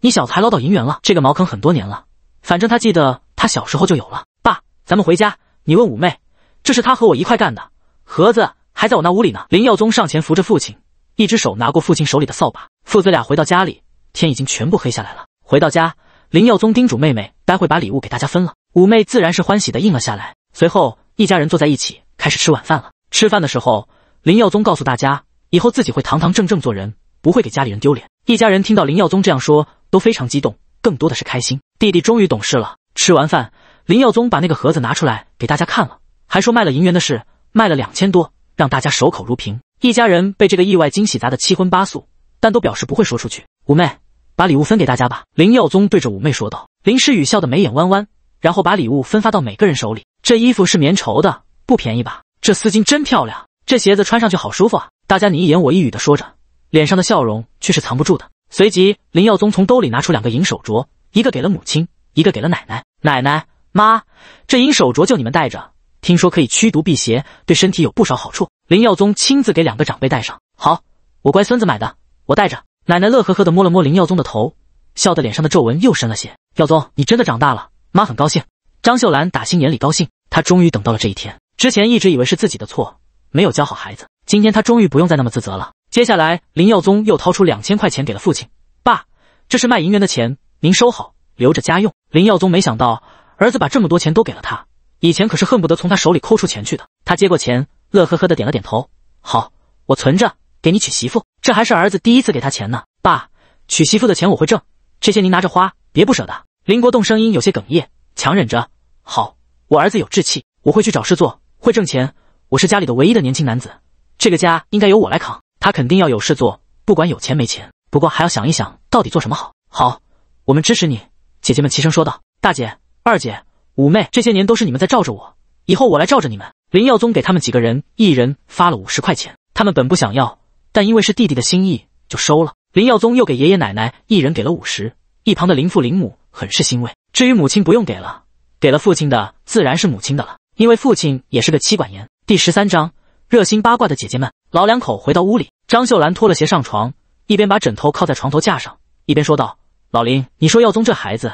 你小子还捞到银元了。这个茅坑很多年了，反正他记得，他小时候就有了。爸，咱们回家，你问五妹，这是他和我一块干的，盒子还在我那屋里呢。林耀宗上前扶着父亲，一只手拿过父亲手里的扫把，父子俩回到家里，天已经全部黑下来了。回到家，林耀宗叮嘱妹妹，待会把礼物给大家分了。五妹自然是欢喜的应了下来。随后，一家人坐在一起开始吃晚饭了。吃饭的时候，林耀宗告诉大家。以后自己会堂堂正正做人，不会给家里人丢脸。一家人听到林耀宗这样说，都非常激动，更多的是开心。弟弟终于懂事了。吃完饭，林耀宗把那个盒子拿出来给大家看了，还说卖了银元的事，卖了两千多，让大家守口如瓶。一家人被这个意外惊喜砸得七荤八素，但都表示不会说出去。五妹，把礼物分给大家吧。林耀宗对着五妹说道。林诗雨笑得眉眼弯弯，然后把礼物分发到每个人手里。这衣服是棉绸的，不便宜吧？这丝巾真漂亮，这鞋子穿上去好舒服啊。大家你一言我一语的说着，脸上的笑容却是藏不住的。随即，林耀宗从兜里拿出两个银手镯，一个给了母亲，一个给了奶奶。奶奶，妈，这银手镯就你们带着，听说可以驱毒辟邪，对身体有不少好处。林耀宗亲自给两个长辈戴上。好，我乖孙子买的，我带着。奶奶乐呵呵的摸了摸林耀宗的头，笑得脸上的皱纹又深了些。耀宗，你真的长大了，妈很高兴。张秀兰打心眼里高兴，她终于等到了这一天，之前一直以为是自己的错，没有教好孩子。今天他终于不用再那么自责了。接下来，林耀宗又掏出两千块钱给了父亲：“爸，这是卖银元的钱，您收好，留着家用。”林耀宗没想到儿子把这么多钱都给了他，以前可是恨不得从他手里抠出钱去的。他接过钱，乐呵呵的点了点头：“好，我存着，给你娶媳妇。”这还是儿子第一次给他钱呢。爸，娶媳妇的钱我会挣，这些您拿着花，别不舍得。林国栋声音有些哽咽，强忍着：“好，我儿子有志气，我会去找事做，会挣钱。我是家里的唯一的年轻男子。”这个家应该由我来扛，他肯定要有事做，不管有钱没钱。不过还要想一想，到底做什么好。好，我们支持你。姐姐们齐声说道：“大姐、二姐、五妹，这些年都是你们在罩着我，以后我来罩着你们。”林耀宗给他们几个人一人发了五十块钱，他们本不想要，但因为是弟弟的心意，就收了。林耀宗又给爷爷奶奶一人给了五十，一旁的林父林母很是欣慰。至于母亲不用给了，给了父亲的自然是母亲的了，因为父亲也是个妻管严。第十三章。热心八卦的姐姐们，老两口回到屋里，张秀兰脱了鞋上床，一边把枕头靠在床头架上，一边说道：“老林，你说耀宗这孩子，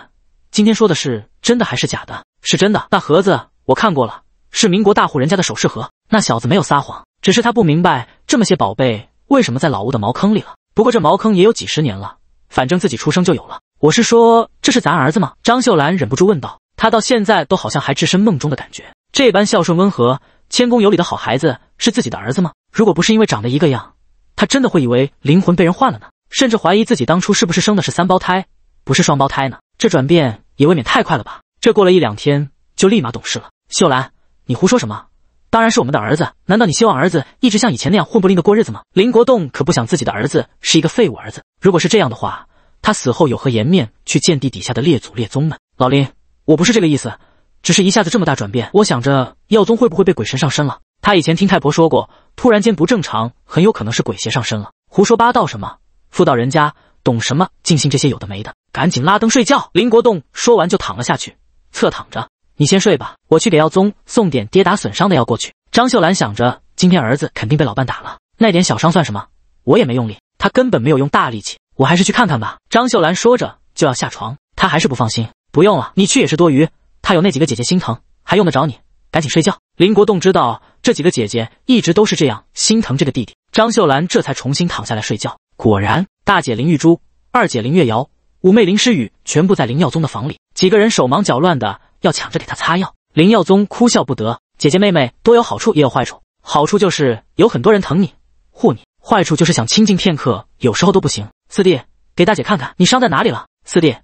今天说的是真的还是假的？是真的，那盒子我看过了，是民国大户人家的首饰盒。那小子没有撒谎，只是他不明白，这么些宝贝为什么在老屋的茅坑里了。不过这茅坑也有几十年了，反正自己出生就有了。我是说，这是咱儿子吗？”张秀兰忍不住问道。他到现在都好像还置身梦中的感觉，这般孝顺温和。谦恭有礼的好孩子是自己的儿子吗？如果不是因为长得一个样，他真的会以为灵魂被人换了呢？甚至怀疑自己当初是不是生的是三胞胎，不是双胞胎呢？这转变也未免太快了吧？这过了一两天就立马懂事了。秀兰，你胡说什么？当然是我们的儿子。难道你希望儿子一直像以前那样混不吝的过日子吗？林国栋可不想自己的儿子是一个废物儿子。如果是这样的话，他死后有何颜面去见地底下的列祖列宗们？老林，我不是这个意思。只是一下子这么大转变，我想着耀宗会不会被鬼神上身了？他以前听太婆说过，突然间不正常，很有可能是鬼邪上身了。胡说八道什么？妇道人家懂什么？尽信这些有的没的，赶紧拉灯睡觉。林国栋说完就躺了下去，侧躺着。你先睡吧，我去给耀宗送点跌打损伤的药过去。张秀兰想着，今天儿子肯定被老伴打了，那点小伤算什么？我也没用力，他根本没有用大力气，我还是去看看吧。张秀兰说着就要下床，他还是不放心。不用了，你去也是多余。他有那几个姐姐心疼，还用得着你？赶紧睡觉。林国栋知道这几个姐姐一直都是这样心疼这个弟弟，张秀兰这才重新躺下来睡觉。果然，大姐林玉珠、二姐林月瑶、五妹林诗雨全部在林耀宗的房里，几个人手忙脚乱的要抢着给他擦药。林耀宗哭笑不得：“姐姐妹妹都有好处，也有坏处。好处就是有很多人疼你、护你；坏处就是想亲近片刻，有时候都不行。”四弟，给大姐看看你伤在哪里了。四弟，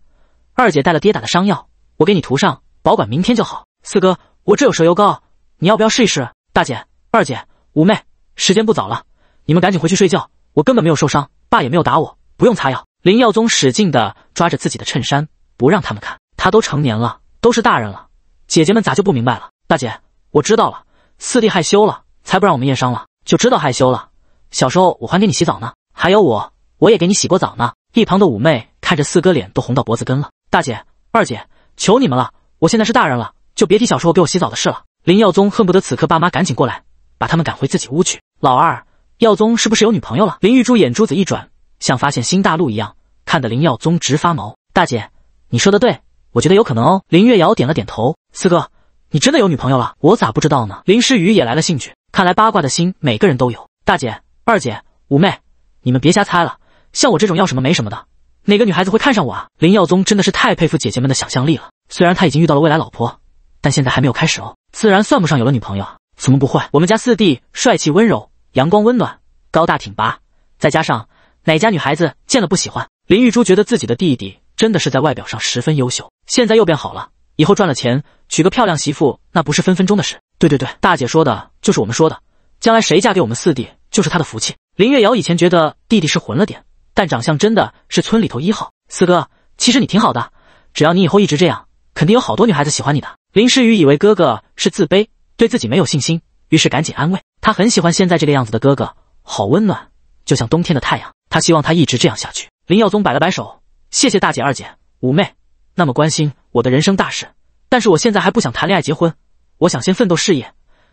二姐带了跌打的伤药，我给你涂上。保管明天就好，四哥，我这有蛇油膏，你要不要试一试？大姐、二姐、五妹，时间不早了，你们赶紧回去睡觉。我根本没有受伤，爸也没有打我，不用擦药。林耀宗使劲的抓着自己的衬衫，不让他们看。他都成年了，都是大人了，姐姐们咋就不明白了？大姐，我知道了，四弟害羞了，才不让我们验伤了，就知道害羞了。小时候我还给你洗澡呢，还有我，我也给你洗过澡呢。一旁的五妹看着四哥脸都红到脖子根了，大姐、二姐，求你们了。我现在是大人了，就别提小时候给我洗澡的事了。林耀宗恨不得此刻爸妈赶紧过来，把他们赶回自己屋去。老二，耀宗是不是有女朋友了？林玉珠眼珠子一转，像发现新大陆一样，看得林耀宗直发毛。大姐，你说的对，我觉得有可能哦。林月瑶点了点头。四哥，你真的有女朋友了？我咋不知道呢？林诗雨也来了兴趣。看来八卦的心每个人都有。大姐，二姐，五妹，你们别瞎猜了，像我这种要什么没什么的，哪个女孩子会看上我啊？林耀宗真的是太佩服姐姐们的想象力了。虽然他已经遇到了未来老婆，但现在还没有开始哦，自然算不上有了女朋友怎么不会？我们家四弟帅气温柔，阳光温暖，高大挺拔，再加上哪家女孩子见了不喜欢？林玉珠觉得自己的弟弟真的是在外表上十分优秀，现在又变好了，以后赚了钱娶个漂亮媳妇，那不是分分钟的事。对对对，大姐说的就是我们说的，将来谁嫁给我们四弟就是他的福气。林月瑶以前觉得弟弟是混了点，但长相真的是村里头一号。四哥，其实你挺好的，只要你以后一直这样。肯定有好多女孩子喜欢你的。林诗雨以为哥哥是自卑，对自己没有信心，于是赶紧安慰他。很喜欢现在这个样子的哥哥，好温暖，就像冬天的太阳。他希望他一直这样下去。林耀宗摆了摆手，谢谢大姐、二姐、五妹那么关心我的人生大事。但是我现在还不想谈恋爱、结婚，我想先奋斗事业。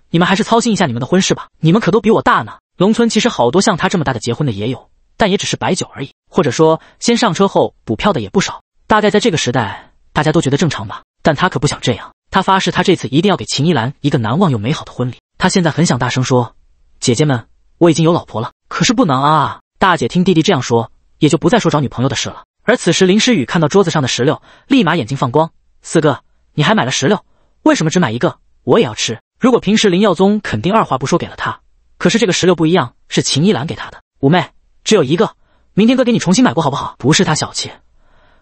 你们还是操心一下你们的婚事吧。你们可都比我大呢。农村其实好多像他这么大的结婚的也有，但也只是摆酒而已，或者说先上车后补票的也不少。大概在这个时代。大家都觉得正常吧？但他可不想这样。他发誓，他这次一定要给秦依兰一个难忘又美好的婚礼。他现在很想大声说：“姐姐们，我已经有老婆了。”可是不能啊！大姐听弟弟这样说，也就不再说找女朋友的事了。而此时，林诗雨看到桌子上的石榴，立马眼睛放光：“四哥，你还买了石榴？为什么只买一个？我也要吃。如果平时林耀宗肯定二话不说给了他，可是这个石榴不一样，是秦依兰给他的。五妹，只有一个，明天哥给你重新买过好不好？不是他小气，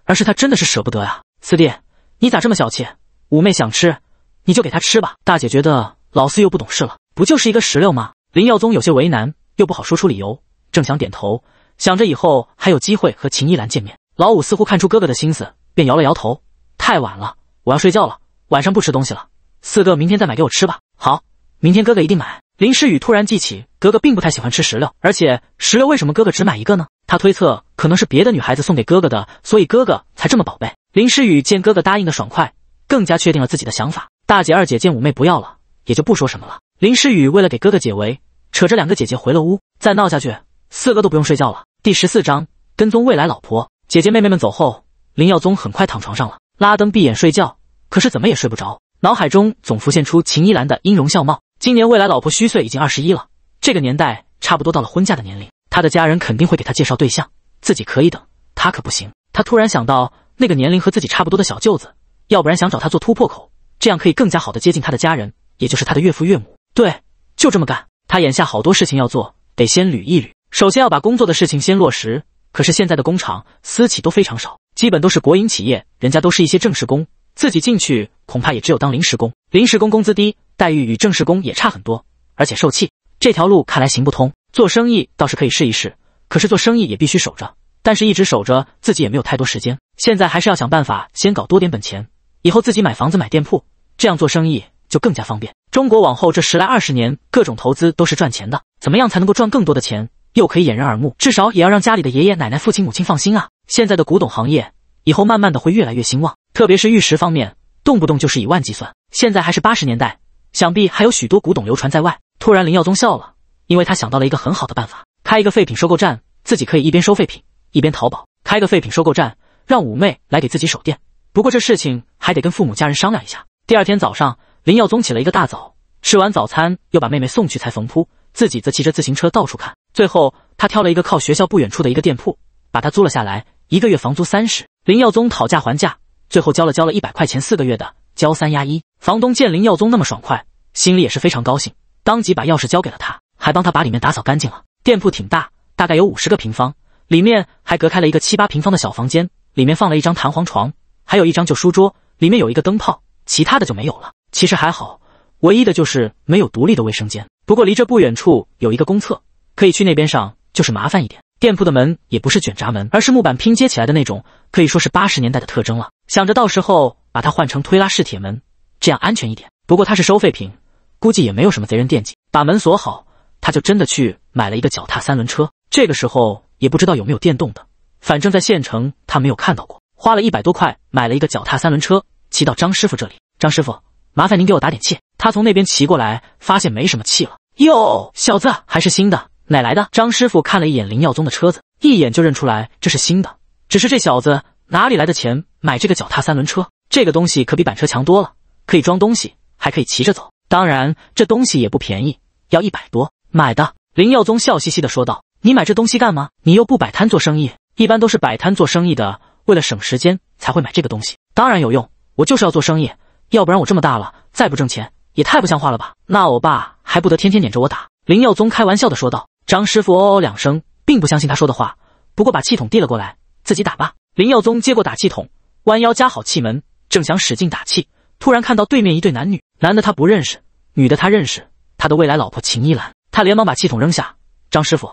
而是他真的是舍不得呀。”四弟，你咋这么小气？五妹想吃，你就给她吃吧。大姐觉得老四又不懂事了，不就是一个石榴吗？林耀宗有些为难，又不好说出理由，正想点头，想着以后还有机会和秦依兰见面。老五似乎看出哥哥的心思，便摇了摇头。太晚了，我要睡觉了，晚上不吃东西了。四哥，明天再买给我吃吧。好，明天哥哥一定买。林诗雨突然记起，哥哥并不太喜欢吃石榴，而且石榴为什么哥哥只买一个呢？他推测可能是别的女孩子送给哥哥的，所以哥哥才这么宝贝。林诗雨见哥哥答应的爽快，更加确定了自己的想法。大姐、二姐见五妹不要了，也就不说什么了。林诗雨为了给哥哥解围，扯着两个姐姐回了屋。再闹下去，四个都不用睡觉了。第十四章跟踪未来老婆。姐姐妹妹们走后，林耀宗很快躺床上了，拉灯闭眼睡觉，可是怎么也睡不着，脑海中总浮现出秦依兰的音容笑貌。今年未来老婆虚岁已经二十一了，这个年代差不多到了婚嫁的年龄，他的家人肯定会给他介绍对象，自己可以等，他可不行。他突然想到那个年龄和自己差不多的小舅子，要不然想找他做突破口，这样可以更加好的接近他的家人，也就是他的岳父岳母。对，就这么干。他眼下好多事情要做，得先捋一捋。首先要把工作的事情先落实，可是现在的工厂私企都非常少，基本都是国营企业，人家都是一些正式工，自己进去恐怕也只有当临时工，临时工工资低。待遇与正式工也差很多，而且受气。这条路看来行不通，做生意倒是可以试一试。可是做生意也必须守着，但是一直守着自己也没有太多时间。现在还是要想办法先搞多点本钱，以后自己买房子、买店铺，这样做生意就更加方便。中国往后这十来二十年，各种投资都是赚钱的。怎么样才能够赚更多的钱，又可以掩人耳目？至少也要让家里的爷爷奶奶、父亲母亲放心啊！现在的古董行业，以后慢慢的会越来越兴旺，特别是玉石方面，动不动就是以万计算。现在还是八十年代。想必还有许多古董流传在外。突然，林耀宗笑了，因为他想到了一个很好的办法：开一个废品收购站，自己可以一边收废品一边淘宝。开个废品收购站，让五妹来给自己守店。不过这事情还得跟父母家人商量一下。第二天早上，林耀宗起了一个大早，吃完早餐又把妹妹送去裁缝铺，自己则骑着自行车到处看。最后，他挑了一个靠学校不远处的一个店铺，把它租了下来，一个月房租三十。林耀宗讨价还价，最后交了交了一百块钱四个月的，交三押一。房东见林耀宗那么爽快，心里也是非常高兴，当即把钥匙交给了他，还帮他把里面打扫干净了。店铺挺大，大概有五十个平方，里面还隔开了一个七八平方的小房间，里面放了一张弹簧床，还有一张旧书桌，里面有一个灯泡，其他的就没有了。其实还好，唯一的就是没有独立的卫生间，不过离这不远处有一个公厕，可以去那边上，就是麻烦一点。店铺的门也不是卷闸门，而是木板拼接起来的那种，可以说是八十年代的特征了。想着到时候把它换成推拉式铁门。这样安全一点。不过他是收废品，估计也没有什么贼人惦记。把门锁好，他就真的去买了一个脚踏三轮车。这个时候也不知道有没有电动的，反正在县城他没有看到过。花了一百多块买了一个脚踏三轮车，骑到张师傅这里。张师傅，麻烦您给我打点气。他从那边骑过来，发现没什么气了。哟，小子，还是新的，哪来的？张师傅看了一眼林耀宗的车子，一眼就认出来这是新的。只是这小子哪里来的钱买这个脚踏三轮车？这个东西可比板车强多了。可以装东西，还可以骑着走。当然，这东西也不便宜，要一百多买的。林耀宗笑嘻嘻的说道：“你买这东西干嘛？你又不摆摊做生意，一般都是摆摊做生意的，为了省时间才会买这个东西。当然有用，我就是要做生意，要不然我这么大了再不挣钱也太不像话了吧？那我爸还不得天天撵着我打？”林耀宗开玩笑的说道。张师傅哦哦两声，并不相信他说的话，不过把气筒递了过来，自己打吧。林耀宗接过打气筒，弯腰夹好气门，正想使劲打气。突然看到对面一对男女，男的他不认识，女的他认识，他的未来老婆秦依兰。他连忙把气筒扔下：“张师傅，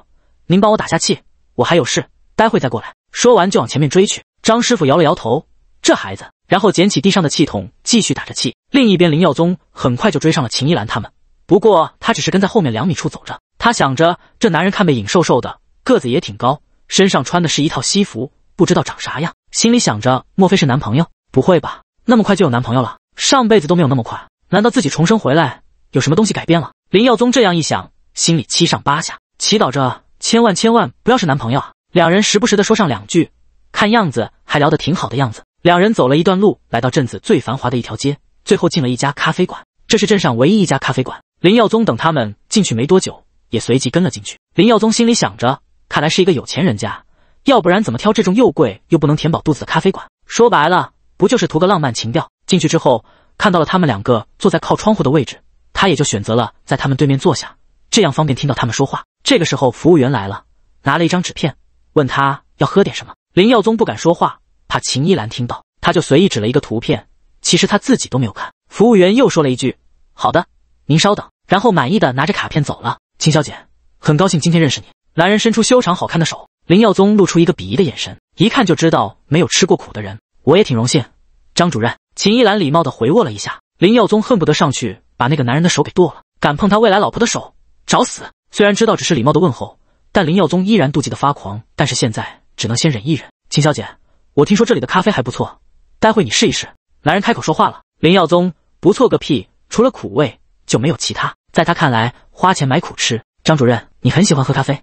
您帮我打下气，我还有事，待会再过来。”说完就往前面追去。张师傅摇了摇头：“这孩子。”然后捡起地上的气筒，继续打着气。另一边，林耀宗很快就追上了秦依兰他们，不过他只是跟在后面两米处走着。他想着这男人看背影瘦瘦的，个子也挺高，身上穿的是一套西服，不知道长啥样。心里想着，莫非是男朋友？不会吧，那么快就有男朋友了？上辈子都没有那么快，难道自己重生回来有什么东西改变了？林耀宗这样一想，心里七上八下，祈祷着千万千万不要是男朋友啊！两人时不时的说上两句，看样子还聊得挺好的样子。两人走了一段路，来到镇子最繁华的一条街，最后进了一家咖啡馆，这是镇上唯一一家咖啡馆。林耀宗等他们进去没多久，也随即跟了进去。林耀宗心里想着，看来是一个有钱人家，要不然怎么挑这种又贵又不能填饱肚子的咖啡馆？说白了，不就是图个浪漫情调？进去之后，看到了他们两个坐在靠窗户的位置，他也就选择了在他们对面坐下，这样方便听到他们说话。这个时候，服务员来了，拿了一张纸片，问他要喝点什么。林耀宗不敢说话，怕秦依兰听到，他就随意指了一个图片，其实他自己都没有看。服务员又说了一句：“好的，您稍等。”然后满意的拿着卡片走了。秦小姐，很高兴今天认识你。男人伸出修长好看的手，林耀宗露出一个鄙夷的眼神，一看就知道没有吃过苦的人。我也挺荣幸，张主任。秦依兰礼貌地回握了一下，林耀宗恨不得上去把那个男人的手给剁了。敢碰他未来老婆的手，找死！虽然知道只是礼貌的问候，但林耀宗依然妒忌的发狂。但是现在只能先忍一忍。秦小姐，我听说这里的咖啡还不错，待会你试一试。男人开口说话了。林耀宗，不错个屁，除了苦味就没有其他。在他看来，花钱买苦吃。张主任，你很喜欢喝咖啡？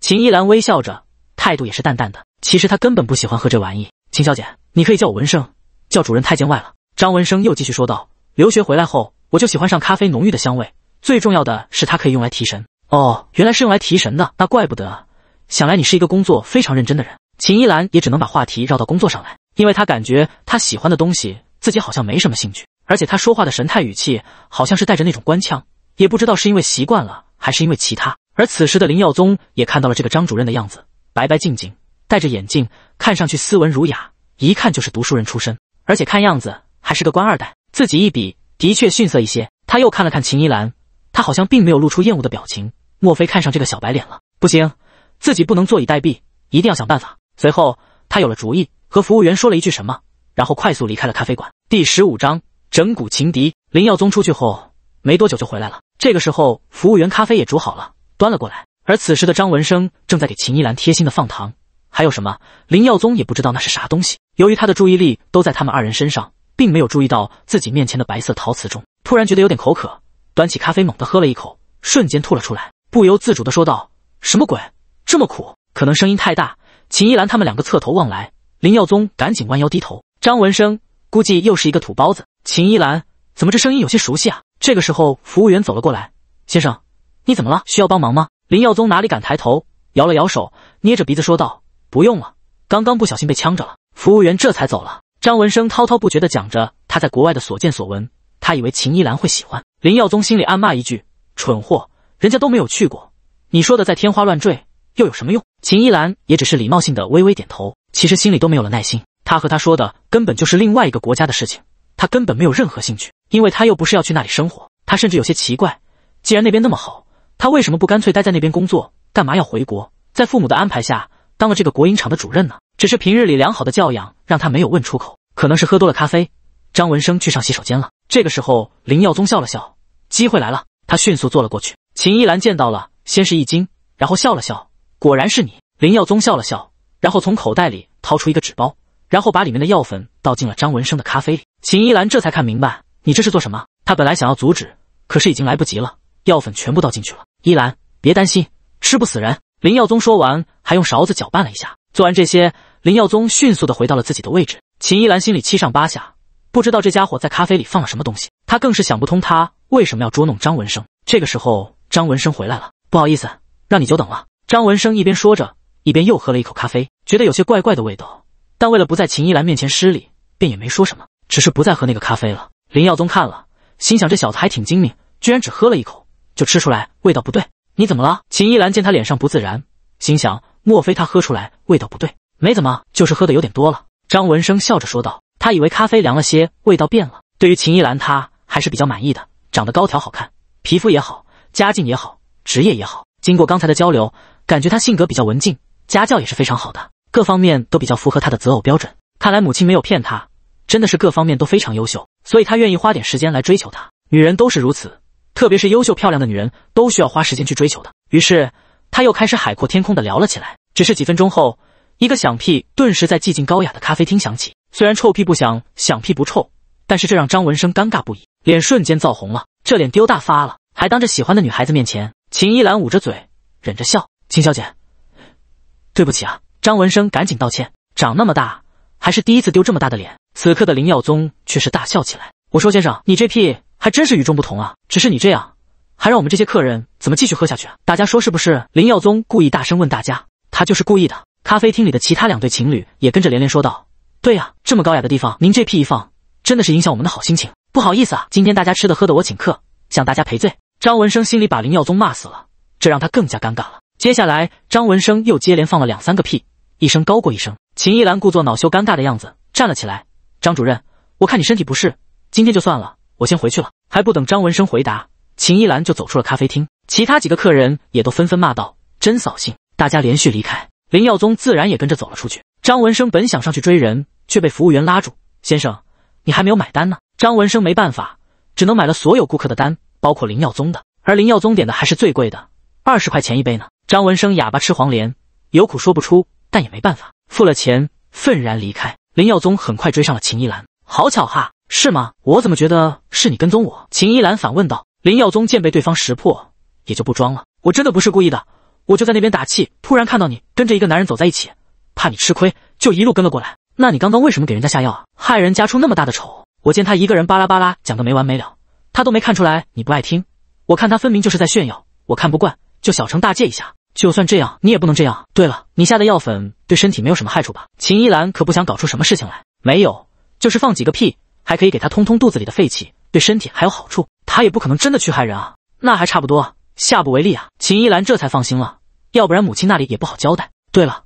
秦依兰微笑着，态度也是淡淡的。其实她根本不喜欢喝这玩意。秦小姐，你可以叫我文生，叫主任太见外了。张文生又继续说道：“留学回来后，我就喜欢上咖啡浓郁的香味。最重要的是，它可以用来提神。”哦，原来是用来提神的，那怪不得。想来你是一个工作非常认真的人。”秦依兰也只能把话题绕到工作上来，因为她感觉她喜欢的东西自己好像没什么兴趣，而且她说话的神态语气好像是带着那种官腔，也不知道是因为习惯了还是因为其他。而此时的林耀宗也看到了这个张主任的样子，白白净净，戴着眼镜，看上去斯文儒雅，一看就是读书人出身，而且看样子。还是个官二代，自己一比的确逊色一些。他又看了看秦依兰，他好像并没有露出厌恶的表情，莫非看上这个小白脸了？不行，自己不能坐以待毙，一定要想办法。随后他有了主意，和服务员说了一句什么，然后快速离开了咖啡馆。第十五章整蛊情敌。林耀宗出去后没多久就回来了，这个时候服务员咖啡也煮好了，端了过来。而此时的张文生正在给秦依兰贴心的放糖，还有什么林耀宗也不知道那是啥东西。由于他的注意力都在他们二人身上。并没有注意到自己面前的白色陶瓷中，突然觉得有点口渴，端起咖啡猛地喝了一口，瞬间吐了出来，不由自主地说道：“什么鬼？这么苦！”可能声音太大，秦依兰他们两个侧头望来，林耀宗赶紧弯腰低头。张文生估计又是一个土包子。秦依兰，怎么这声音有些熟悉啊？这个时候，服务员走了过来：“先生，你怎么了？需要帮忙吗？”林耀宗哪里敢抬头，摇了摇手，捏着鼻子说道：“不用了，刚刚不小心被呛着了。”服务员这才走了。张文生滔滔不绝地讲着他在国外的所见所闻，他以为秦依兰会喜欢。林耀宗心里暗骂一句：“蠢货，人家都没有去过，你说的再天花乱坠又有什么用？”秦依兰也只是礼貌性的微微点头，其实心里都没有了耐心。他和他说的根本就是另外一个国家的事情，他根本没有任何兴趣，因为他又不是要去那里生活。他甚至有些奇怪，既然那边那么好，他为什么不干脆待在那边工作，干嘛要回国，在父母的安排下当了这个国营厂的主任呢？只是平日里良好的教养让他没有问出口，可能是喝多了咖啡。张文生去上洗手间了。这个时候，林耀宗笑了笑，机会来了。他迅速坐了过去。秦依兰见到了，先是一惊，然后笑了笑，果然是你。林耀宗笑了笑，然后从口袋里掏出一个纸包，然后把里面的药粉倒进了张文生的咖啡里。秦依兰这才看明白，你这是做什么？他本来想要阻止，可是已经来不及了，药粉全部倒进去了。依兰，别担心，吃不死人。林耀宗说完，还用勺子搅拌了一下。做完这些。林耀宗迅速的回到了自己的位置，秦依兰心里七上八下，不知道这家伙在咖啡里放了什么东西，她更是想不通他为什么要捉弄张文生。这个时候，张文生回来了，不好意思让你久等了。张文生一边说着，一边又喝了一口咖啡，觉得有些怪怪的味道，但为了不在秦依兰面前失礼，便也没说什么，只是不再喝那个咖啡了。林耀宗看了，心想这小子还挺精明，居然只喝了一口就吃出来味道不对。你怎么了？秦依兰见他脸上不自然，心想莫非他喝出来味道不对？没怎么，就是喝的有点多了。张文生笑着说道：“他以为咖啡凉了些，味道变了。对于秦一兰，他还是比较满意的。长得高挑好看，皮肤也好，家境也好，职业也好。经过刚才的交流，感觉她性格比较文静，家教也是非常好的，各方面都比较符合他的择偶标准。看来母亲没有骗他，真的是各方面都非常优秀，所以他愿意花点时间来追求她。女人都是如此，特别是优秀漂亮的女人，都需要花时间去追求的。于是他又开始海阔天空的聊了起来。只是几分钟后。”一个响屁顿时在寂静高雅的咖啡厅响起。虽然臭屁不响，响屁不臭，但是这让张文生尴尬不已，脸瞬间燥红了。这脸丢大发了，还当着喜欢的女孩子面前。秦依兰捂着嘴忍着笑。秦小姐，对不起啊！张文生赶紧道歉。长那么大，还是第一次丢这么大的脸。此刻的林耀宗却是大笑起来。我说先生，你这屁还真是与众不同啊！只是你这样，还让我们这些客人怎么继续喝下去啊？大家说是不是？林耀宗故意大声问大家，他就是故意的。咖啡厅里的其他两对情侣也跟着连连说道：“对呀，这么高雅的地方，您这屁一放，真的是影响我们的好心情。不好意思啊，今天大家吃的喝的我请客，向大家赔罪。”张文生心里把林耀宗骂死了，这让他更加尴尬了。接下来，张文生又接连放了两三个屁，一声高过一声。秦依兰故作恼羞尴尬的样子，站了起来：“张主任，我看你身体不适，今天就算了，我先回去了。”还不等张文生回答，秦依兰就走出了咖啡厅。其他几个客人也都纷纷骂道：“真扫兴！”大家连续离开。林耀宗自然也跟着走了出去。张文生本想上去追人，却被服务员拉住：“先生，你还没有买单呢。”张文生没办法，只能买了所有顾客的单，包括林耀宗的。而林耀宗点的还是最贵的，二十块钱一杯呢。张文生哑巴吃黄连，有苦说不出，但也没办法，付了钱，愤然离开。林耀宗很快追上了秦依兰：“好巧哈，是吗？我怎么觉得是你跟踪我？”秦依兰反问道。林耀宗见被对方识破，也就不装了：“我真的不是故意的。”我就在那边打气，突然看到你跟着一个男人走在一起，怕你吃亏，就一路跟了过来。那你刚刚为什么给人家下药啊？害人家出那么大的丑？我见他一个人巴拉巴拉讲个没完没了，他都没看出来你不爱听。我看他分明就是在炫耀，我看不惯，就小惩大戒一下。就算这样，你也不能这样。对了，你下的药粉对身体没有什么害处吧？秦依兰可不想搞出什么事情来。没有，就是放几个屁，还可以给他通通肚子里的废气，对身体还有好处。他也不可能真的去害人啊。那还差不多。下不为例啊！秦依兰这才放心了，要不然母亲那里也不好交代。对了，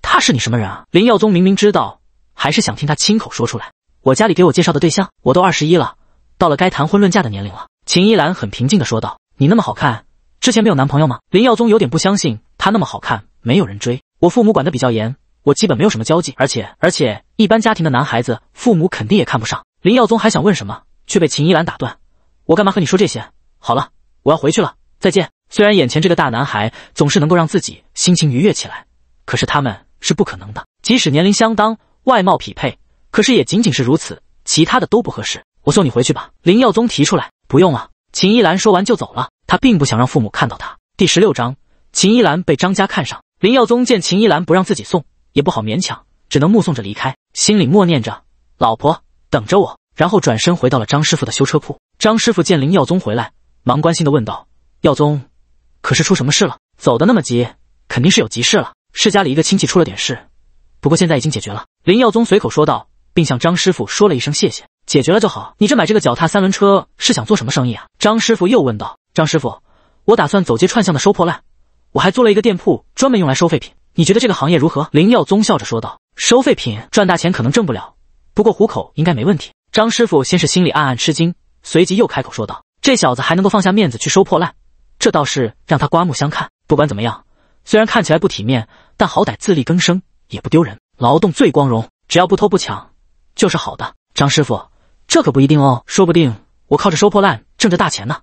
他是你什么人啊？林耀宗明明知道，还是想听他亲口说出来。我家里给我介绍的对象，我都二十一了，到了该谈婚论嫁的年龄了。秦依兰很平静的说道：“你那么好看，之前没有男朋友吗？”林耀宗有点不相信，他那么好看，没有人追。我父母管得比较严，我基本没有什么交际，而且而且一般家庭的男孩子，父母肯定也看不上。林耀宗还想问什么，却被秦依兰打断：“我干嘛和你说这些？好了，我要回去了。”再见。虽然眼前这个大男孩总是能够让自己心情愉悦起来，可是他们是不可能的。即使年龄相当，外貌匹配，可是也仅仅是如此，其他的都不合适。我送你回去吧。林耀宗提出来。不用了。秦依兰说完就走了。她并不想让父母看到她。第十六章，秦依兰被张家看上。林耀宗见秦依兰不让自己送，也不好勉强，只能目送着离开，心里默念着：“老婆，等着我。”然后转身回到了张师傅的修车铺。张师傅见林耀宗回来，忙关心的问道。耀宗，可是出什么事了？走的那么急，肯定是有急事了。是家里一个亲戚出了点事，不过现在已经解决了。林耀宗随口说道，并向张师傅说了一声谢谢。解决了就好。你这买这个脚踏三轮车是想做什么生意啊？张师傅又问道。张师傅，我打算走街串巷的收破烂，我还做了一个店铺，专门用来收废品。你觉得这个行业如何？林耀宗笑着说道。收废品赚大钱可能挣不了，不过糊口应该没问题。张师傅先是心里暗暗吃惊，随即又开口说道：这小子还能够放下面子去收破烂。这倒是让他刮目相看。不管怎么样，虽然看起来不体面，但好歹自力更生，也不丢人。劳动最光荣，只要不偷不抢，就是好的。张师傅，这可不一定哦，说不定我靠着收破烂挣着大钱呢。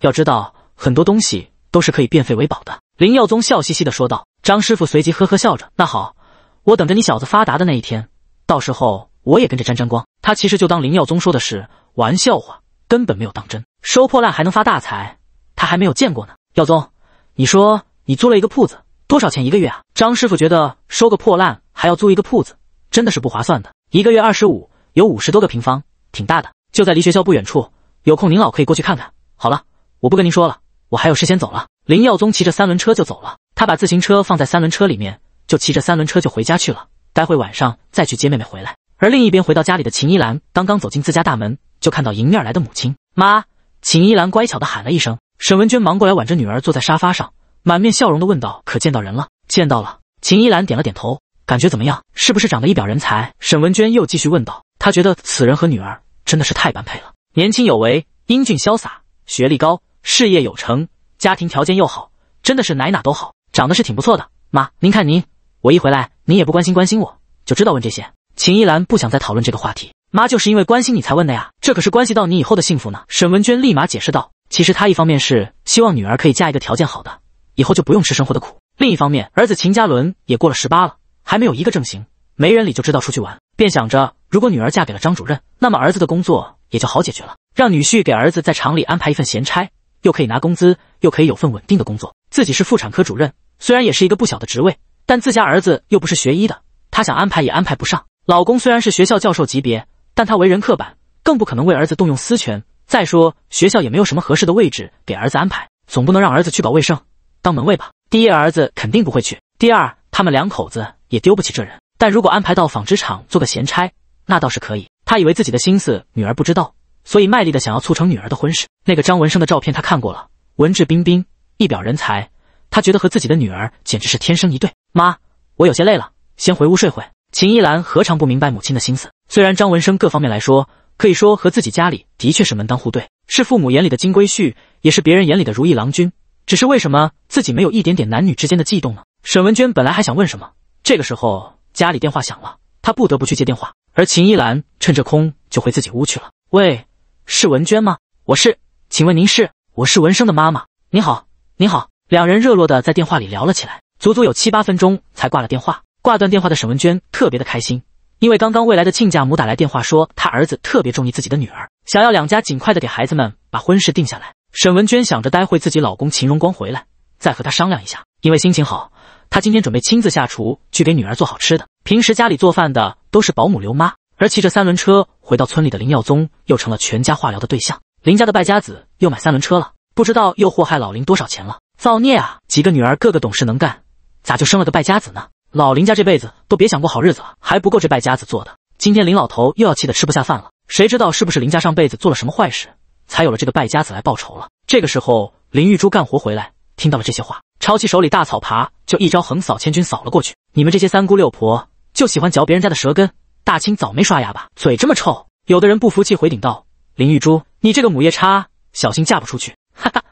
要知道，很多东西都是可以变废为宝的。林耀宗笑嘻嘻地说道。张师傅随即呵呵笑着：“那好，我等着你小子发达的那一天，到时候我也跟着沾沾光。”他其实就当林耀宗说的是玩笑话，根本没有当真。收破烂还能发大财？他还没有见过呢。耀宗，你说你租了一个铺子，多少钱一个月啊？张师傅觉得收个破烂还要租一个铺子，真的是不划算的。一个月二十五，有五十多个平方，挺大的。就在离学校不远处，有空您老可以过去看看。好了，我不跟您说了，我还有事，先走了。林耀宗骑着三轮车就走了，他把自行车放在三轮车里面，就骑着三轮车就回家去了。待会晚上再去接妹妹回来。而另一边，回到家里的秦依兰，刚刚走进自家大门，就看到迎面来的母亲。妈，秦依兰乖巧的喊了一声。沈文娟忙过来，挽着女儿坐在沙发上，满面笑容的问道：“可见到人了？”“见到了。”秦依兰点了点头。“感觉怎么样？是不是长得一表人才？”沈文娟又继续问道：“她觉得此人和女儿真的是太般配了，年轻有为，英俊潇洒，学历高，事业有成，家庭条件又好，真的是哪哪都好，长得是挺不错的。”“妈，您看您，我一回来您也不关心关心我，就知道问这些。”秦依兰不想再讨论这个话题。“妈就是因为关心你才问的呀，这可是关系到你以后的幸福呢。”沈文娟立马解释道。其实他一方面是希望女儿可以嫁一个条件好的，以后就不用吃生活的苦；另一方面，儿子秦嘉伦也过了十八了，还没有一个正形，没人理就知道出去玩。便想着，如果女儿嫁给了张主任，那么儿子的工作也就好解决了，让女婿给儿子在厂里安排一份闲差，又可以拿工资，又可以有份稳定的工作。自己是妇产科主任，虽然也是一个不小的职位，但自家儿子又不是学医的，他想安排也安排不上。老公虽然是学校教授级别，但他为人刻板，更不可能为儿子动用私权。再说学校也没有什么合适的位置给儿子安排，总不能让儿子去搞卫生当门卫吧？第一，儿子肯定不会去；第二，他们两口子也丢不起这人。但如果安排到纺织厂做个闲差，那倒是可以。他以为自己的心思女儿不知道，所以卖力的想要促成女儿的婚事。那个张文生的照片他看过了，文质彬彬，一表人才，他觉得和自己的女儿简直是天生一对。妈，我有些累了，先回屋睡会。秦依兰何尝不明白母亲的心思？虽然张文生各方面来说，可以说和自己家里的确是门当户对，是父母眼里的金龟婿，也是别人眼里的如意郎君。只是为什么自己没有一点点男女之间的悸动呢？沈文娟本来还想问什么，这个时候家里电话响了，她不得不去接电话。而秦依兰趁着空就回自己屋去了。喂，是文娟吗？我是，请问您是？我是文生的妈妈。你好，你好。两人热络的在电话里聊了起来，足足有七八分钟才挂了电话。挂断电话的沈文娟特别的开心。因为刚刚未来的亲家母打来电话说，她儿子特别中意自己的女儿，想要两家尽快的给孩子们把婚事定下来。沈文娟想着，待会自己老公秦荣光回来，再和他商量一下。因为心情好，她今天准备亲自下厨去给女儿做好吃的。平时家里做饭的都是保姆刘妈，而骑着三轮车回到村里的林耀宗又成了全家化疗的对象。林家的败家子又买三轮车了，不知道又祸害老林多少钱了，造孽啊！几个女儿个个懂事能干，咋就生了个败家子呢？老林家这辈子都别想过好日子了，还不够这败家子做的。今天林老头又要气得吃不下饭了。谁知道是不是林家上辈子做了什么坏事，才有了这个败家子来报仇了？这个时候，林玉珠干活回来，听到了这些话，抄起手里大草耙就一招横扫千军扫了过去。你们这些三姑六婆就喜欢嚼别人家的舌根，大清早没刷牙吧？嘴这么臭！有的人不服气回顶道：“林玉珠，你这个母夜叉，小心嫁不出去！”哈哈，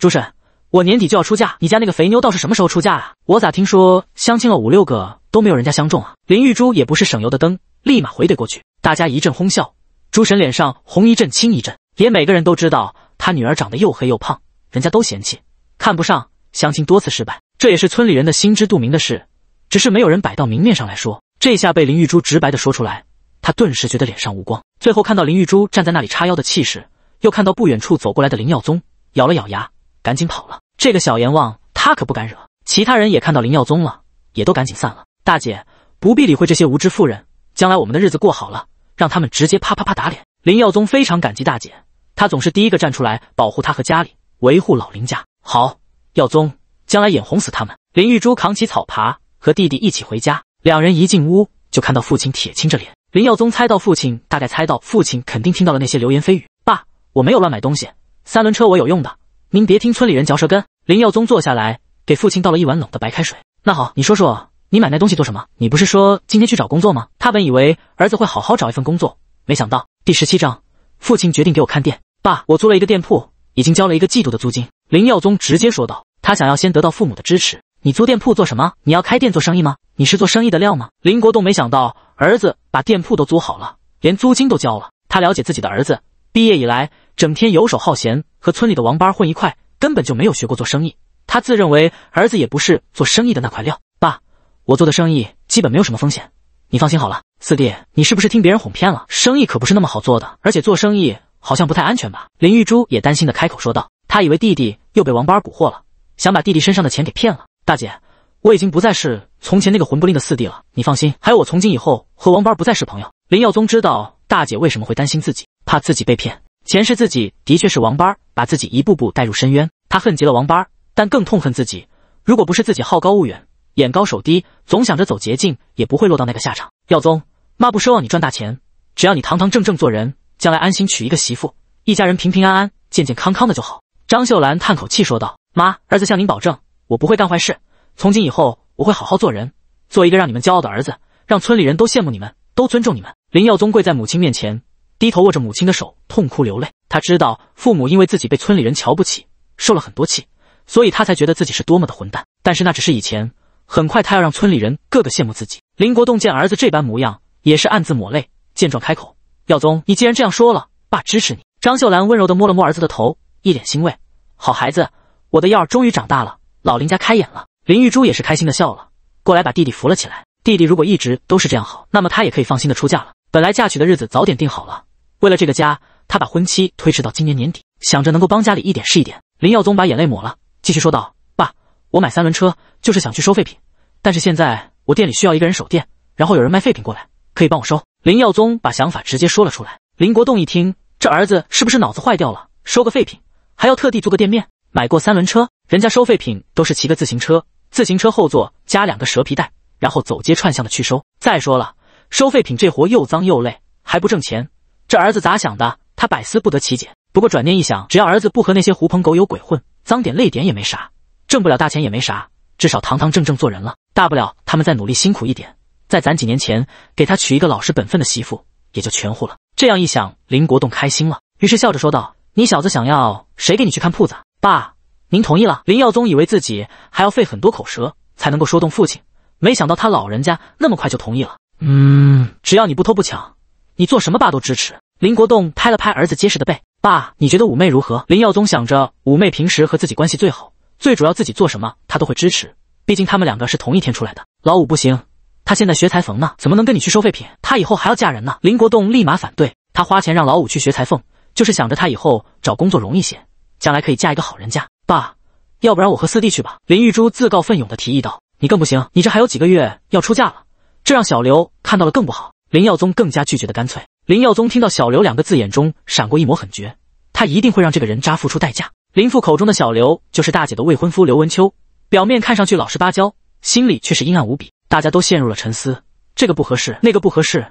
朱婶。我年底就要出嫁，你家那个肥妞倒是什么时候出嫁啊？我咋听说相亲了五六个都没有人家相中啊？林玉珠也不是省油的灯，立马回怼过去，大家一阵哄笑，诸神脸上红一阵青一阵。也每个人都知道他女儿长得又黑又胖，人家都嫌弃，看不上，相亲多次失败，这也是村里人的心知肚明的事，只是没有人摆到明面上来说。这下被林玉珠直白的说出来，他顿时觉得脸上无光。最后看到林玉珠站在那里叉腰的气势，又看到不远处走过来的林耀宗，咬了咬牙。赶紧跑了，这个小阎王他可不敢惹。其他人也看到林耀宗了，也都赶紧散了。大姐，不必理会这些无知妇人，将来我们的日子过好了，让他们直接啪啪啪打脸。林耀宗非常感激大姐，他总是第一个站出来保护他和家里，维护老林家。好，耀宗，将来眼红死他们。林玉珠扛起草耙和弟弟一起回家，两人一进屋就看到父亲铁青着脸。林耀宗猜到父亲大概猜到父亲肯定听到了那些流言蜚语。爸，我没有乱买东西，三轮车我有用的。您别听村里人嚼舌根。林耀宗坐下来，给父亲倒了一碗冷的白开水。那好，你说说，你买那东西做什么？你不是说今天去找工作吗？他本以为儿子会好好找一份工作，没想到。第十七章，父亲决定给我看店。爸，我租了一个店铺，已经交了一个季度的租金。林耀宗直接说道，他想要先得到父母的支持。你租店铺做什么？你要开店做生意吗？你是做生意的料吗？林国栋没想到儿子把店铺都租好了，连租金都交了。他了解自己的儿子，毕业以来。整天游手好闲，和村里的王八混一块，根本就没有学过做生意。他自认为儿子也不是做生意的那块料。爸，我做的生意基本没有什么风险，你放心好了。四弟，你是不是听别人哄骗了？生意可不是那么好做的，而且做生意好像不太安全吧？林玉珠也担心的开口说道，她以为弟弟又被王八蛊惑了，想把弟弟身上的钱给骗了。大姐，我已经不再是从前那个魂不吝的四弟了，你放心。还有，我从今以后和王八不再是朋友。林耀宗知道大姐为什么会担心自己，怕自己被骗。前世自己的确是王八，把自己一步步带入深渊，他恨极了王八，但更痛恨自己。如果不是自己好高骛远，眼高手低，总想着走捷径，也不会落到那个下场。耀宗，妈不奢望你赚大钱，只要你堂堂正正做人，将来安心娶一个媳妇，一家人平平安安、健健康康的就好。张秀兰叹口气说道：“妈，儿子向您保证，我不会干坏事。从今以后，我会好好做人，做一个让你们骄傲的儿子，让村里人都羡慕你们，都尊重你们。”林耀宗跪在母亲面前。低头握着母亲的手，痛哭流泪。他知道父母因为自己被村里人瞧不起，受了很多气，所以他才觉得自己是多么的混蛋。但是那只是以前，很快他要让村里人个个羡慕自己。林国栋见儿子这般模样，也是暗自抹泪。见状开口：“耀宗，你既然这样说了，爸支持你。”张秀兰温柔地摸了摸儿子的头，一脸欣慰：“好孩子，我的耀儿终于长大了，老林家开眼了。”林玉珠也是开心地笑了，过来把弟弟扶了起来。弟弟如果一直都是这样好，那么他也可以放心的出嫁了。本来嫁娶的日子早点定好了。为了这个家，他把婚期推迟到今年年底，想着能够帮家里一点是一点。林耀宗把眼泪抹了，继续说道：“爸，我买三轮车就是想去收废品，但是现在我店里需要一个人守店，然后有人卖废品过来，可以帮我收。”林耀宗把想法直接说了出来。林国栋一听，这儿子是不是脑子坏掉了？收个废品还要特地租个店面，买过三轮车，人家收废品都是骑个自行车，自行车后座加两个蛇皮袋，然后走街串巷的去收。再说了，收废品这活又脏又累，还不挣钱。这儿子咋想的？他百思不得其解。不过转念一想，只要儿子不和那些狐朋狗友鬼混，脏点累点也没啥，挣不了大钱也没啥，至少堂堂正正做人了。大不了他们再努力辛苦一点，再攒几年钱，给他娶一个老实本分的媳妇，也就全乎了。这样一想，林国栋开心了，于是笑着说道：“你小子想要谁给你去看铺子？爸，您同意了？”林耀宗以为自己还要费很多口舌才能够说动父亲，没想到他老人家那么快就同意了。嗯，只要你不偷不抢。你做什么，爸都支持。林国栋拍了拍儿子结实的背，爸，你觉得五妹如何？林耀宗想着，五妹平时和自己关系最好，最主要自己做什么，她都会支持。毕竟他们两个是同一天出来的。老五不行，他现在学裁缝呢，怎么能跟你去收废品？他以后还要嫁人呢。林国栋立马反对，他花钱让老五去学裁缝，就是想着他以后找工作容易些，将来可以嫁一个好人家。爸，要不然我和四弟去吧。林玉珠自告奋勇的提议道，你更不行，你这还有几个月要出嫁了，这让小刘看到了更不好。林耀宗更加拒绝的干脆。林耀宗听到“小刘”两个字，眼中闪过一抹狠绝，他一定会让这个人渣付出代价。林父口中的小刘，就是大姐的未婚夫刘文秋。表面看上去老实巴交，心里却是阴暗无比。大家都陷入了沉思：这个不合适，那个不合适，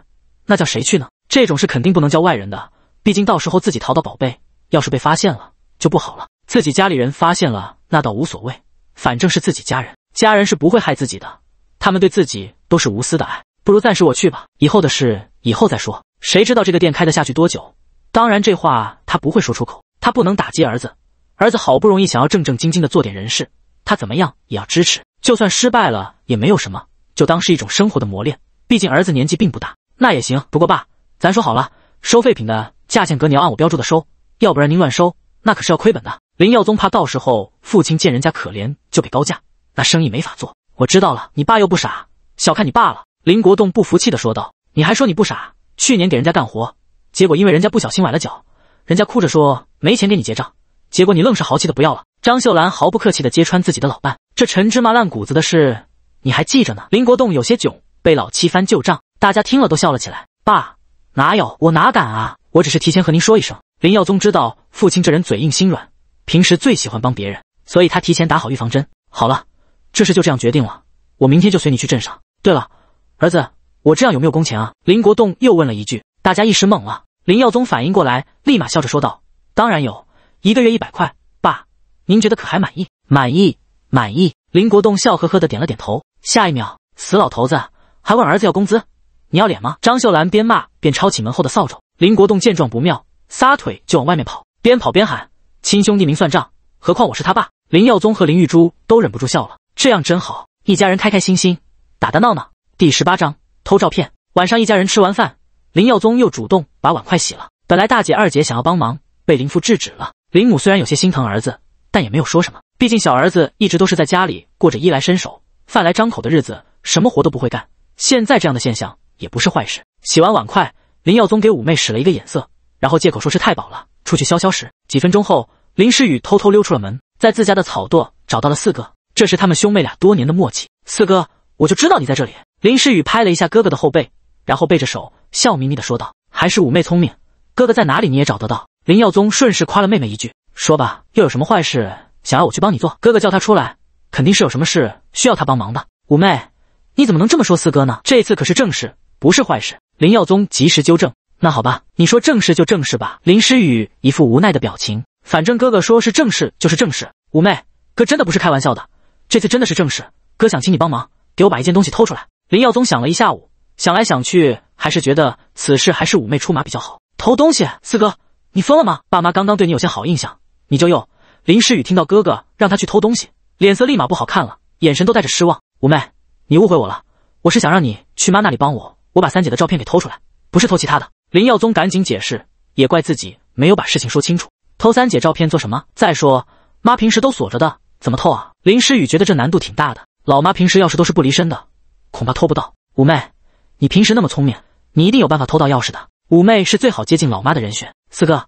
那叫谁去呢？这种事肯定不能叫外人的，毕竟到时候自己淘到宝贝，要是被发现了就不好了。自己家里人发现了那倒无所谓，反正是自己家人，家人是不会害自己的，他们对自己都是无私的爱。不如暂时我去吧，以后的事以后再说。谁知道这个店开得下去多久？当然，这话他不会说出口，他不能打击儿子。儿子好不容易想要正正经经的做点人事，他怎么样也要支持。就算失败了也没有什么，就当是一种生活的磨练。毕竟儿子年纪并不大，那也行。不过爸，咱说好了，收废品的价钱格，要按我标注的收，要不然您乱收，那可是要亏本的。林耀宗怕到时候父亲见人家可怜就给高价，那生意没法做。我知道了，你爸又不傻，小看你爸了。林国栋不服气的说道：“你还说你不傻？去年给人家干活，结果因为人家不小心崴了脚，人家哭着说没钱给你结账，结果你愣是豪气的不要了。”张秀兰毫不客气的揭穿自己的老伴：“这陈芝麻烂谷子的事，你还记着呢？”林国栋有些囧，被老七翻旧账，大家听了都笑了起来。爸，哪有我哪敢啊？我只是提前和您说一声。林耀宗知道父亲这人嘴硬心软，平时最喜欢帮别人，所以他提前打好预防针。好了，这事就这样决定了，我明天就随你去镇上。对了。儿子，我这样有没有工钱啊？林国栋又问了一句，大家一时懵了。林耀宗反应过来，立马笑着说道：“当然有，一个月一百块。爸，您觉得可还满意？满意，满意。”林国栋笑呵呵的点了点头。下一秒，死老头子还问儿子要工资，你要脸吗？张秀兰边骂边抄起门后的扫帚。林国栋见状不妙，撒腿就往外面跑，边跑边喊：“亲兄弟明算账，何况我是他爸。”林耀宗和林玉珠都忍不住笑了。这样真好，一家人开开心心，打打闹闹。第十八章偷照片。晚上一家人吃完饭，林耀宗又主动把碗筷洗了。本来大姐、二姐想要帮忙，被林父制止了。林母虽然有些心疼儿子，但也没有说什么。毕竟小儿子一直都是在家里过着衣来伸手、饭来张口的日子，什么活都不会干。现在这样的现象也不是坏事。洗完碗筷，林耀宗给五妹使了一个眼色，然后借口说是太饱了，出去消消食。几分钟后，林诗雨偷偷溜出了门，在自家的草垛找到了四哥。这是他们兄妹俩多年的默契。四哥，我就知道你在这里。林诗雨拍了一下哥哥的后背，然后背着手笑眯眯的说道：“还是五妹聪明，哥哥在哪里你也找得到。”林耀宗顺势夸了妹妹一句：“说吧，又有什么坏事想要我去帮你做？”哥哥叫他出来，肯定是有什么事需要他帮忙的。五妹，你怎么能这么说四哥呢？这次可是正事，不是坏事。林耀宗及时纠正：“那好吧，你说正事就正事吧。”林诗雨一副无奈的表情：“反正哥哥说是正事就是正事。”五妹，哥真的不是开玩笑的，这次真的是正事，哥想请你帮忙，给我把一件东西偷出来。林耀宗想了一下午，想来想去，还是觉得此事还是五妹出马比较好。偷东西，四哥，你疯了吗？爸妈刚刚对你有些好印象，你就又……林诗雨听到哥哥让他去偷东西，脸色立马不好看了，眼神都带着失望。五妹，你误会我了，我是想让你去妈那里帮我，我把三姐的照片给偷出来，不是偷其他的。林耀宗赶紧解释，也怪自己没有把事情说清楚。偷三姐照片做什么？再说妈平时都锁着的，怎么偷啊？林诗雨觉得这难度挺大的，老妈平时钥匙都是不离身的。恐怕偷不到。五妹，你平时那么聪明，你一定有办法偷到钥匙的。五妹是最好接近老妈的人选。四哥，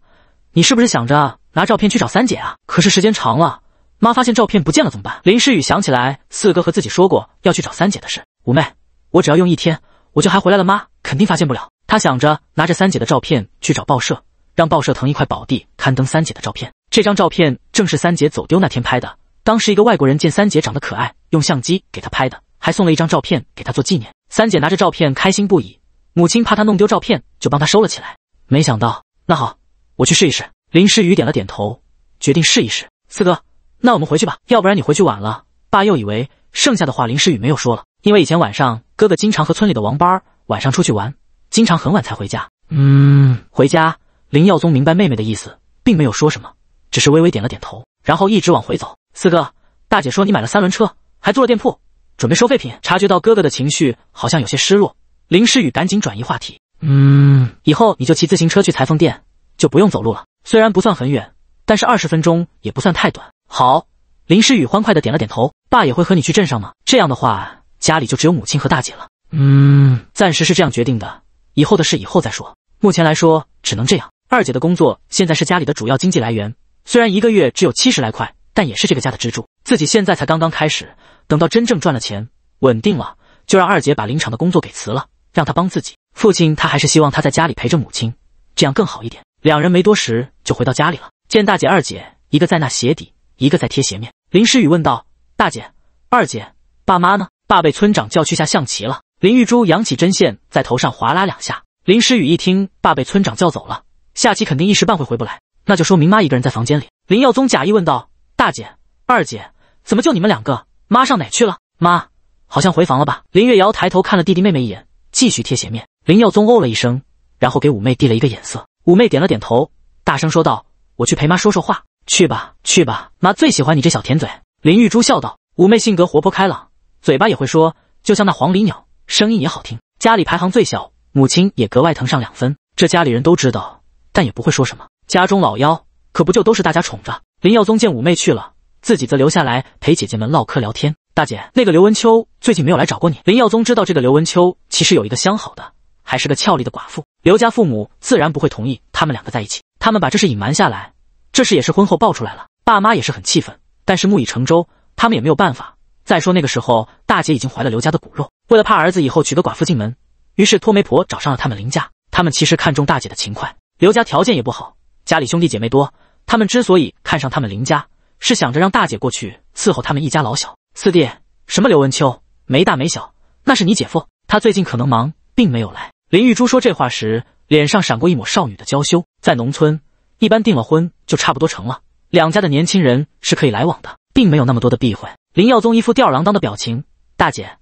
你是不是想着拿照片去找三姐啊？可是时间长了，妈发现照片不见了怎么办？林诗雨想起来，四哥和自己说过要去找三姐的事。五妹，我只要用一天，我就还回来了。妈肯定发现不了。他想着拿着三姐的照片去找报社，让报社腾一块宝地刊登三姐的照片。这张照片正是三姐走丢那天拍的，当时一个外国人见三姐长得可爱，用相机给她拍的。还送了一张照片给他做纪念。三姐拿着照片开心不已，母亲怕她弄丢照片，就帮她收了起来。没想到，那好，我去试一试。林诗雨点了点头，决定试一试。四哥，那我们回去吧，要不然你回去晚了，爸又以为……剩下的话，林诗雨没有说了，因为以前晚上哥哥经常和村里的王班晚上出去玩，经常很晚才回家。嗯，回家。林耀宗明白妹妹的意思，并没有说什么，只是微微点了点头，然后一直往回走。四哥，大姐说你买了三轮车，还租了店铺。准备收废品，察觉到哥哥的情绪好像有些失落，林诗雨赶紧转移话题。嗯，以后你就骑自行车去裁缝店，就不用走路了。虽然不算很远，但是二十分钟也不算太短。好，林诗雨欢快的点了点头。爸也会和你去镇上吗？这样的话，家里就只有母亲和大姐了。嗯，暂时是这样决定的，以后的事以后再说。目前来说只能这样。二姐的工作现在是家里的主要经济来源，虽然一个月只有七十来块，但也是这个家的支柱。自己现在才刚刚开始，等到真正赚了钱，稳定了，就让二姐把林场的工作给辞了，让她帮自己。父亲，他还是希望他在家里陪着母亲，这样更好一点。两人没多时就回到家里了，见大姐、二姐，一个在那鞋底，一个在贴鞋面。林诗雨问道：“大姐、二姐，爸妈呢？”爸被村长叫去下象棋了。林玉珠扬起针线，在头上划拉两下。林诗雨一听，爸被村长叫走了，下棋肯定一时半会回不来，那就说明妈一个人在房间里。林耀宗假意问道：“大姐。”二姐，怎么就你们两个？妈上哪去了？妈好像回房了吧？林月瑶抬头看了弟弟妹妹一眼，继续贴鞋面。林耀宗哦了一声，然后给五妹递了一个眼色。五妹点了点头，大声说道：“我去陪妈说说话，去吧，去吧，妈最喜欢你这小甜嘴。”林玉珠笑道：“五妹性格活泼开朗，嘴巴也会说，就像那黄鹂鸟，声音也好听。家里排行最小，母亲也格外疼上两分。这家里人都知道，但也不会说什么。家中老幺，可不就都是大家宠着？”林耀宗见五妹去了。自己则留下来陪姐姐们唠嗑聊天。大姐，那个刘文秋最近没有来找过你。林耀宗知道这个刘文秋其实有一个相好的，还是个俏丽的寡妇。刘家父母自然不会同意他们两个在一起，他们把这事隐瞒下来。这事也是婚后爆出来了，爸妈也是很气愤，但是木已成舟，他们也没有办法。再说那个时候大姐已经怀了刘家的骨肉，为了怕儿子以后娶个寡妇进门，于是托媒婆找上了他们林家。他们其实看中大姐的勤快，刘家条件也不好，家里兄弟姐妹多，他们之所以看上他们林家。是想着让大姐过去伺候他们一家老小。四弟，什么刘文秋没大没小，那是你姐夫。他最近可能忙，并没有来。林玉珠说这话时，脸上闪过一抹少女的娇羞。在农村，一般订了婚就差不多成了，两家的年轻人是可以来往的，并没有那么多的避讳。林耀宗一副吊儿郎当的表情：“大姐，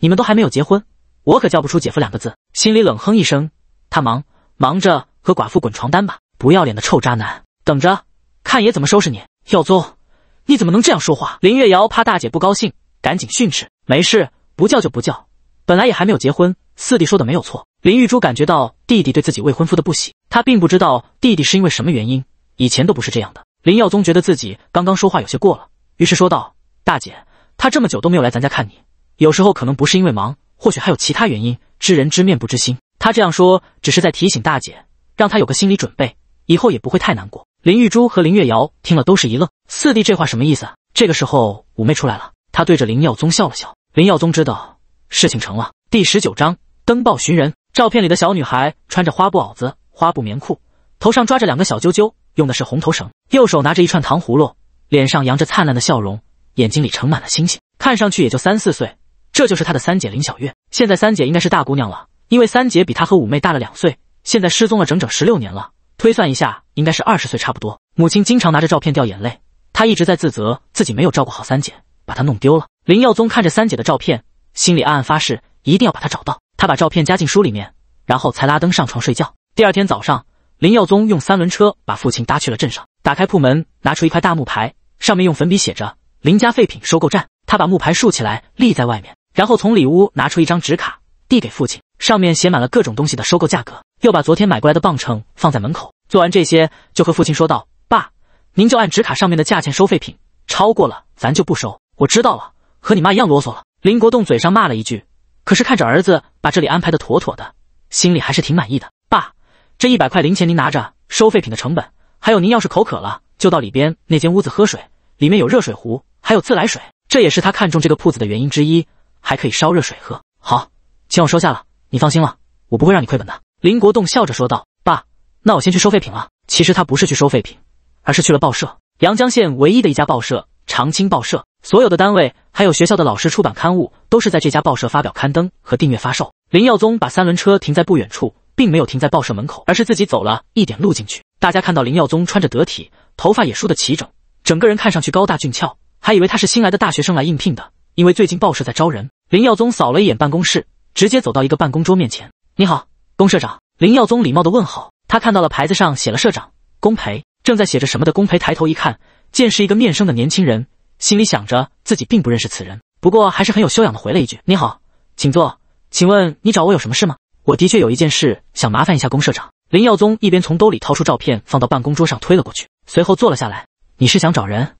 你们都还没有结婚，我可叫不出姐夫两个字。”心里冷哼一声，他忙忙着和寡妇滚床单吧，不要脸的臭渣男，等着看爷怎么收拾你，耀宗。你怎么能这样说话？林月瑶怕大姐不高兴，赶紧训斥：“没事，不叫就不叫，本来也还没有结婚。”四弟说的没有错。林玉珠感觉到弟弟对自己未婚夫的不喜，她并不知道弟弟是因为什么原因，以前都不是这样的。林耀宗觉得自己刚刚说话有些过了，于是说道：“大姐，他这么久都没有来咱家看你，有时候可能不是因为忙，或许还有其他原因。知人知面不知心，他这样说只是在提醒大姐，让她有个心理准备，以后也不会太难过。”林玉珠和林月瑶听了都是一愣，四弟这话什么意思？这个时候，五妹出来了，她对着林耀宗笑了笑。林耀宗知道事情成了。第十九章登报寻人。照片里的小女孩穿着花布袄子、花布棉裤，头上抓着两个小揪揪，用的是红头绳，右手拿着一串糖葫芦，脸上扬着灿烂的笑容，眼睛里盛满了星星，看上去也就三四岁。这就是他的三姐林小月。现在三姐应该是大姑娘了，因为三姐比他和五妹大了两岁。现在失踪了整整十六年了。推算一下，应该是二十岁差不多。母亲经常拿着照片掉眼泪，她一直在自责自己没有照顾好三姐，把她弄丢了。林耀宗看着三姐的照片，心里暗暗发誓，一定要把她找到。他把照片夹进书里面，然后才拉登上床睡觉。第二天早上，林耀宗用三轮车把父亲搭去了镇上，打开铺门，拿出一块大木牌，上面用粉笔写着“林家废品收购站”。他把木牌竖起来立在外面，然后从里屋拿出一张纸卡，递给父亲，上面写满了各种东西的收购价格。又把昨天买过来的磅秤放在门口，做完这些，就和父亲说道：“爸，您就按纸卡上面的价钱收废品，超过了咱就不收。”我知道了，和你妈一样啰嗦了。林国栋嘴上骂了一句，可是看着儿子把这里安排的妥妥的，心里还是挺满意的。爸，这一百块零钱您拿着，收废品的成本，还有您要是口渴了，就到里边那间屋子喝水，里面有热水壶，还有自来水。这也是他看中这个铺子的原因之一，还可以烧热水喝。好，钱我收下了，你放心了，我不会让你亏本的。林国栋笑着说道：“爸，那我先去收废品了。”其实他不是去收废品，而是去了报社，阳江县唯一的一家报社——长青报社。所有的单位还有学校的老师出版刊物，都是在这家报社发表刊登和订阅发售。林耀宗把三轮车停在不远处，并没有停在报社门口，而是自己走了一点路进去。大家看到林耀宗穿着得体，头发也梳得齐整，整个人看上去高大俊俏，还以为他是新来的大学生来应聘的，因为最近报社在招人。林耀宗扫了一眼办公室，直接走到一个办公桌面前：“你好。”龚社长林耀宗礼貌的问好，他看到了牌子上写了社长龚培，正在写着什么的龚培抬头一看，见是一个面生的年轻人，心里想着自己并不认识此人，不过还是很有修养的回了一句：“你好，请坐，请问你找我有什么事吗？”我的确有一件事想麻烦一下龚社长。林耀宗一边从兜里掏出照片放到办公桌上推了过去，随后坐了下来。你是想找人？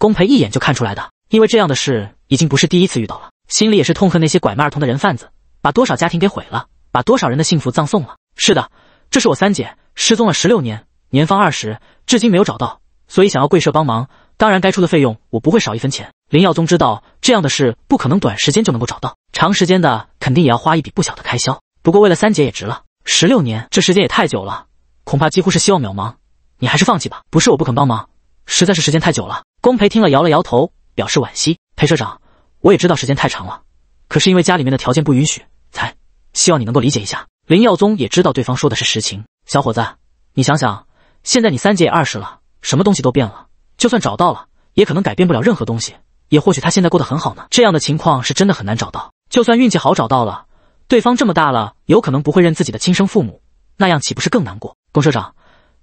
龚培一眼就看出来的，因为这样的事已经不是第一次遇到了，心里也是痛恨那些拐卖儿童的人贩子，把多少家庭给毁了。把多少人的幸福葬送了？是的，这是我三姐失踪了十六年，年方二十，至今没有找到，所以想要贵社帮忙。当然，该出的费用我不会少一分钱。林耀宗知道这样的事不可能短时间就能够找到，长时间的肯定也要花一笔不小的开销。不过为了三姐也值了，十六年，这时间也太久了，恐怕几乎是希望渺茫。你还是放弃吧。不是我不肯帮忙，实在是时间太久了。龚培听了摇了摇头，表示惋惜。裴社长，我也知道时间太长了，可是因为家里面的条件不允许，才。希望你能够理解一下，林耀宗也知道对方说的是实情。小伙子，你想想，现在你三姐也二十了，什么东西都变了。就算找到了，也可能改变不了任何东西，也或许她现在过得很好呢。这样的情况是真的很难找到，就算运气好找到了，对方这么大了，有可能不会认自己的亲生父母，那样岂不是更难过？龚社长，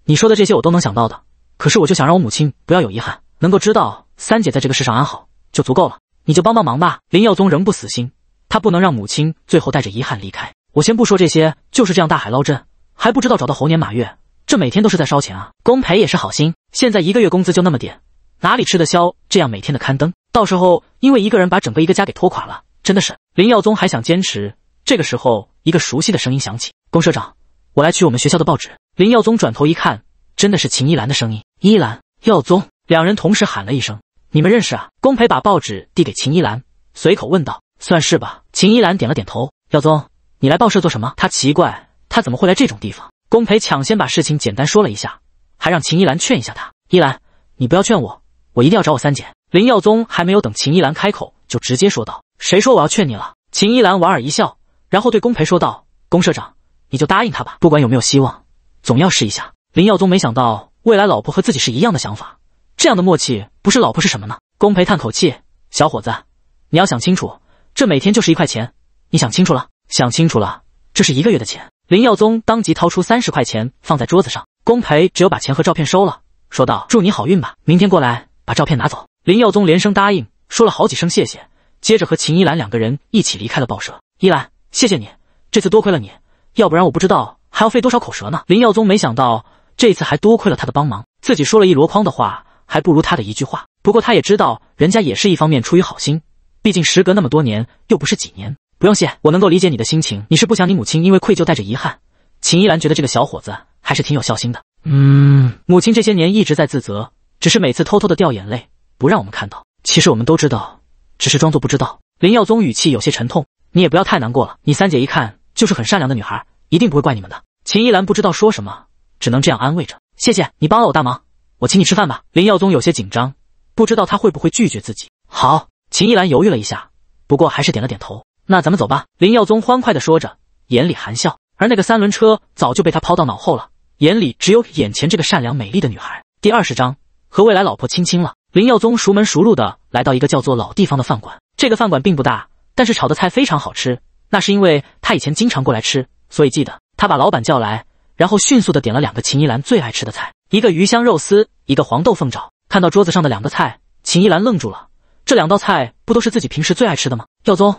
你说的这些我都能想到的，可是我就想让我母亲不要有遗憾，能够知道三姐在这个世上安好就足够了，你就帮帮忙吧。林耀宗仍不死心。他不能让母亲最后带着遗憾离开。我先不说这些，就是这样大海捞针，还不知道找到猴年马月。这每天都是在烧钱啊！龚培也是好心，现在一个月工资就那么点，哪里吃得消这样每天的刊登？到时候因为一个人把整个一个家给拖垮了，真的是。林耀宗还想坚持，这个时候一个熟悉的声音响起：“龚社长，我来取我们学校的报纸。”林耀宗转头一看，真的是秦依兰的声音。依兰，耀宗，两人同时喊了一声：“你们认识啊？”龚培把报纸递给秦依兰，随口问道。算是吧。秦依兰点了点头。耀宗，你来报社做什么？他奇怪，他怎么会来这种地方？宫培抢先把事情简单说了一下，还让秦依兰劝一下他。依兰，你不要劝我，我一定要找我三姐。林耀宗还没有等秦依兰开口，就直接说道：“谁说我要劝你了？”秦依兰莞尔一笑，然后对宫培说道：“龚社长，你就答应他吧，不管有没有希望，总要试一下。”林耀宗没想到未来老婆和自己是一样的想法，这样的默契不是老婆是什么呢？宫培叹口气：“小伙子，你要想清楚。”这每天就是一块钱，你想清楚了？想清楚了，这是一个月的钱。林耀宗当即掏出三十块钱放在桌子上。龚培只有把钱和照片收了，说道：“祝你好运吧，明天过来把照片拿走。”林耀宗连声答应，说了好几声谢谢，接着和秦依兰两个人一起离开了报社。依兰，谢谢你，这次多亏了你，要不然我不知道还要费多少口舌呢。林耀宗没想到这次还多亏了他的帮忙，自己说了一箩筐的话，还不如他的一句话。不过他也知道，人家也是一方面出于好心。毕竟时隔那么多年，又不是几年。不用谢，我能够理解你的心情。你是不想你母亲因为愧疚带着遗憾。秦依兰觉得这个小伙子还是挺有孝心的。嗯，母亲这些年一直在自责，只是每次偷偷的掉眼泪，不让我们看到。其实我们都知道，只是装作不知道。林耀宗语气有些沉痛，你也不要太难过了。你三姐一看就是很善良的女孩，一定不会怪你们的。秦依兰不知道说什么，只能这样安慰着。谢谢你帮了我大忙，我请你吃饭吧。林耀宗有些紧张，不知道他会不会拒绝自己。好。秦一兰犹豫了一下，不过还是点了点头。那咱们走吧。林耀宗欢快地说着，眼里含笑。而那个三轮车早就被他抛到脑后了，眼里只有眼前这个善良美丽的女孩。第二十章和未来老婆亲亲了。林耀宗熟门熟路的来到一个叫做老地方的饭馆。这个饭馆并不大，但是炒的菜非常好吃。那是因为他以前经常过来吃，所以记得。他把老板叫来，然后迅速地点了两个秦一兰最爱吃的菜：一个鱼香肉丝，一个黄豆凤爪。看到桌子上的两个菜，秦一兰愣住了。这两道菜不都是自己平时最爱吃的吗？耀宗，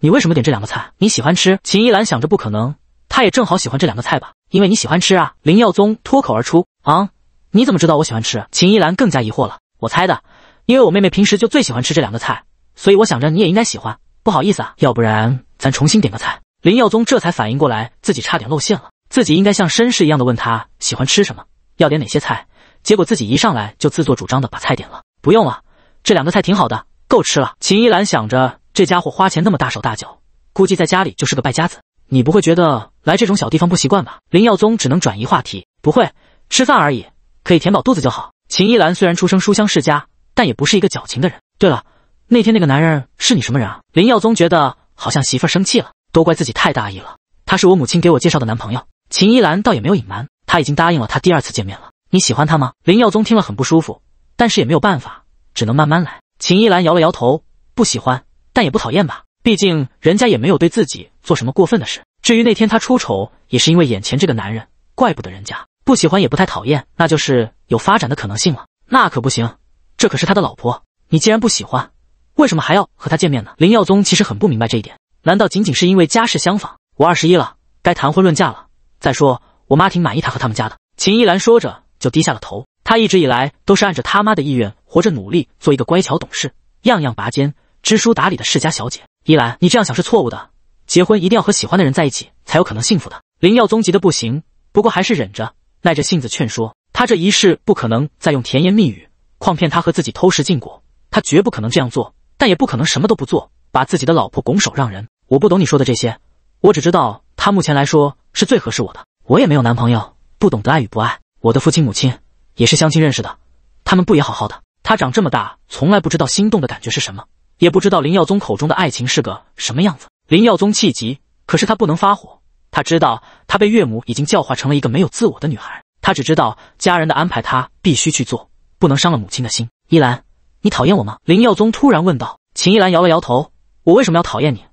你为什么点这两个菜？你喜欢吃？秦一兰想着不可能，他也正好喜欢这两个菜吧？因为你喜欢吃啊！林耀宗脱口而出。啊？你怎么知道我喜欢吃？秦一兰更加疑惑了。我猜的，因为我妹妹平时就最喜欢吃这两个菜，所以我想着你也应该喜欢。不好意思啊，要不然咱重新点个菜。林耀宗这才反应过来自己差点露馅了，自己应该像绅士一样的问他喜欢吃什么，要点哪些菜，结果自己一上来就自作主张的把菜点了。不用了，这两个菜挺好的。够吃了。秦依兰想着，这家伙花钱那么大手大脚，估计在家里就是个败家子。你不会觉得来这种小地方不习惯吧？林耀宗只能转移话题。不会，吃饭而已，可以填饱肚子就好。秦依兰虽然出生书香世家，但也不是一个矫情的人。对了，那天那个男人是你什么人啊？林耀宗觉得好像媳妇生气了，都怪自己太大意了。他是我母亲给我介绍的男朋友。秦依兰倒也没有隐瞒，他已经答应了他第二次见面了。你喜欢他吗？林耀宗听了很不舒服，但是也没有办法，只能慢慢来。秦依兰摇了摇头，不喜欢，但也不讨厌吧。毕竟人家也没有对自己做什么过分的事。至于那天他出丑，也是因为眼前这个男人，怪不得人家不喜欢也不太讨厌，那就是有发展的可能性了。那可不行，这可是他的老婆。你既然不喜欢，为什么还要和他见面呢？林耀宗其实很不明白这一点。难道仅仅是因为家世相仿？我二十一了，该谈婚论嫁了。再说我妈挺满意他和他们家的。秦依兰说着就低下了头。他一直以来都是按着他妈的意愿活着，努力做一个乖巧懂事、样样拔尖、知书达理的世家小姐。依兰，你这样想是错误的。结婚一定要和喜欢的人在一起，才有可能幸福的。林耀宗急得不行，不过还是忍着，耐着性子劝说。他这一世不可能再用甜言蜜语诓骗他和自己偷食禁果，他绝不可能这样做。但也不可能什么都不做，把自己的老婆拱手让人。我不懂你说的这些，我只知道他目前来说是最合适我的。我也没有男朋友，不懂得爱与不爱。我的父亲母亲。也是相亲认识的，他们不也好好的？他长这么大，从来不知道心动的感觉是什么，也不知道林耀宗口中的爱情是个什么样子。林耀宗气急，可是他不能发火，他知道他被岳母已经教化成了一个没有自我的女孩，他只知道家人的安排，他必须去做，不能伤了母亲的心。依兰，你讨厌我吗？林耀宗突然问道。秦依兰摇了摇头，我为什么要讨厌你？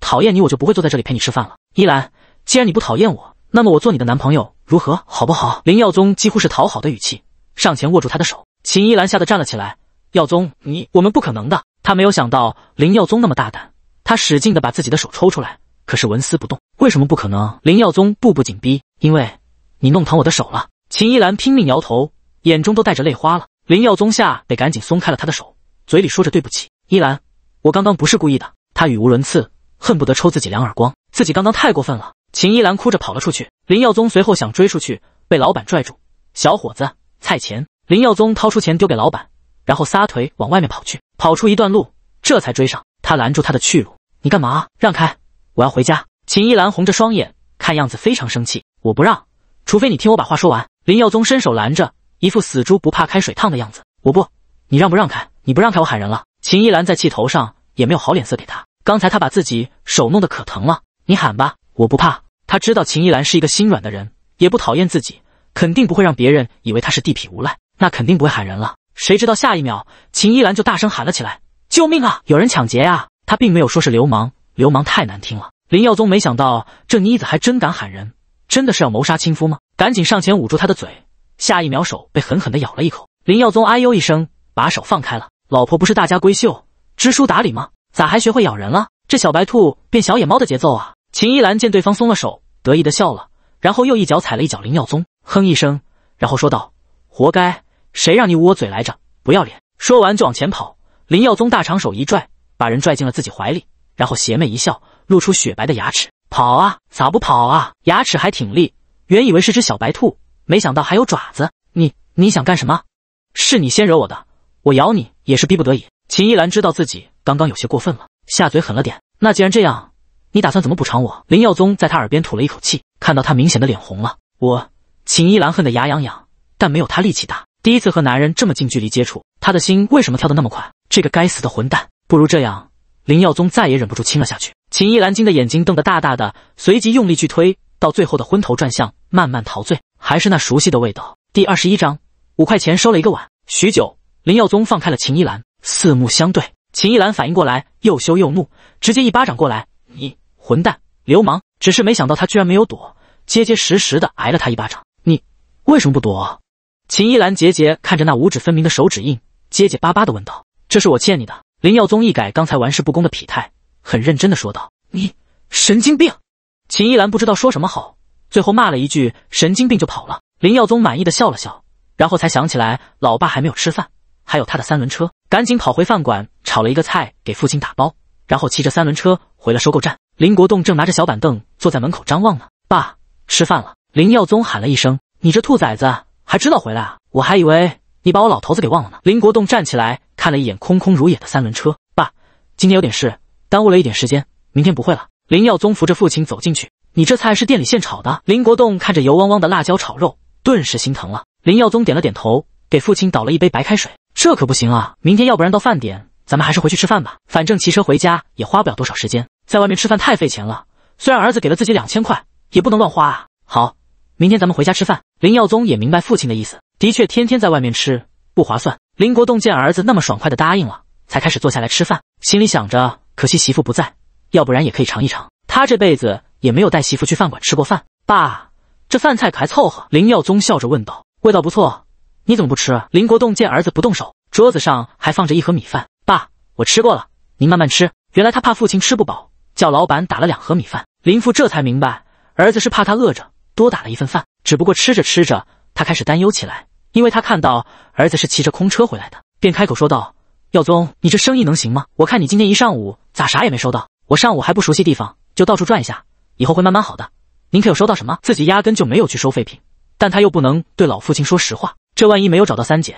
讨厌你我就不会坐在这里陪你吃饭了。依兰，既然你不讨厌我，那么我做你的男朋友如何？好不好？林耀宗几乎是讨好的语气。上前握住他的手，秦依兰吓得站了起来。耀宗，你我们不可能的。他没有想到林耀宗那么大胆，他使劲的把自己的手抽出来，可是纹丝不动。为什么不可能？林耀宗步步紧逼，因为你弄疼我的手了。秦依兰拼命摇头，眼中都带着泪花了。林耀宗吓得赶紧松开了他的手，嘴里说着对不起，依兰，我刚刚不是故意的。他语无伦次，恨不得抽自己两耳光，自己刚刚太过分了。秦依兰哭着跑了出去，林耀宗随后想追出去，被老板拽住。小伙子。菜钱，林耀宗掏出钱丢给老板，然后撒腿往外面跑去。跑出一段路，这才追上他，拦住他的去路。你干嘛？让开，我要回家。秦一兰红着双眼，看样子非常生气。我不让，除非你听我把话说完。林耀宗伸手拦着，一副死猪不怕开水烫的样子。我不，你让不让开？你不让开，我喊人了。秦依兰在气头上也没有好脸色给他。刚才他把自己手弄得可疼了。你喊吧，我不怕。他知道秦一兰是一个心软的人，也不讨厌自己。肯定不会让别人以为他是地痞无赖，那肯定不会喊人了。谁知道下一秒，秦依兰就大声喊了起来：“救命啊！有人抢劫啊！”她并没有说是流氓，流氓太难听了。林耀宗没想到这妮子还真敢喊人，真的是要谋杀亲夫吗？赶紧上前捂住她的嘴，下一秒手被狠狠的咬了一口。林耀宗哎呦一声，把手放开了。老婆不是大家闺秀，知书达理吗？咋还学会咬人了？这小白兔变小野猫的节奏啊！秦依兰见对方松了手，得意的笑了，然后又一脚踩了一脚林耀宗。哼一声，然后说道：“活该，谁让你捂我嘴来着？不要脸！”说完就往前跑。林耀宗大长手一拽，把人拽进了自己怀里，然后邪魅一笑，露出雪白的牙齿：“跑啊，咋不跑啊？牙齿还挺利。原以为是只小白兔，没想到还有爪子。你你想干什么？是你先惹我的，我咬你也是逼不得已。”秦依兰知道自己刚刚有些过分了，下嘴狠了点。那既然这样，你打算怎么补偿我？林耀宗在他耳边吐了一口气，看到他明显的脸红了，我。秦一兰恨得牙痒痒，但没有他力气大。第一次和男人这么近距离接触，她的心为什么跳得那么快？这个该死的混蛋！不如这样，林耀宗再也忍不住亲了下去。秦依兰惊的眼睛瞪得大大的，随即用力去推，到最后的昏头转向，慢慢陶醉，还是那熟悉的味道。第二十一章，五块钱收了一个碗。许久，林耀宗放开了秦依兰，四目相对。秦依兰反应过来，又羞又怒，直接一巴掌过来：“你混蛋，流氓！”只是没想到他居然没有躲，结结实实的挨了他一巴掌。为什么不躲？秦依兰结结看着那五指分明的手指印，结结巴巴的问道：“这是我欠你的。”林耀宗一改刚才玩世不恭的痞态，很认真的说道：“你神经病！”秦依兰不知道说什么好，最后骂了一句“神经病”就跑了。林耀宗满意的笑了笑，然后才想起来老爸还没有吃饭，还有他的三轮车，赶紧跑回饭馆炒了一个菜给父亲打包，然后骑着三轮车回了收购站。林国栋正拿着小板凳坐在门口张望呢，爸，吃饭了！林耀宗喊了一声。你这兔崽子还知道回来啊！我还以为你把我老头子给忘了呢。林国栋站起来看了一眼空空如也的三轮车，爸，今天有点事，耽误了一点时间，明天不会了。林耀宗扶着父亲走进去，你这菜是店里现炒的。林国栋看着油汪汪的辣椒炒肉，顿时心疼了。林耀宗点了点头，给父亲倒了一杯白开水。这可不行啊，明天要不然到饭点，咱们还是回去吃饭吧。反正骑车回家也花不了多少时间，在外面吃饭太费钱了。虽然儿子给了自己两千块，也不能乱花啊。好。明天咱们回家吃饭。林耀宗也明白父亲的意思，的确天天在外面吃不划算。林国栋见儿子那么爽快的答应了，才开始坐下来吃饭，心里想着，可惜媳妇不在，要不然也可以尝一尝。他这辈子也没有带媳妇去饭馆吃过饭。爸，这饭菜可还凑合？林耀宗笑着问道。味道不错，你怎么不吃林国栋见儿子不动手，桌子上还放着一盒米饭。爸，我吃过了，您慢慢吃。原来他怕父亲吃不饱，叫老板打了两盒米饭。林父这才明白，儿子是怕他饿着。多打了一份饭，只不过吃着吃着，他开始担忧起来，因为他看到儿子是骑着空车回来的，便开口说道：“耀宗，你这生意能行吗？我看你今天一上午咋啥也没收到。我上午还不熟悉地方，就到处转一下，以后会慢慢好的。您可有收到什么？自己压根就没有去收废品，但他又不能对老父亲说实话，这万一没有找到三姐，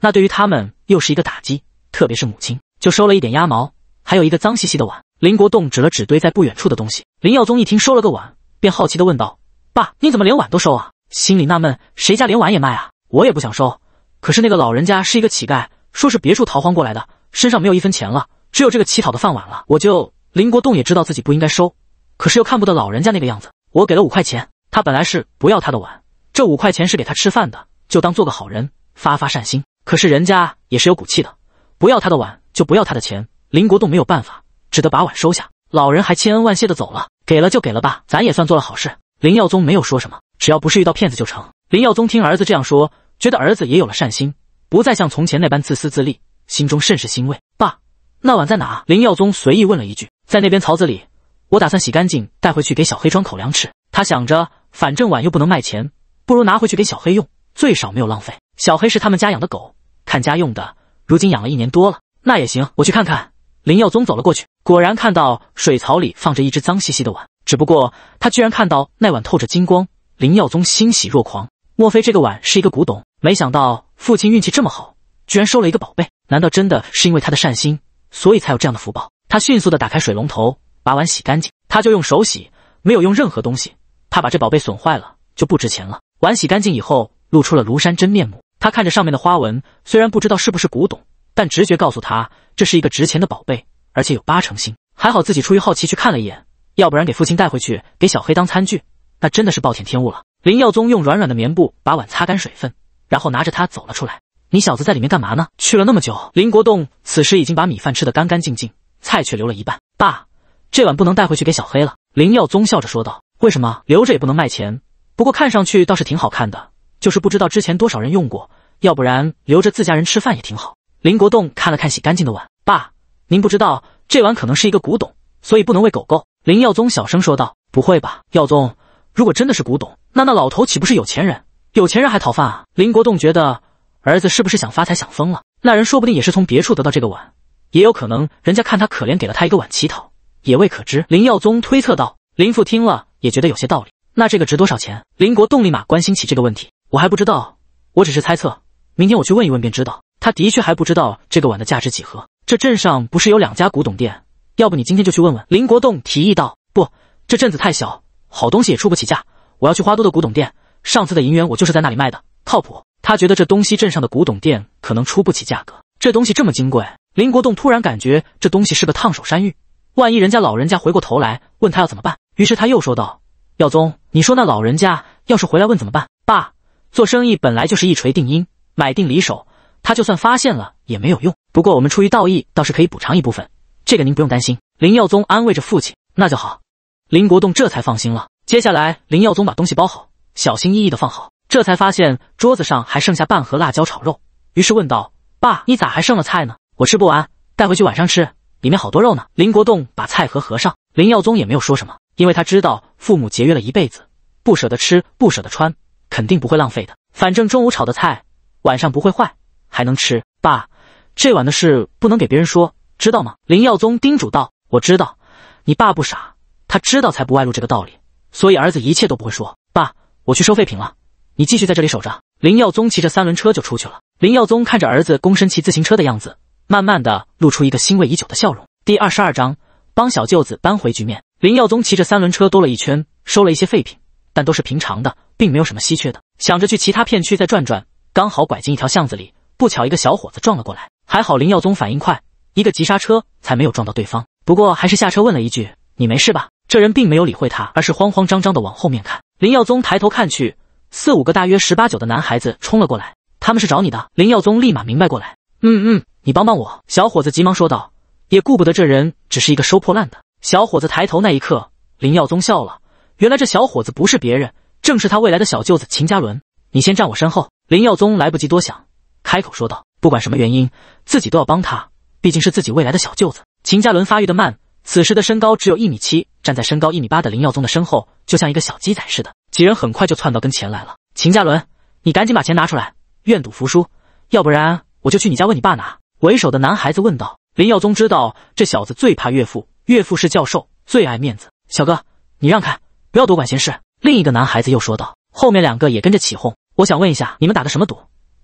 那对于他们又是一个打击，特别是母亲，就收了一点鸭毛，还有一个脏兮兮的碗。林国栋指了指堆在不远处的东西，林耀宗一听收了个碗，便好奇的问道。爸，你怎么连碗都收啊？心里纳闷，谁家连碗也卖啊？我也不想收，可是那个老人家是一个乞丐，说是别处逃荒过来的，身上没有一分钱了，只有这个乞讨的饭碗了。我就林国栋也知道自己不应该收，可是又看不得老人家那个样子，我给了五块钱。他本来是不要他的碗，这五块钱是给他吃饭的，就当做个好人，发发善心。可是人家也是有骨气的，不要他的碗就不要他的钱。林国栋没有办法，只得把碗收下。老人还千恩万谢的走了。给了就给了吧，咱也算做了好事。林耀宗没有说什么，只要不是遇到骗子就成。林耀宗听儿子这样说，觉得儿子也有了善心，不再像从前那般自私自利，心中甚是欣慰。爸，那碗在哪？林耀宗随意问了一句。在那边槽子里，我打算洗干净带回去给小黑装口粮吃。他想着，反正碗又不能卖钱，不如拿回去给小黑用，最少没有浪费。小黑是他们家养的狗，看家用的，如今养了一年多了，那也行。我去看看。林耀宗走了过去，果然看到水槽里放着一只脏兮兮的碗。只不过他居然看到那碗透着金光，林耀宗欣喜若狂。莫非这个碗是一个古董？没想到父亲运气这么好，居然收了一个宝贝。难道真的是因为他的善心，所以才有这样的福报？他迅速的打开水龙头，把碗洗干净。他就用手洗，没有用任何东西，怕把这宝贝损坏了就不值钱了。碗洗干净以后，露出了庐山真面目。他看着上面的花纹，虽然不知道是不是古董，但直觉告诉他这是一个值钱的宝贝，而且有八成新。还好自己出于好奇去看了一眼。要不然给父亲带回去给小黑当餐具，那真的是暴殄天物了。林耀宗用软软的棉布把碗擦干水分，然后拿着它走了出来。你小子在里面干嘛呢？去了那么久。林国栋此时已经把米饭吃得干干净净，菜却留了一半。爸，这碗不能带回去给小黑了。林耀宗笑着说道：“为什么？留着也不能卖钱。不过看上去倒是挺好看的，就是不知道之前多少人用过。要不然留着自家人吃饭也挺好。”林国栋看了看洗干净的碗，爸，您不知道这碗可能是一个古董，所以不能喂狗狗。林耀宗小声说道：“不会吧，耀宗，如果真的是古董，那那老头岂不是有钱人？有钱人还讨饭啊？”林国栋觉得儿子是不是想发财想疯了？那人说不定也是从别处得到这个碗，也有可能人家看他可怜，给了他一个碗乞讨，也未可知。林耀宗推测道。林父听了也觉得有些道理。那这个值多少钱？林国栋立马关心起这个问题。我还不知道，我只是猜测。明天我去问一问便知道。他的确还不知道这个碗的价值几何。这镇上不是有两家古董店？要不你今天就去问问林国栋提议道：“不，这镇子太小，好东西也出不起价。我要去花都的古董店，上次的银元我就是在那里卖的，靠谱。”他觉得这东西镇上的古董店可能出不起价格，这东西这么金贵。林国栋突然感觉这东西是个烫手山芋，万一人家老人家回过头来问他要怎么办？于是他又说道：“耀宗，你说那老人家要是回来问怎么办？爸，做生意本来就是一锤定音，买定离手，他就算发现了也没有用。不过我们出于道义，倒是可以补偿一部分。”这个您不用担心，林耀宗安慰着父亲。那就好，林国栋这才放心了。接下来，林耀宗把东西包好，小心翼翼的放好，这才发现桌子上还剩下半盒辣椒炒肉，于是问道：“爸，你咋还剩了菜呢？我吃不完，带回去晚上吃，里面好多肉呢。”林国栋把菜盒合上，林耀宗也没有说什么，因为他知道父母节约了一辈子，不舍得吃，不舍得穿，肯定不会浪费的。反正中午炒的菜晚上不会坏，还能吃。爸，这碗的事不能给别人说。知道吗？林耀宗叮嘱道：“我知道，你爸不傻，他知道才不外露这个道理，所以儿子一切都不会说。”爸，我去收废品了，你继续在这里守着。林耀宗骑着三轮车就出去了。林耀宗看着儿子躬身骑自行车的样子，慢慢的露出一个欣慰已久的笑容。第二十二章，帮小舅子扳回局面。林耀宗骑着三轮车兜了一圈，收了一些废品，但都是平常的，并没有什么稀缺的。想着去其他片区再转转，刚好拐进一条巷子里，不巧一个小伙子撞了过来，还好林耀宗反应快。一个急刹车才没有撞到对方，不过还是下车问了一句：“你没事吧？”这人并没有理会他，而是慌慌张张的往后面看。林耀宗抬头看去，四五个大约十八九的男孩子冲了过来，他们是找你的。林耀宗立马明白过来：“嗯嗯，你帮帮我。”小伙子急忙说道，也顾不得这人只是一个收破烂的。小伙子抬头那一刻，林耀宗笑了，原来这小伙子不是别人，正是他未来的小舅子秦家伦。你先站我身后。林耀宗来不及多想，开口说道：“不管什么原因，自己都要帮他。”毕竟是自己未来的小舅子，秦嘉伦发育的慢，此时的身高只有一米七，站在身高一米八的林耀宗的身后，就像一个小鸡仔似的。几人很快就窜到跟前来了。秦嘉伦，你赶紧把钱拿出来，愿赌服输，要不然我就去你家问你爸拿。为首的男孩子问道。林耀宗知道这小子最怕岳父，岳父是教授，最爱面子。小哥，你让开，不要多管闲事。另一个男孩子又说道。后面两个也跟着起哄。我想问一下，你们打的什么赌？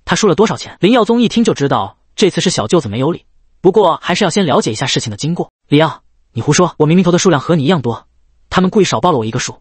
他输了多少钱？林耀宗一听就知道这次是小舅子没有理。不过还是要先了解一下事情的经过。李奥，你胡说！我明明投的数量和你一样多，他们故意少报了我一个数，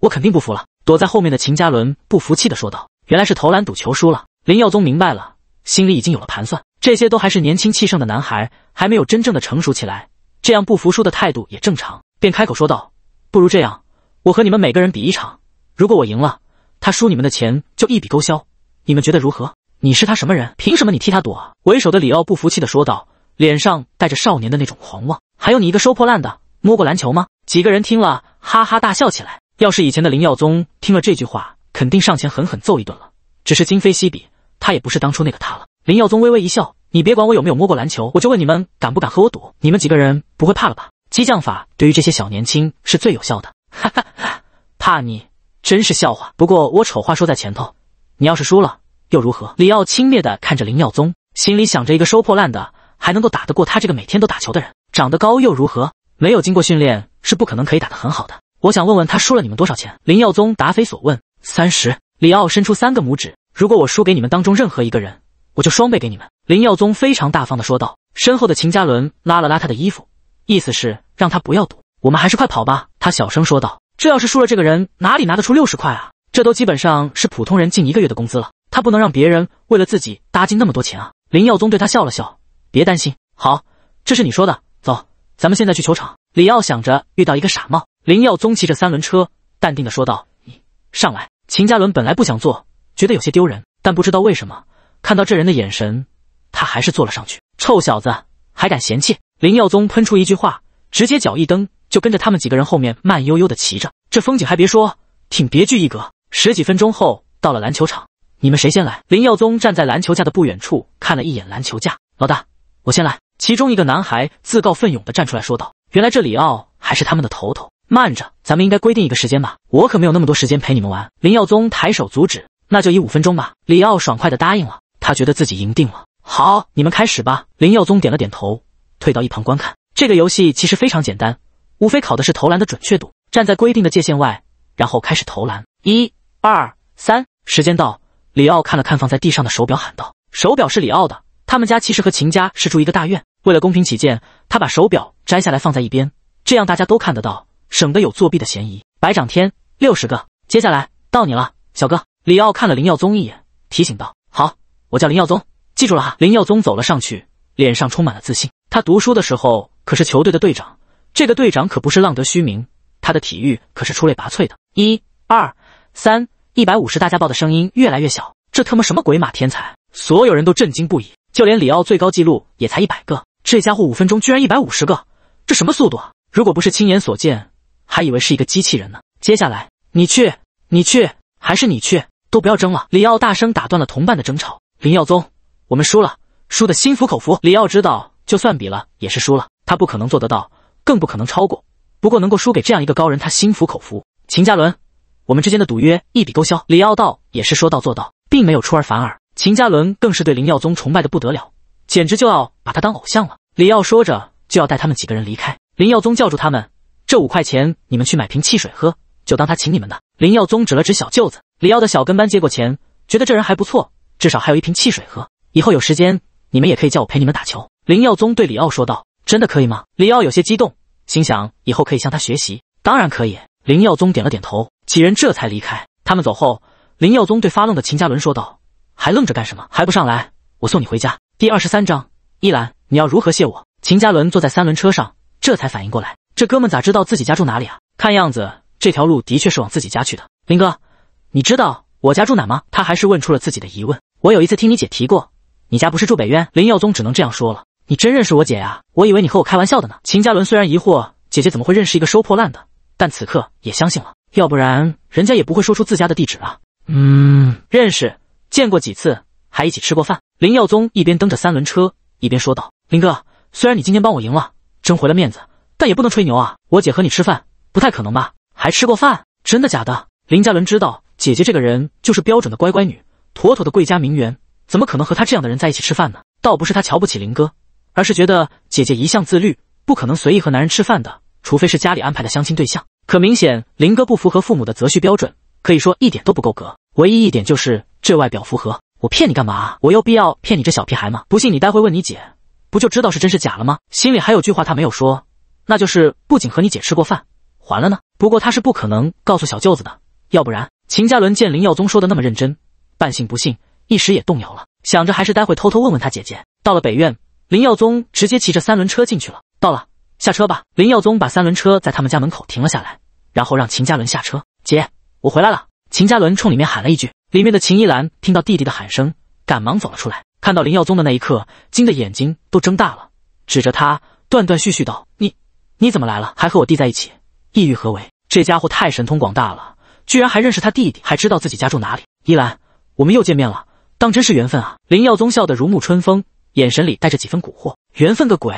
我肯定不服了。躲在后面的秦嘉伦不服气地说道：“原来是投篮赌球输了。”林耀宗明白了，心里已经有了盘算。这些都还是年轻气盛的男孩，还没有真正的成熟起来，这样不服输的态度也正常。便开口说道：“不如这样，我和你们每个人比一场，如果我赢了，他输你们的钱就一笔勾销，你们觉得如何？”你是他什么人？凭什么你替他赌？”为首的李奥不服气地说道。脸上带着少年的那种狂妄，还有你一个收破烂的，摸过篮球吗？几个人听了，哈哈大笑起来。要是以前的林耀宗听了这句话，肯定上前狠狠揍一顿了。只是今非昔比，他也不是当初那个他了。林耀宗微微一笑：“你别管我有没有摸过篮球，我就问你们敢不敢和我赌？你们几个人不会怕了吧？”激将法对于这些小年轻是最有效的。哈哈哈，怕你真是笑话。不过我丑话说在前头，你要是输了又如何？李奥轻蔑地看着林耀宗，心里想着一个收破烂的。还能够打得过他这个每天都打球的人？长得高又如何？没有经过训练是不可能可以打得很好的。我想问问他输了你们多少钱？林耀宗答非所问。三十。李奥伸出三个拇指。如果我输给你们当中任何一个人，我就双倍给你们。林耀宗非常大方的说道。身后的秦嘉伦拉了拉他的衣服，意思是让他不要赌。我们还是快跑吧，他小声说道。这要是输了，这个人哪里拿得出六十块啊？这都基本上是普通人近一个月的工资了。他不能让别人为了自己搭进那么多钱啊。林耀宗对他笑了笑。别担心，好，这是你说的，走，咱们现在去球场。李奥想着遇到一个傻帽，林耀宗骑着三轮车，淡定的说道：“你上来。”秦嘉伦本来不想坐，觉得有些丢人，但不知道为什么，看到这人的眼神，他还是坐了上去。臭小子，还敢嫌弃？林耀宗喷出一句话，直接脚一蹬，就跟着他们几个人后面慢悠悠的骑着。这风景还别说，挺别具一格。十几分钟后，到了篮球场，你们谁先来？林耀宗站在篮球架的不远处看了一眼篮球架，老大。我先来。其中一个男孩自告奋勇地站出来说道：“原来这李奥还是他们的头头。”慢着，咱们应该规定一个时间吧？我可没有那么多时间陪你们玩。”林耀宗抬手阻止。“那就以五分钟吧。”李奥爽快地答应了。他觉得自己赢定了。好，你们开始吧。”林耀宗点了点头，退到一旁观看。这个游戏其实非常简单，无非考的是投篮的准确度。站在规定的界限外，然后开始投篮。一、二、三，时间到！李奥看了看放在地上的手表，喊道：“手表是李奥的。”他们家其实和秦家是住一个大院。为了公平起见，他把手表摘下来放在一边，这样大家都看得到，省得有作弊的嫌疑。白掌天六十个，接下来到你了，小哥。李奥看了林耀宗一眼，提醒道：“好，我叫林耀宗，记住了哈。”林耀宗走了上去，脸上充满了自信。他读书的时候可是球队的队长，这个队长可不是浪得虚名，他的体育可是出类拔萃的。一、二、三，一百五十，大家报的声音越来越小。这他妈什么鬼马天才？所有人都震惊不已。就连里奥最高纪录也才一百个，这家伙五分钟居然一百五十个，这什么速度啊！如果不是亲眼所见，还以为是一个机器人呢。接下来你去，你去，还是你去，都不要争了。里奥大声打断了同伴的争吵。林耀宗，我们输了，输的心服口服。里奥知道，就算比了也是输了，他不可能做得到，更不可能超过。不过能够输给这样一个高人，他心服口服。秦嘉伦，我们之间的赌约一笔勾销。里奥道也是说到做到，并没有出尔反尔。秦嘉伦更是对林耀宗崇拜的不得了，简直就要把他当偶像了。李奥说着就要带他们几个人离开，林耀宗叫住他们：“这五块钱你们去买瓶汽水喝，就当他请你们的。”林耀宗指了指小舅子李奥的小跟班，接过钱，觉得这人还不错，至少还有一瓶汽水喝。以后有时间你们也可以叫我陪你们打球。”林耀宗对李奥说道：“真的可以吗？”李奥有些激动，心想以后可以向他学习。当然可以，林耀宗点了点头。几人这才离开。他们走后，林耀宗对发愣的秦嘉伦说道。还愣着干什么？还不上来，我送你回家。第二十三章，依兰，你要如何谢我？秦嘉伦坐在三轮车上，这才反应过来，这哥们咋知道自己家住哪里啊？看样子这条路的确是往自己家去的。林哥，你知道我家住哪吗？他还是问出了自己的疑问。我有一次听你姐提过，你家不是住北渊。林耀宗只能这样说了。你真认识我姐呀？我以为你和我开玩笑的呢。秦嘉伦虽然疑惑姐姐怎么会认识一个收破烂的，但此刻也相信了，要不然人家也不会说出自家的地址啊。嗯，认识。见过几次，还一起吃过饭。林耀宗一边蹬着三轮车，一边说道：“林哥，虽然你今天帮我赢了，争回了面子，但也不能吹牛啊。我姐和你吃饭不太可能吧？还吃过饭？真的假的？”林嘉伦知道姐姐这个人就是标准的乖乖女，妥妥的贵家名媛，怎么可能和他这样的人在一起吃饭呢？倒不是他瞧不起林哥，而是觉得姐姐一向自律，不可能随意和男人吃饭的，除非是家里安排的相亲对象。可明显林哥不符合父母的择婿标准，可以说一点都不够格。唯一一点就是。这外表符合，我骗你干嘛？我有必要骗你这小屁孩吗？不信你待会问你姐，不就知道是真是假了吗？心里还有句话他没有说，那就是不仅和你姐吃过饭，还了呢。不过他是不可能告诉小舅子的，要不然……秦嘉伦见林耀宗说的那么认真，半信不信，一时也动摇了，想着还是待会偷偷问问他姐姐。到了北院，林耀宗直接骑着三轮车进去了。到了，下车吧。林耀宗把三轮车在他们家门口停了下来，然后让秦嘉伦下车。姐，我回来了。秦嘉伦冲里面喊了一句。里面的秦依兰听到弟弟的喊声，赶忙走了出来。看到林耀宗的那一刻，惊得眼睛都睁大了，指着他断断续续道：“你你怎么来了？还和我弟在一起，意欲何为？”这家伙太神通广大了，居然还认识他弟弟，还知道自己家住哪里。依兰，我们又见面了，当真是缘分啊！林耀宗笑得如沐春风，眼神里带着几分蛊惑。缘分个鬼！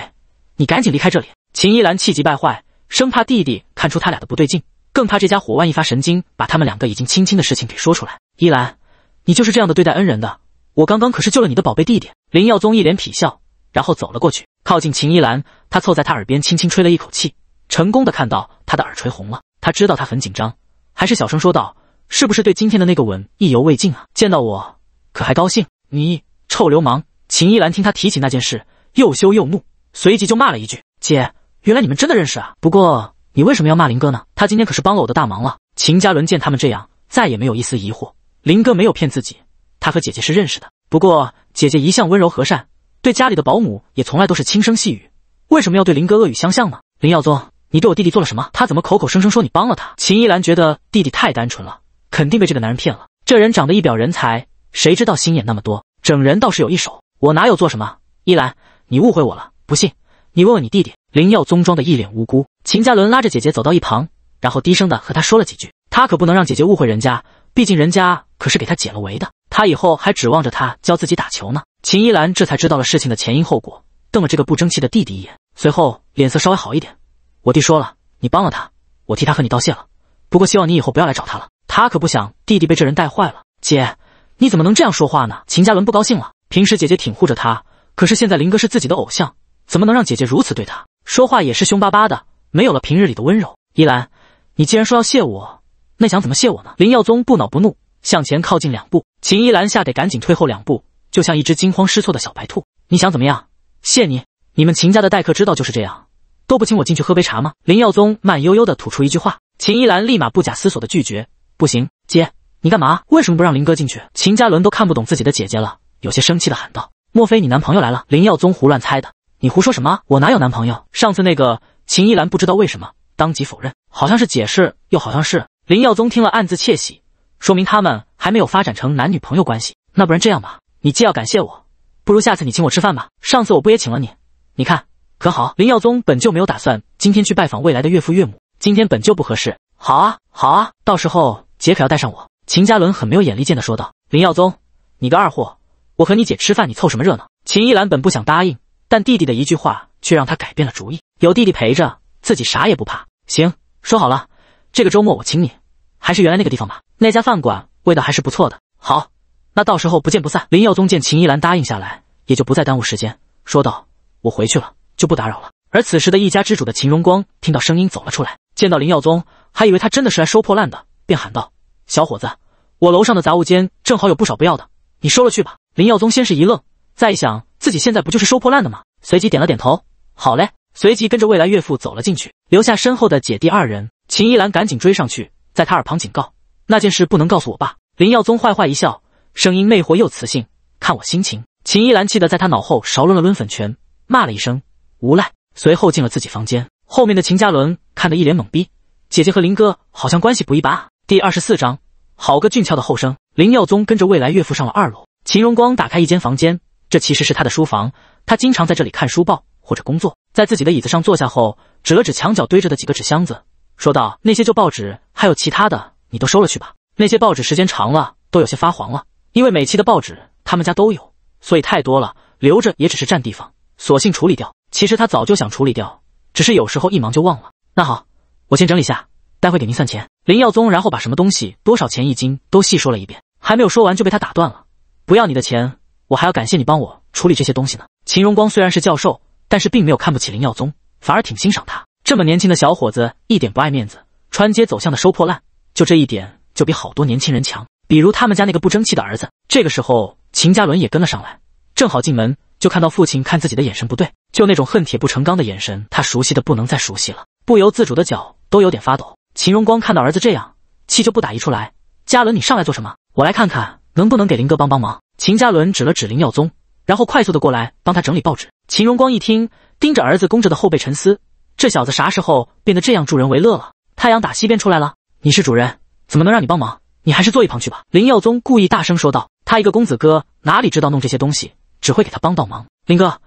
你赶紧离开这里！秦依兰气急败坏，生怕弟弟看出他俩的不对劲，更怕这家伙万一发神经，把他们两个已经亲亲的事情给说出来。依兰，你就是这样的对待恩人的。我刚刚可是救了你的宝贝弟弟。林耀宗一脸痞笑，然后走了过去，靠近秦依兰，他凑在她耳边轻轻吹了一口气，成功的看到她的耳垂红了。他知道她很紧张，还是小声说道：“是不是对今天的那个吻意犹未尽啊？见到我可还高兴？”你臭流氓！秦依兰听他提起那件事，又羞又怒，随即就骂了一句：“姐，原来你们真的认识啊！不过你为什么要骂林哥呢？他今天可是帮了我的大忙了。”秦嘉伦见他们这样，再也没有一丝疑惑。林哥没有骗自己，他和姐姐是认识的。不过姐姐一向温柔和善，对家里的保姆也从来都是轻声细语。为什么要对林哥恶语相向呢？林耀宗，你对我弟弟做了什么？他怎么口口声声说你帮了他？秦依兰觉得弟弟太单纯了，肯定被这个男人骗了。这人长得一表人才，谁知道心眼那么多，整人倒是有一手。我哪有做什么？依兰，你误会我了。不信你问问你弟弟。林耀宗装的一脸无辜。秦家伦拉着姐姐走到一旁，然后低声的和他说了几句。他可不能让姐姐误会人家。毕竟人家可是给他解了围的，他以后还指望着他教自己打球呢。秦依兰这才知道了事情的前因后果，瞪了这个不争气的弟弟一眼，随后脸色稍微好一点。我弟说了，你帮了他，我替他和你道谢了。不过希望你以后不要来找他了，他可不想弟弟被这人带坏了。姐，你怎么能这样说话呢？秦嘉伦不高兴了。平时姐姐挺护着他，可是现在林哥是自己的偶像，怎么能让姐姐如此对他说话？也是凶巴巴的，没有了平日里的温柔。依兰，你既然说要谢我。那想怎么谢我呢？林耀宗不恼不怒，向前靠近两步。秦依兰吓得赶紧退后两步，就像一只惊慌失措的小白兔。你想怎么样？谢你？你们秦家的待客之道就是这样，都不请我进去喝杯茶吗？林耀宗慢悠悠地吐出一句话。秦依兰立马不假思索地拒绝。不行，姐，你干嘛？为什么不让林哥进去？秦嘉伦都看不懂自己的姐姐了，有些生气地喊道：“莫非你男朋友来了？”林耀宗胡乱猜的。你胡说什么？我哪有男朋友？上次那个秦依兰不知道为什么，当即否认。好像是解释，又好像是。林耀宗听了，暗自窃喜，说明他们还没有发展成男女朋友关系。那不然这样吧，你既要感谢我，不如下次你请我吃饭吧。上次我不也请了你？你看可好？林耀宗本就没有打算今天去拜访未来的岳父岳母，今天本就不合适。好啊，好啊，到时候姐可要带上我。秦嘉伦很没有眼力见的说道：“林耀宗，你个二货，我和你姐吃饭，你凑什么热闹？”秦依兰本不想答应，但弟弟的一句话却让他改变了主意。有弟弟陪着，自己啥也不怕。行，说好了，这个周末我请你。还是原来那个地方吧，那家饭馆味道还是不错的。好，那到时候不见不散。林耀宗见秦依兰答应下来，也就不再耽误时间，说道：“我回去了，就不打扰了。”而此时的一家之主的秦荣光听到声音走了出来，见到林耀宗，还以为他真的是来收破烂的，便喊道：“小伙子，我楼上的杂物间正好有不少不要的，你收了去吧。”林耀宗先是一愣，再一想，自己现在不就是收破烂的吗？随即点了点头：“好嘞。”随即跟着未来岳父走了进去，留下身后的姐弟二人。秦依兰赶紧追上去。在他耳旁警告：“那件事不能告诉我爸。”林耀宗坏坏一笑，声音魅惑又磁性：“看我心情。”秦依兰气得在他脑后勺抡了抡粉拳，骂了一声“无赖”，随后进了自己房间。后面的秦嘉伦看得一脸懵逼：“姐姐和林哥好像关系不一般。”第二十四章，好个俊俏的后生！林耀宗跟着未来岳父上了二楼。秦荣光打开一间房间，这其实是他的书房，他经常在这里看书报或者工作。在自己的椅子上坐下后，指了指墙角堆着的几个纸箱子。说道：“那些旧报纸还有其他的，你都收了去吧。那些报纸时间长了都有些发黄了，因为每期的报纸他们家都有，所以太多了，留着也只是占地方，索性处理掉。其实他早就想处理掉，只是有时候一忙就忘了。那好，我先整理下，待会给您算钱。”林耀宗然后把什么东西多少钱一斤都细说了一遍，还没有说完就被他打断了：“不要你的钱，我还要感谢你帮我处理这些东西呢。”秦荣光虽然是教授，但是并没有看不起林耀宗，反而挺欣赏他。这么年轻的小伙子一点不爱面子，穿街走巷的收破烂，就这一点就比好多年轻人强。比如他们家那个不争气的儿子。这个时候，秦嘉伦也跟了上来，正好进门就看到父亲看自己的眼神不对，就那种恨铁不成钢的眼神，他熟悉的不能再熟悉了，不由自主的脚都有点发抖。秦荣光看到儿子这样，气就不打一处来。嘉伦，你上来做什么？我来看看能不能给林哥帮帮忙。秦嘉伦指了指林耀宗，然后快速的过来帮他整理报纸。秦荣光一听，盯着儿子弓着的后背沉思。这小子啥时候变得这样助人为乐了？太阳打西边出来了！你是主人，怎么能让你帮忙？你还是坐一旁去吧。林耀宗故意大声说道：“他一个公子哥，哪里知道弄这些东西？只会给他帮倒忙。”林哥，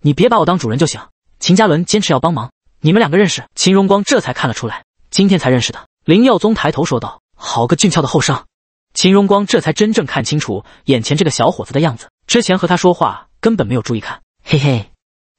你别把我当主人就行。秦家伦坚持要帮忙。你们两个认识？秦荣光这才看了出来，今天才认识的。林耀宗抬头说道：“好个俊俏的后生！”秦荣光这才真正看清楚眼前这个小伙子的样子，之前和他说话根本没有注意看。嘿嘿，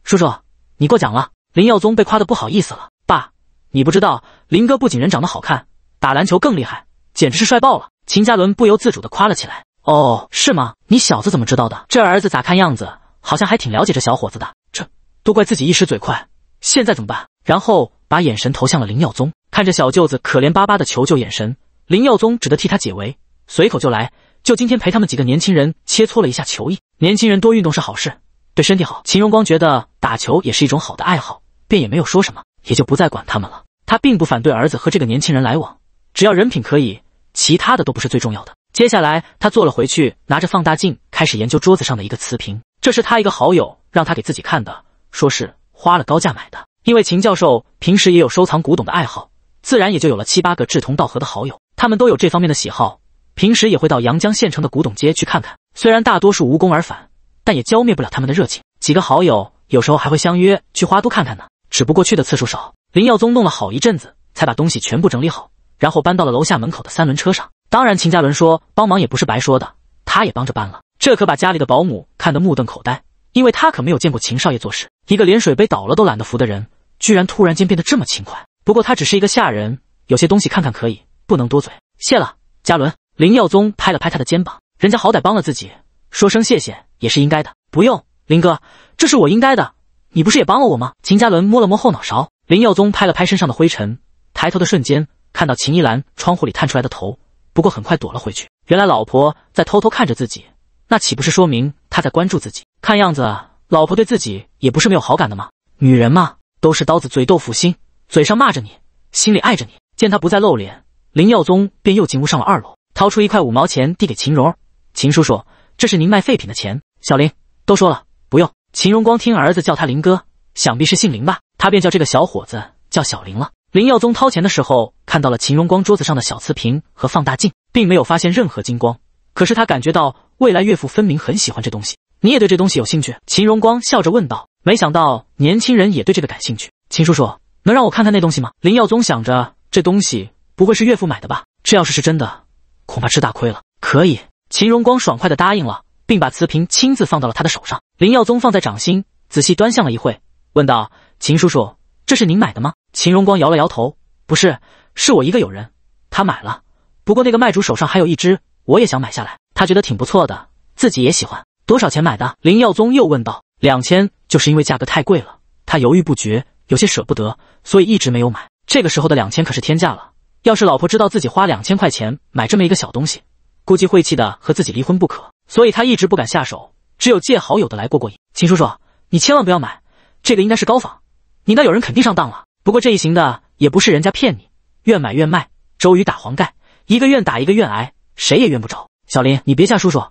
叔叔，你过奖了。林耀宗被夸得不好意思了。爸，你不知道，林哥不仅人长得好看，打篮球更厉害，简直是帅爆了！秦嘉伦不由自主地夸了起来。哦，是吗？你小子怎么知道的？这儿子咋看样子好像还挺了解这小伙子的。这都怪自己一时嘴快，现在怎么办？然后把眼神投向了林耀宗，看着小舅子可怜巴巴的求救眼神，林耀宗只得替他解围，随口就来，就今天陪他们几个年轻人切磋了一下球艺。年轻人多运动是好事，对身体好。秦荣光觉得打球也是一种好的爱好。便也没有说什么，也就不再管他们了。他并不反对儿子和这个年轻人来往，只要人品可以，其他的都不是最重要的。接下来，他坐了回去，拿着放大镜开始研究桌子上的一个瓷瓶。这是他一个好友让他给自己看的，说是花了高价买的。因为秦教授平时也有收藏古董的爱好，自然也就有了七八个志同道合的好友。他们都有这方面的喜好，平时也会到阳江县城的古董街去看看。虽然大多数无功而返，但也浇灭不了他们的热情。几个好友有时候还会相约去花都看看呢。只不过去的次数少，林耀宗弄了好一阵子，才把东西全部整理好，然后搬到了楼下门口的三轮车上。当然，秦嘉伦说帮忙也不是白说的，他也帮着搬了。这可把家里的保姆看得目瞪口呆，因为他可没有见过秦少爷做事，一个连水杯倒了都懒得扶的人，居然突然间变得这么勤快。不过他只是一个下人，有些东西看看可以，不能多嘴。谢了，嘉伦。林耀宗拍了拍他的肩膀，人家好歹帮了自己，说声谢谢也是应该的。不用，林哥，这是我应该的。你不是也帮了我吗？秦家伦摸了摸后脑勺，林耀宗拍了拍身上的灰尘，抬头的瞬间看到秦依兰窗户里探出来的头，不过很快躲了回去。原来老婆在偷偷看着自己，那岂不是说明他在关注自己？看样子老婆对自己也不是没有好感的吗？女人嘛，都是刀子嘴豆腐心，嘴上骂着你，心里爱着你。见他不再露脸，林耀宗便又进屋上了二楼，掏出一块五毛钱递给秦蓉，秦叔叔，这是您卖废品的钱。小林都说了不用。秦荣光听儿子叫他林哥，想必是姓林吧，他便叫这个小伙子叫小林了。林耀宗掏钱的时候，看到了秦荣光桌子上的小瓷瓶和放大镜，并没有发现任何金光，可是他感觉到未来岳父分明很喜欢这东西。你也对这东西有兴趣？秦荣光笑着问道。没想到年轻人也对这个感兴趣。秦叔叔，能让我看看那东西吗？林耀宗想着这东西不会是岳父买的吧？这要是是真的，恐怕吃大亏了。可以。秦荣光爽快的答应了，并把瓷瓶亲自放到了他的手上。林耀宗放在掌心，仔细端详了一会，问道：“秦叔叔，这是您买的吗？”秦荣光摇了摇头：“不是，是我一个友人，他买了。不过那个卖主手上还有一只，我也想买下来。他觉得挺不错的，自己也喜欢。多少钱买的？”林耀宗又问道：“两千，就是因为价格太贵了，他犹豫不决，有些舍不得，所以一直没有买。这个时候的两千可是天价了。要是老婆知道自己花两千块钱买这么一个小东西，估计会气得和自己离婚不可。所以他一直不敢下手。”只有借好友的来过过瘾。秦叔叔，你千万不要买，这个应该是高仿，你那有人肯定上当了。不过这一行的也不是人家骗你，愿买愿卖。周瑜打黄盖，一个愿打一个愿挨，谁也怨不着。小林，你别吓叔叔，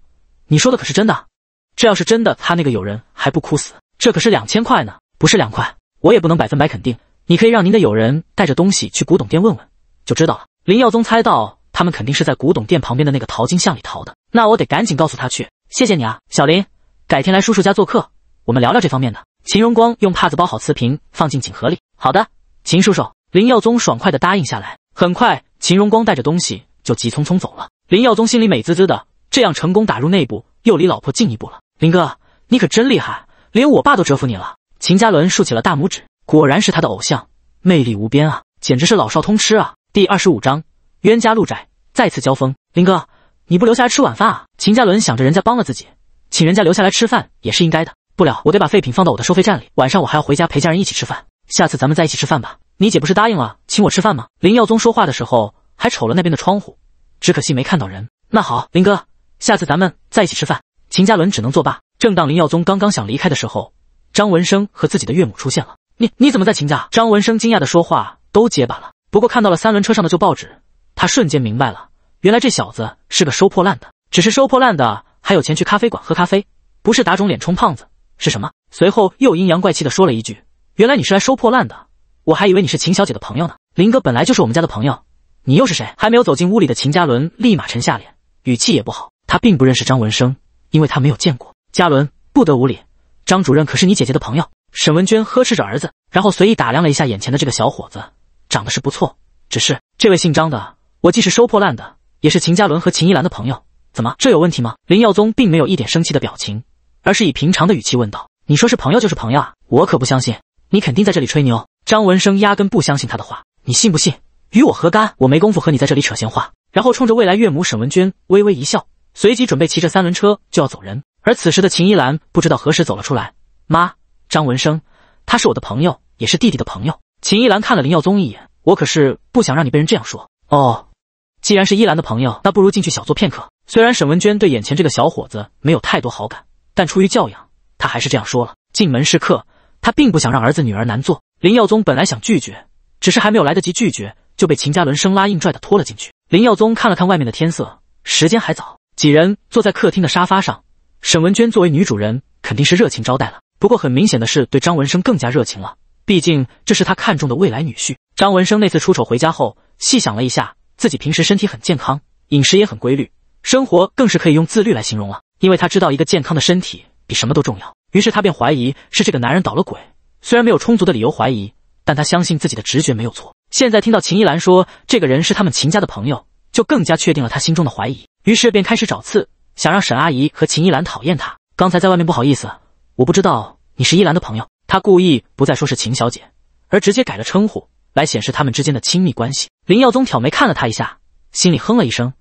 你说的可是真的？这要是真的，他那个友人还不哭死？这可是两千块呢，不是两块，我也不能百分百肯定。你可以让您的友人带着东西去古董店问问，就知道了。林耀宗猜到他们肯定是在古董店旁边的那个淘金巷里淘的，那我得赶紧告诉他去。谢谢你啊，小林。改天来叔叔家做客，我们聊聊这方面的。秦荣光用帕子包好瓷瓶，放进锦盒里。好的，秦叔叔。林耀宗爽快的答应下来。很快，秦荣光带着东西就急匆匆走了。林耀宗心里美滋滋的，这样成功打入内部，又离老婆近一步了。林哥，你可真厉害，连我爸都折服你了。秦嘉伦竖起了大拇指，果然是他的偶像，魅力无边啊，简直是老少通吃啊。第二十五章，冤家路窄，再次交锋。林哥，你不留下来吃晚饭啊？秦嘉伦想着人家帮了自己。请人家留下来吃饭也是应该的。不了，我得把废品放到我的收费站里。晚上我还要回家陪家人一起吃饭。下次咱们再一起吃饭吧。你姐不是答应了请我吃饭吗？林耀宗说话的时候还瞅了那边的窗户，只可惜没看到人。那好，林哥，下次咱们再一起吃饭。秦家伦只能作罢。正当林耀宗刚刚想离开的时候，张文生和自己的岳母出现了。你你怎么在秦家？张文生惊讶的说话都结巴了。不过看到了三轮车上的旧报纸，他瞬间明白了，原来这小子是个收破烂的。只是收破烂的。还有钱去咖啡馆喝咖啡，不是打肿脸充胖子是什么？随后又阴阳怪气地说了一句：“原来你是来收破烂的，我还以为你是秦小姐的朋友呢。”林哥本来就是我们家的朋友，你又是谁？还没有走进屋里的秦嘉伦立马沉下脸，语气也不好。他并不认识张文生，因为他没有见过。嘉伦，不得无礼！张主任可是你姐姐的朋友。”沈文娟呵斥着儿子，然后随意打量了一下眼前的这个小伙子，长得是不错，只是这位姓张的，我既是收破烂的，也是秦嘉伦和秦依兰的朋友。怎么，这有问题吗？林耀宗并没有一点生气的表情，而是以平常的语气问道：“你说是朋友就是朋友啊，我可不相信，你肯定在这里吹牛。”张文生压根不相信他的话，你信不信与我何干？我没工夫和你在这里扯闲话。然后冲着未来岳母沈文娟微微一笑，随即准备骑着三轮车就要走人。而此时的秦依兰不知道何时走了出来，妈，张文生他是我的朋友，也是弟弟的朋友。秦依兰看了林耀宗一眼，我可是不想让你被人这样说哦。既然是依兰的朋友，那不如进去小坐片刻。虽然沈文娟对眼前这个小伙子没有太多好感，但出于教养，她还是这样说了。进门是客，她并不想让儿子女儿难做。林耀宗本来想拒绝，只是还没有来得及拒绝，就被秦家伦生拉硬拽的拖了进去。林耀宗看了看外面的天色，时间还早，几人坐在客厅的沙发上。沈文娟作为女主人，肯定是热情招待了。不过很明显的是，对张文生更加热情了，毕竟这是他看中的未来女婿。张文生那次出丑回家后，细想了一下，自己平时身体很健康，饮食也很规律。生活更是可以用自律来形容了，因为他知道一个健康的身体比什么都重要。于是他便怀疑是这个男人捣了鬼。虽然没有充足的理由怀疑，但他相信自己的直觉没有错。现在听到秦依兰说这个人是他们秦家的朋友，就更加确定了他心中的怀疑。于是便开始找刺，想让沈阿姨和秦依兰讨厌他。刚才在外面不好意思，我不知道你是依兰的朋友。他故意不再说是秦小姐，而直接改了称呼，来显示他们之间的亲密关系。林耀宗挑眉看了他一下，心里哼了一声。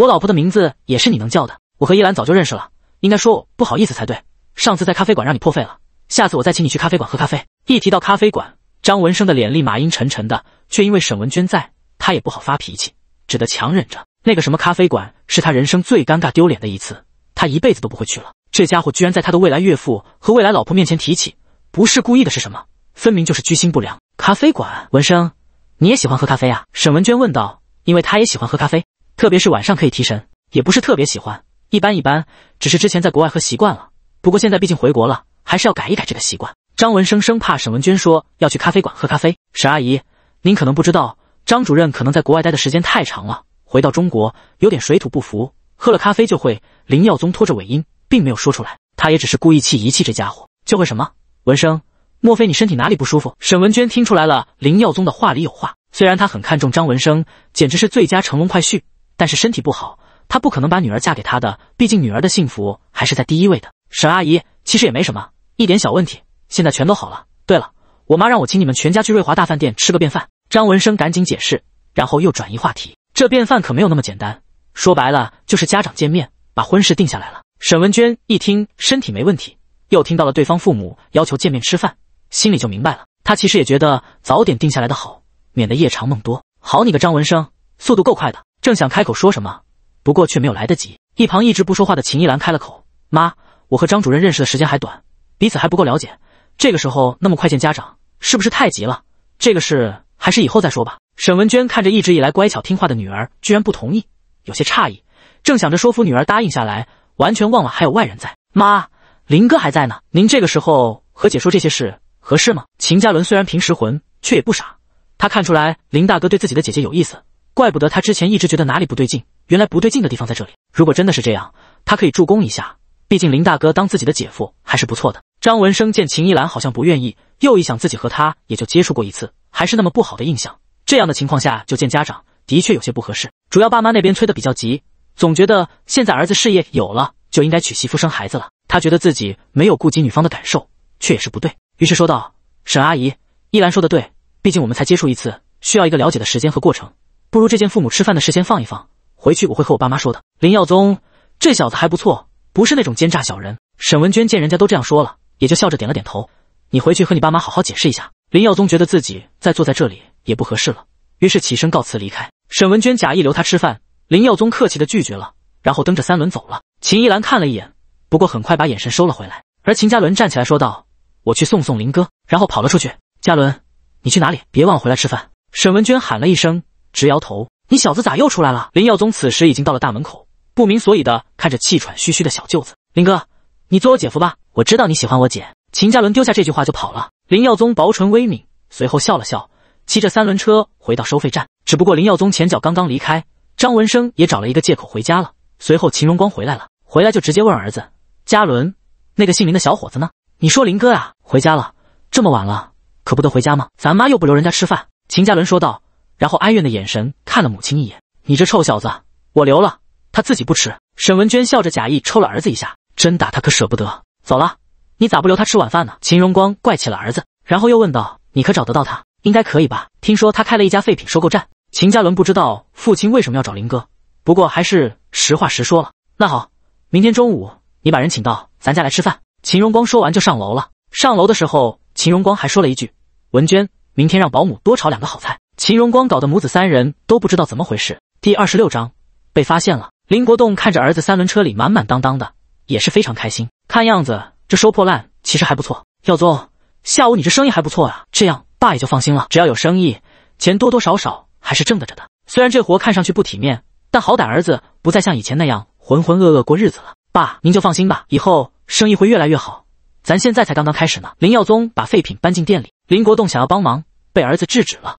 我老婆的名字也是你能叫的。我和依兰早就认识了，应该说我不好意思才对。上次在咖啡馆让你破费了，下次我再请你去咖啡馆喝咖啡。一提到咖啡馆，张文生的脸立马阴沉沉的，却因为沈文娟在，他也不好发脾气，只得强忍着。那个什么咖啡馆是他人生最尴尬丢脸的一次，他一辈子都不会去了。这家伙居然在他的未来岳父和未来老婆面前提起，不是故意的，是什么？分明就是居心不良。咖啡馆，文生，你也喜欢喝咖啡啊？沈文娟问道。因为他也喜欢喝咖啡。特别是晚上可以提神，也不是特别喜欢，一般一般，只是之前在国外喝习惯了。不过现在毕竟回国了，还是要改一改这个习惯。张文生生怕沈文娟说要去咖啡馆喝咖啡，沈阿姨，您可能不知道，张主任可能在国外待的时间太长了，回到中国有点水土不服，喝了咖啡就会。林耀宗拖着尾音，并没有说出来，他也只是故意气一气这家伙，就会什么？文生，莫非你身体哪里不舒服？沈文娟听出来了，林耀宗的话里有话，虽然他很看重张文生，简直是最佳乘龙快婿。但是身体不好，他不可能把女儿嫁给他的。毕竟女儿的幸福还是在第一位的。沈阿姨，其实也没什么，一点小问题，现在全都好了。对了，我妈让我请你们全家去瑞华大饭店吃个便饭。张文生赶紧解释，然后又转移话题。这便饭可没有那么简单，说白了就是家长见面，把婚事定下来了。沈文娟一听身体没问题，又听到了对方父母要求见面吃饭，心里就明白了。她其实也觉得早点定下来的好，免得夜长梦多。好你个张文生，速度够快的。正想开口说什么，不过却没有来得及。一旁一直不说话的秦一兰开了口：“妈，我和张主任认识的时间还短，彼此还不够了解。这个时候那么快见家长，是不是太急了？这个事还是以后再说吧。”沈文娟看着一直以来乖巧听话的女儿，居然不同意，有些诧异。正想着说服女儿答应下来，完全忘了还有外人在。妈，林哥还在呢，您这个时候和姐说这些事合适吗？秦嘉伦虽然平时混，却也不傻，他看出来林大哥对自己的姐姐有意思。怪不得他之前一直觉得哪里不对劲，原来不对劲的地方在这里。如果真的是这样，他可以助攻一下。毕竟林大哥当自己的姐夫还是不错的。张文生见秦依兰好像不愿意，又一想，自己和他也就接触过一次，还是那么不好的印象。这样的情况下就见家长，的确有些不合适。主要爸妈那边催的比较急，总觉得现在儿子事业有了，就应该娶媳妇生孩子了。他觉得自己没有顾及女方的感受，却也是不对。于是说道：“沈阿姨，依兰说的对，毕竟我们才接触一次，需要一个了解的时间和过程。”不如这件父母吃饭的事先放一放，回去我会和我爸妈说的。林耀宗这小子还不错，不是那种奸诈小人。沈文娟见人家都这样说了，也就笑着点了点头。你回去和你爸妈好好解释一下。林耀宗觉得自己再坐在这里也不合适了，于是起身告辞离开。沈文娟假意留他吃饭，林耀宗客气的拒绝了，然后蹬着三轮走了。秦依兰看了一眼，不过很快把眼神收了回来。而秦嘉伦站起来说道：“我去送送林哥。”然后跑了出去。嘉伦，你去哪里？别忘了回来吃饭。沈文娟喊了一声。直摇头，你小子咋又出来了？林耀宗此时已经到了大门口，不明所以的看着气喘吁吁的小舅子。林哥，你做我姐夫吧，我知道你喜欢我姐。秦嘉伦丢下这句话就跑了。林耀宗薄唇微抿，随后笑了笑，骑着三轮车回到收费站。只不过林耀宗前脚刚刚离开，张文生也找了一个借口回家了。随后秦荣光回来了，回来就直接问儿子：“嘉伦，那个姓林的小伙子呢？你说林哥啊，回家了。这么晚了，可不得回家吗？咱妈又不留人家吃饭。”秦嘉伦说道。然后哀怨的眼神看了母亲一眼：“你这臭小子，我留了，他自己不吃。”沈文娟笑着假意抽了儿子一下，真打他可舍不得。走了，你咋不留他吃晚饭呢？秦荣光怪起了儿子，然后又问道：“你可找得到他？应该可以吧？听说他开了一家废品收购站。”秦嘉伦不知道父亲为什么要找林哥，不过还是实话实说了。那好，明天中午你把人请到咱家来吃饭。秦荣光说完就上楼了。上楼的时候，秦荣光还说了一句：“文娟，明天让保姆多炒两个好菜。”秦荣光搞得母子三人都不知道怎么回事。第二十六章被发现了。林国栋看着儿子三轮车里满满当当的，也是非常开心。看样子这收破烂其实还不错。耀宗，下午你这生意还不错啊，这样爸也就放心了。只要有生意，钱多多少少还是挣得着的。虽然这活看上去不体面，但好歹儿子不再像以前那样浑浑噩噩过日子了。爸，您就放心吧，以后生意会越来越好。咱现在才刚刚开始呢。林耀宗把废品搬进店里，林国栋想要帮忙，被儿子制止了。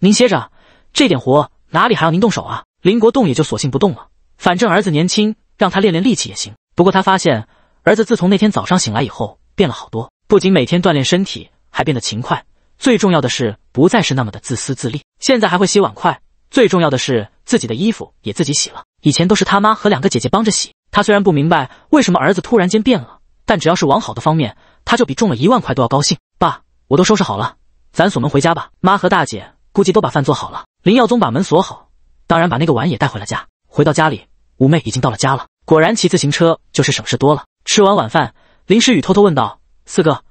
您歇着，这点活哪里还要您动手啊？林国栋也就索性不动了，反正儿子年轻，让他练练力气也行。不过他发现儿子自从那天早上醒来以后变了好多，不仅每天锻炼身体，还变得勤快，最重要的是不再是那么的自私自利。现在还会洗碗筷，最重要的是自己的衣服也自己洗了，以前都是他妈和两个姐姐帮着洗。他虽然不明白为什么儿子突然间变了，但只要是往好的方面，他就比中了一万块都要高兴。爸，我都收拾好了，咱锁门回家吧。妈和大姐。估计都把饭做好了。林耀宗把门锁好，当然把那个碗也带回了家。回到家里，五妹已经到了家了。果然骑自行车就是省事多了。吃完晚饭，林诗雨偷偷问道：“四哥，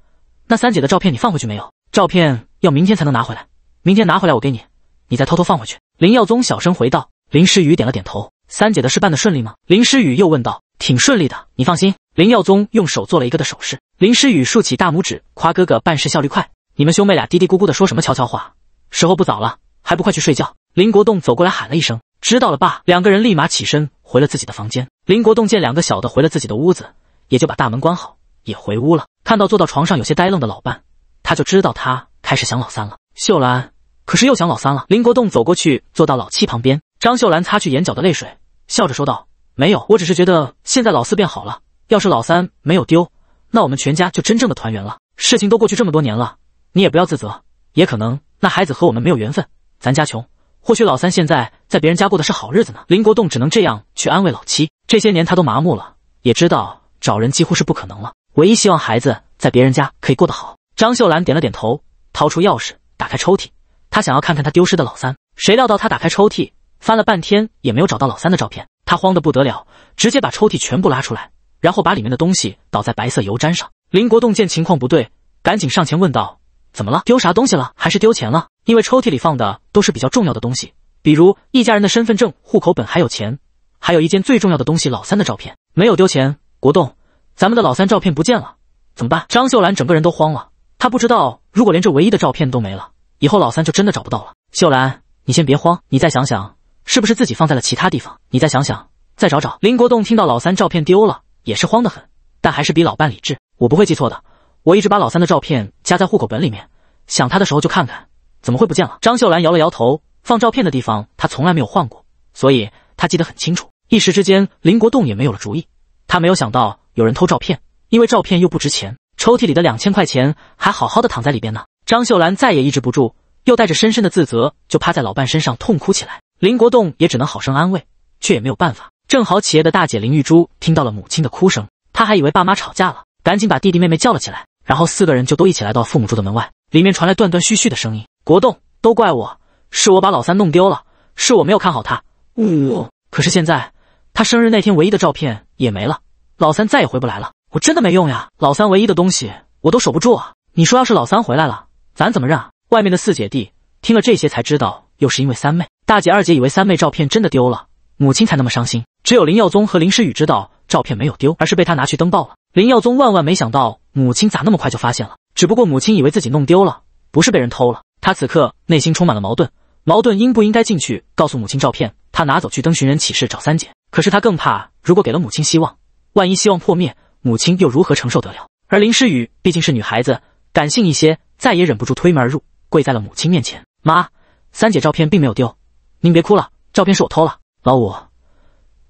那三姐的照片你放回去没有？照片要明天才能拿回来，明天拿回来我给你，你再偷偷放回去。”林耀宗小声回道。林诗雨点了点头。三姐的事办得顺利吗？林诗雨又问道。挺顺利的，你放心。林耀宗用手做了一个的手势。林诗雨竖起大拇指，夸哥哥办事效率快。你们兄妹俩嘀嘀咕咕的说什么悄悄话？时候不早了，还不快去睡觉！林国栋走过来喊了一声：“知道了，爸。”两个人立马起身回了自己的房间。林国栋见两个小的回了自己的屋子，也就把大门关好，也回屋了。看到坐到床上有些呆愣的老伴，他就知道他开始想老三了。秀兰可是又想老三了。林国栋走过去坐到老七旁边。张秀兰擦去眼角的泪水，笑着说道：“没有，我只是觉得现在老四变好了。要是老三没有丢，那我们全家就真正的团圆了。事情都过去这么多年了，你也不要自责。”也可能那孩子和我们没有缘分，咱家穷，或许老三现在在别人家过的是好日子呢。林国栋只能这样去安慰老七，这些年他都麻木了，也知道找人几乎是不可能了，唯一希望孩子在别人家可以过得好。张秀兰点了点头，掏出钥匙打开抽屉，她想要看看她丢失的老三，谁料到她打开抽屉翻了半天也没有找到老三的照片，她慌得不得了，直接把抽屉全部拉出来，然后把里面的东西倒在白色油毡上。林国栋见情况不对，赶紧上前问道。怎么了？丢啥东西了？还是丢钱了？因为抽屉里放的都是比较重要的东西，比如一家人的身份证、户口本，还有钱，还有一件最重要的东西——老三的照片。没有丢钱，国栋，咱们的老三照片不见了，怎么办？张秀兰整个人都慌了，她不知道如果连这唯一的照片都没了，以后老三就真的找不到了。秀兰，你先别慌，你再想想，是不是自己放在了其他地方？你再想想，再找找。林国栋听到老三照片丢了，也是慌得很，但还是比老伴理智。我不会记错的。我一直把老三的照片夹在户口本里面，想他的时候就看看，怎么会不见了？张秀兰摇了摇头，放照片的地方她从来没有换过，所以她记得很清楚。一时之间，林国栋也没有了主意。他没有想到有人偷照片，因为照片又不值钱，抽屉里的两千块钱还好好的躺在里边呢。张秀兰再也抑制不住，又带着深深的自责，就趴在老伴身上痛哭起来。林国栋也只能好生安慰，却也没有办法。正好企业的大姐林玉珠听到了母亲的哭声，她还以为爸妈吵架了，赶紧把弟弟妹妹叫了起来。然后四个人就都一起来到父母住的门外，里面传来断断续续的声音：“国栋，都怪我，是我把老三弄丢了，是我没有看好他。呜，可是现在他生日那天唯一的照片也没了，老三再也回不来了，我真的没用呀！老三唯一的东西我都守不住啊！你说要是老三回来了，咱怎么认啊？”外面的四姐弟听了这些才知道，又是因为三妹，大姐、二姐以为三妹照片真的丢了，母亲才那么伤心。只有林耀宗和林诗雨知道，照片没有丢，而是被他拿去登报了。林耀宗万万没想到。母亲咋那么快就发现了？只不过母亲以为自己弄丢了，不是被人偷了。他此刻内心充满了矛盾，矛盾应不应该进去告诉母亲照片？他拿走去登寻人启事找三姐。可是他更怕，如果给了母亲希望，万一希望破灭，母亲又如何承受得了？而林诗雨毕竟是女孩子，感性一些，再也忍不住推门而入，跪在了母亲面前：“妈，三姐照片并没有丢，您别哭了，照片是我偷了。老五，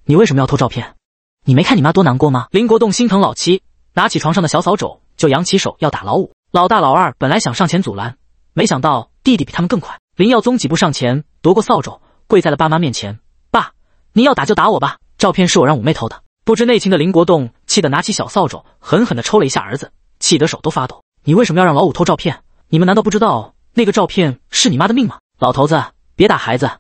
你为什么要偷照片？你没看你妈多难过吗？”林国栋心疼老七。拿起床上的小扫帚，就扬起手要打老五、老大、老二。本来想上前阻拦，没想到弟弟比他们更快。林耀宗几步上前夺过扫帚，跪在了爸妈面前：“爸，你要打就打我吧。照片是我让五妹偷的。”不知内情的林国栋气得拿起小扫帚狠狠地抽了一下儿子，气得手都发抖：“你为什么要让老五偷照片？你们难道不知道那个照片是你妈的命吗？”老头子，别打孩子，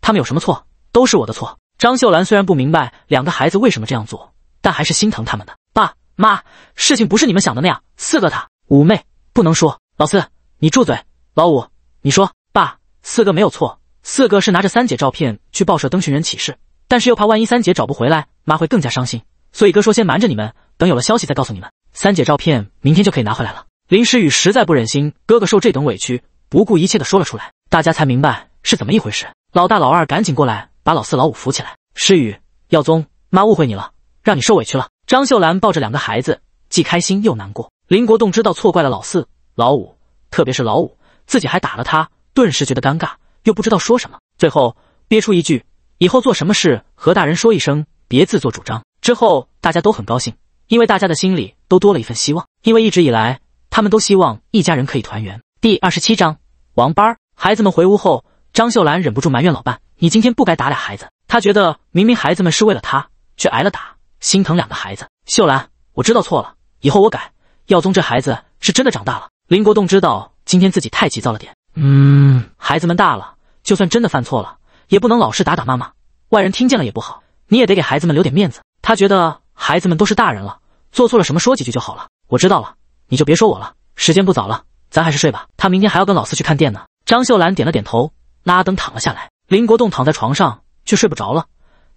他们有什么错？都是我的错。张秀兰虽然不明白两个孩子为什么这样做，但还是心疼他们的爸。妈，事情不是你们想的那样。四哥他五妹不能说。老四，你住嘴。老五，你说。爸，四哥没有错。四哥是拿着三姐照片去报社登寻人启事，但是又怕万一三姐找不回来，妈会更加伤心，所以哥说先瞒着你们，等有了消息再告诉你们。三姐照片明天就可以拿回来了。林诗雨实在不忍心哥哥受这等委屈，不顾一切的说了出来，大家才明白是怎么一回事。老大、老二赶紧过来，把老四、老五扶起来。诗雨、耀宗，妈误会你了，让你受委屈了。张秀兰抱着两个孩子，既开心又难过。林国栋知道错怪了老四、老五，特别是老五，自己还打了他，顿时觉得尴尬，又不知道说什么，最后憋出一句：“以后做什么事和大人说一声，别自作主张。”之后大家都很高兴，因为大家的心里都多了一份希望，因为一直以来他们都希望一家人可以团圆。第二十七章：王班儿。孩子们回屋后，张秀兰忍不住埋怨老伴：“你今天不该打俩孩子。”她觉得明明孩子们是为了他，却挨了打。心疼两个孩子，秀兰，我知道错了，以后我改。耀宗这孩子是真的长大了。林国栋知道今天自己太急躁了点。嗯，孩子们大了，就算真的犯错了，也不能老是打打骂骂，外人听见了也不好。你也得给孩子们留点面子。他觉得孩子们都是大人了，做错了什么说几句就好了。我知道了，你就别说我了。时间不早了，咱还是睡吧。他明天还要跟老四去看店呢。张秀兰点了点头，拉灯躺了下来。林国栋躺在床上却睡不着了，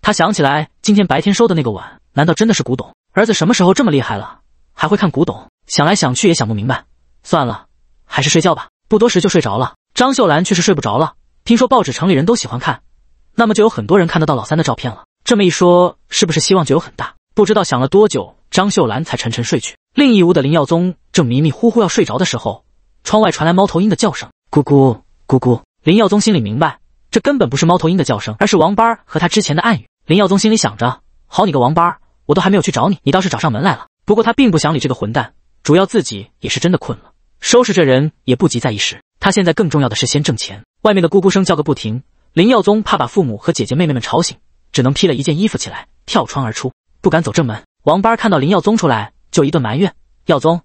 他想起来今天白天收的那个碗。难道真的是古董？儿子什么时候这么厉害了，还会看古董？想来想去也想不明白，算了，还是睡觉吧。不多时就睡着了。张秀兰却是睡不着了。听说报纸城里人都喜欢看，那么就有很多人看得到老三的照片了。这么一说，是不是希望就有很大？不知道想了多久，张秀兰才沉沉睡去。另一屋的林耀宗正迷迷糊糊要睡着的时候，窗外传来猫头鹰的叫声，咕咕咕咕。林耀宗心里明白，这根本不是猫头鹰的叫声，而是王八和他之前的暗语。林耀宗心里想着：好你个王八！我都还没有去找你，你倒是找上门来了。不过他并不想理这个混蛋，主要自己也是真的困了，收拾这人也不急在一时。他现在更重要的是先挣钱。外面的咕咕声叫个不停，林耀宗怕把父母和姐姐妹妹们吵醒，只能披了一件衣服起来，跳窗而出，不敢走正门。王八看到林耀宗出来，就一顿埋怨：“耀宗，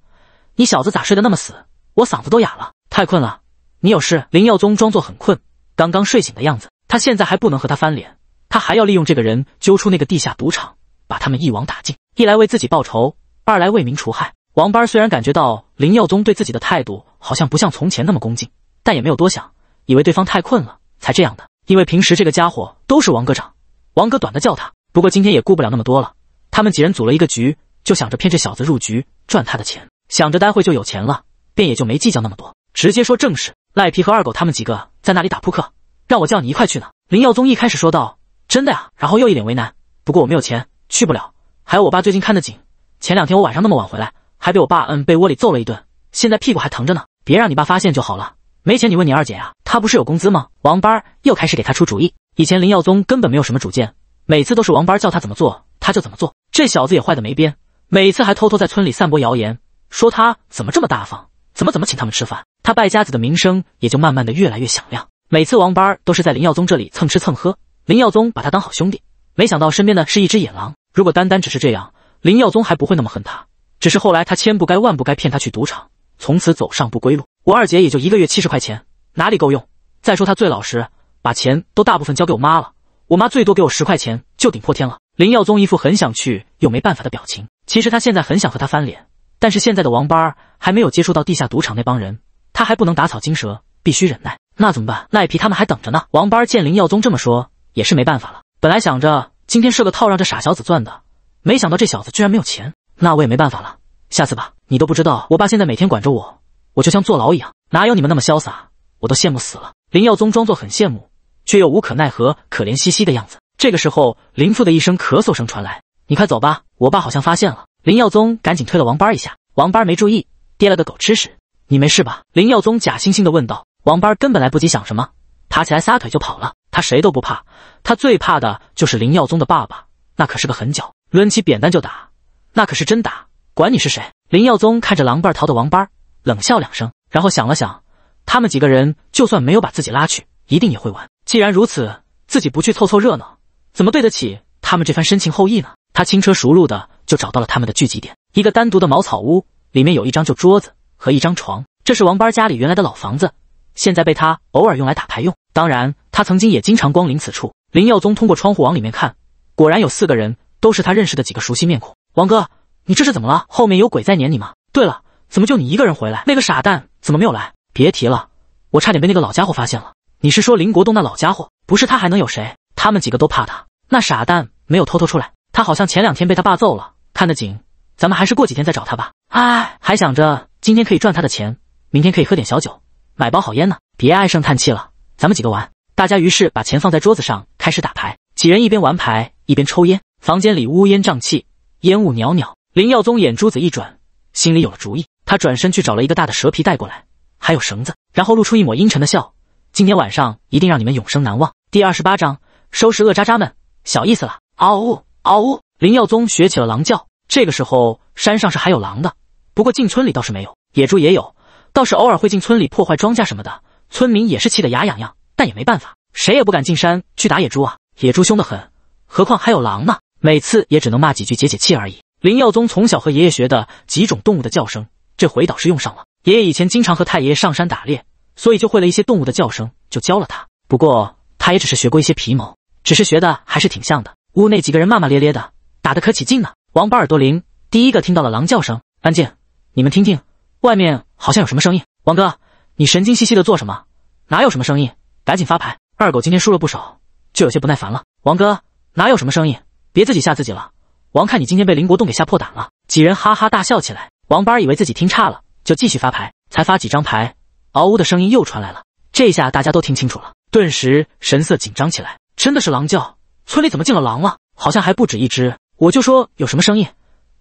你小子咋睡得那么死？我嗓子都哑了，太困了。”你有事？林耀宗装作很困，刚刚睡醒的样子。他现在还不能和他翻脸，他还要利用这个人揪出那个地下赌场。把他们一网打尽，一来为自己报仇，二来为民除害。王班虽然感觉到林耀宗对自己的态度好像不像从前那么恭敬，但也没有多想，以为对方太困了才这样的。因为平时这个家伙都是王哥长、王哥短的叫他，不过今天也顾不了那么多了。他们几人组了一个局，就想着骗这小子入局赚他的钱，想着待会就有钱了，便也就没计较那么多，直接说正事。赖皮和二狗他们几个在那里打扑克，让我叫你一块去呢。林耀宗一开始说道：“真的呀？”然后又一脸为难：“不过我没有钱。”去不了，还有我爸最近看得紧。前两天我晚上那么晚回来，还被我爸摁被窝里揍了一顿，现在屁股还疼着呢。别让你爸发现就好了。没钱你问你二姐呀，她不是有工资吗？王班儿又开始给他出主意。以前林耀宗根本没有什么主见，每次都是王班儿叫他怎么做他就怎么做。这小子也坏的没边，每次还偷偷在村里散播谣言，说他怎么这么大方，怎么怎么请他们吃饭。他败家子的名声也就慢慢的越来越响亮。每次王班儿都是在林耀宗这里蹭吃蹭喝，林耀宗把他当好兄弟。没想到身边的是一只野狼。如果单单只是这样，林耀宗还不会那么恨他。只是后来他千不该万不该骗他去赌场，从此走上不归路。我二姐也就一个月七十块钱，哪里够用？再说她最老实，把钱都大部分交给我妈了。我妈最多给我十块钱，就顶破天了。林耀宗一副很想去又没办法的表情。其实他现在很想和他翻脸，但是现在的王班儿还没有接触到地下赌场那帮人，他还不能打草惊蛇，必须忍耐。那怎么办？赖皮他们还等着呢。王班儿见林耀宗这么说，也是没办法了。本来想着今天设个套让这傻小子赚的，没想到这小子居然没有钱，那我也没办法了，下次吧。你都不知道，我爸现在每天管着我，我就像坐牢一样，哪有你们那么潇洒，我都羡慕死了。林耀宗装作很羡慕，却又无可奈何、可怜兮兮的样子。这个时候，林父的一声咳嗽声传来，你快走吧，我爸好像发现了。林耀宗赶紧推了王班一下，王班没注意，跌了个狗吃屎。你没事吧？林耀宗假惺惺的问道。王班根本来不及想什么。爬起来，撒腿就跑了。他谁都不怕，他最怕的就是林耀宗的爸爸，那可是个狠角，抡起扁担就打，那可是真打，管你是谁。林耀宗看着狼狈逃的王班，冷笑两声，然后想了想，他们几个人就算没有把自己拉去，一定也会玩。既然如此，自己不去凑凑热闹，怎么对得起他们这番深情厚谊呢？他轻车熟路的就找到了他们的聚集点，一个单独的茅草屋，里面有一张旧桌子和一张床，这是王班家里原来的老房子。现在被他偶尔用来打牌用。当然，他曾经也经常光临此处。林耀宗通过窗户往里面看，果然有四个人，都是他认识的几个熟悉面孔。王哥，你这是怎么了？后面有鬼在撵你吗？对了，怎么就你一个人回来？那个傻蛋怎么没有来？别提了，我差点被那个老家伙发现了。你是说林国栋那老家伙？不是他还能有谁？他们几个都怕他。那傻蛋没有偷偷出来，他好像前两天被他爸揍了。看得紧，咱们还是过几天再找他吧。哎，还想着今天可以赚他的钱，明天可以喝点小酒。买包好烟呢，别唉声叹气了，咱们几个玩。大家于是把钱放在桌子上，开始打牌。几人一边玩牌一边抽烟，房间里乌烟瘴气，烟雾袅袅。林耀宗眼珠子一转，心里有了主意。他转身去找了一个大的蛇皮带过来，还有绳子，然后露出一抹阴沉的笑。今天晚上一定让你们永生难忘。第二十八章：收拾恶渣渣们，小意思了。嗷呜，嗷呜！林耀宗学起了狼叫。这个时候山上是还有狼的，不过进村里倒是没有，野猪也有。倒是偶尔会进村里破坏庄稼什么的，村民也是气得牙痒痒，但也没办法，谁也不敢进山去打野猪啊！野猪凶得很，何况还有狼呢！每次也只能骂几句解解气而已。林耀宗从小和爷爷学的几种动物的叫声，这回倒是用上了。爷爷以前经常和太爷爷上山打猎，所以就会了一些动物的叫声，就教了他。不过他也只是学过一些皮毛，只是学的还是挺像的。屋内几个人骂骂咧咧的，打得可起劲呢。王八耳朵灵，第一个听到了狼叫声，安静，你们听听。外面好像有什么声音，王哥，你神经兮兮的做什么？哪有什么声音？赶紧发牌！二狗今天输了不少，就有些不耐烦了。王哥，哪有什么声音？别自己吓自己了。王，看你今天被林国栋给吓破胆了。几人哈哈大笑起来。王八以为自己听差了，就继续发牌。才发几张牌，嗷呜的声音又传来了。这下大家都听清楚了，顿时神色紧张起来。真的是狼叫，村里怎么进了狼了？好像还不止一只。我就说有什么声音，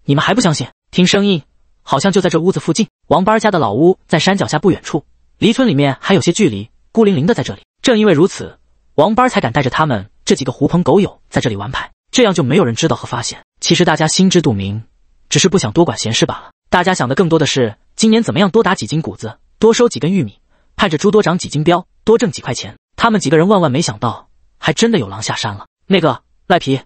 你们还不相信？听声音。好像就在这屋子附近，王班家的老屋在山脚下不远处，离村里面还有些距离，孤零零的在这里。正因为如此，王班才敢带着他们这几个狐朋狗友在这里玩牌，这样就没有人知道和发现。其实大家心知肚明，只是不想多管闲事罢了。大家想的更多的是今年怎么样多打几斤谷子，多收几根玉米，盼着猪多长几斤膘，多挣几块钱。他们几个人万万没想到，还真的有狼下山了。那个赖皮，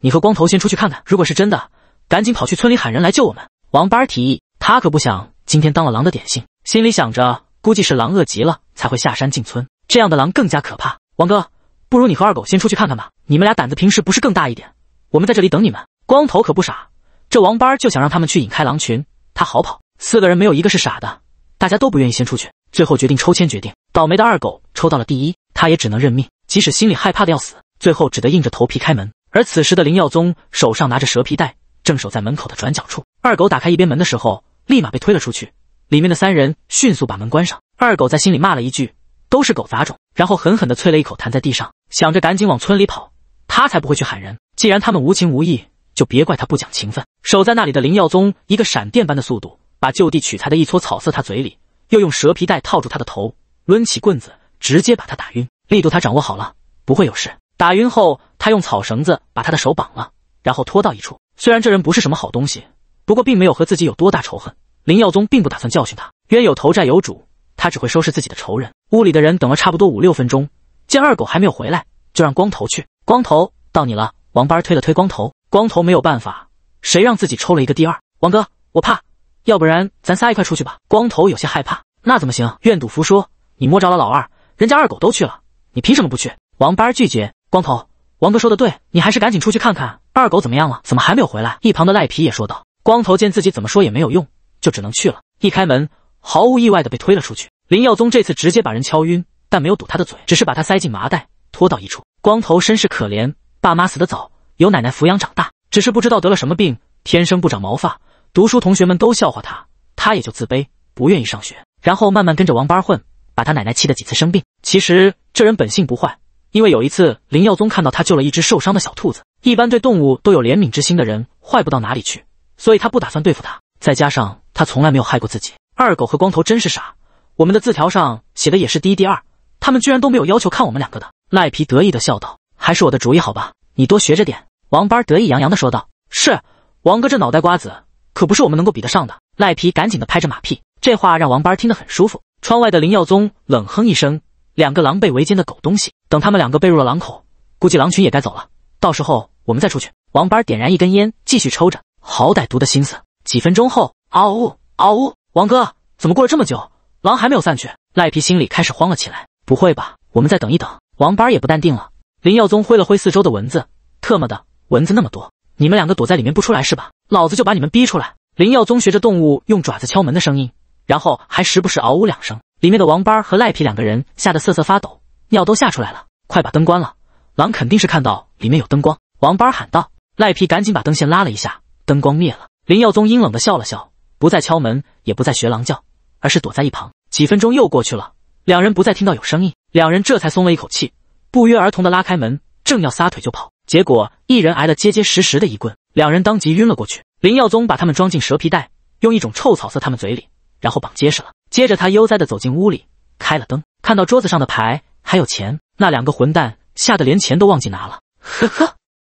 你和光头先出去看看，如果是真的，赶紧跑去村里喊人来救我们。王八儿提议，他可不想今天当了狼的点心。心里想着，估计是狼饿极了才会下山进村，这样的狼更加可怕。王哥，不如你和二狗先出去看看吧，你们俩胆子平时不是更大一点？我们在这里等你们。光头可不傻，这王八儿就想让他们去引开狼群，他好跑。四个人没有一个是傻的，大家都不愿意先出去，最后决定抽签决定。倒霉的二狗抽到了第一，他也只能认命，即使心里害怕的要死，最后只得硬着头皮开门。而此时的林耀宗手上拿着蛇皮袋。正守在门口的转角处，二狗打开一边门的时候，立马被推了出去。里面的三人迅速把门关上。二狗在心里骂了一句：“都是狗杂种！”然后狠狠地啐了一口，弹在地上，想着赶紧往村里跑。他才不会去喊人。既然他们无情无义，就别怪他不讲情分。守在那里的林耀宗一个闪电般的速度，把就地取材的一撮草塞他嘴里，又用蛇皮袋套住他的头，抡起棍子直接把他打晕。力度他掌握好了，不会有事。打晕后，他用草绳子把他的手绑了，然后拖到一处。虽然这人不是什么好东西，不过并没有和自己有多大仇恨。林耀宗并不打算教训他，冤有头债有主，他只会收拾自己的仇人。屋里的人等了差不多五六分钟，见二狗还没有回来，就让光头去。光头到你了，王八儿推了推光头，光头没有办法，谁让自己抽了一个第二？王哥，我怕，要不然咱仨一块出去吧。光头有些害怕，那怎么行？愿赌服输，你摸着了老二，人家二狗都去了，你凭什么不去？王八儿拒绝。光头，王哥说的对，你还是赶紧出去看看。二狗怎么样了？怎么还没有回来？一旁的赖皮也说道。光头见自己怎么说也没有用，就只能去了。一开门，毫无意外的被推了出去。林耀宗这次直接把人敲晕，但没有堵他的嘴，只是把他塞进麻袋，拖到一处。光头身世可怜，爸妈死得早，由奶奶抚养长大。只是不知道得了什么病，天生不长毛发。读书，同学们都笑话他，他也就自卑，不愿意上学。然后慢慢跟着王八混，把他奶奶气得几次生病。其实这人本性不坏，因为有一次林耀宗看到他救了一只受伤的小兔子。一般对动物都有怜悯之心的人，坏不到哪里去，所以他不打算对付他。再加上他从来没有害过自己。二狗和光头真是傻，我们的字条上写的也是第一、第二，他们居然都没有要求看我们两个的。赖皮得意的笑道：“还是我的主意好吧，你多学着点。”王班得意洋洋的说道：“是，王哥这脑袋瓜子可不是我们能够比得上的。”赖皮赶紧的拍着马屁，这话让王班听得很舒服。窗外的林耀宗冷哼一声：“两个狼狈为奸的狗东西，等他们两个被入了狼口，估计狼群也该走了。”到时候我们再出去。王班点燃一根烟，继续抽着，好歹毒的心思。几分钟后，嗷呜，嗷呜，王哥，怎么过了这么久，狼还没有散去？赖皮心里开始慌了起来。不会吧？我们再等一等。王班也不淡定了。林耀宗挥了挥四周的蚊子，特么的，蚊子那么多，你们两个躲在里面不出来是吧？老子就把你们逼出来。林耀宗学着动物用爪子敲门的声音，然后还时不时嗷呜两声。里面的王班和赖皮两个人吓得瑟瑟发抖，尿都吓出来了。快把灯关了。狼肯定是看到里面有灯光，王八喊道：“赖皮，赶紧把灯线拉了一下，灯光灭了。”林耀宗阴冷的笑了笑，不再敲门，也不再学狼叫，而是躲在一旁。几分钟又过去了，两人不再听到有声音，两人这才松了一口气，不约而同的拉开门，正要撒腿就跑，结果一人挨了结结实实的一棍，两人当即晕了过去。林耀宗把他们装进蛇皮袋，用一种臭草塞他们嘴里，然后绑结实了。接着他悠哉的走进屋里，开了灯，看到桌子上的牌还有钱，那两个混蛋。吓得连钱都忘记拿了，呵呵。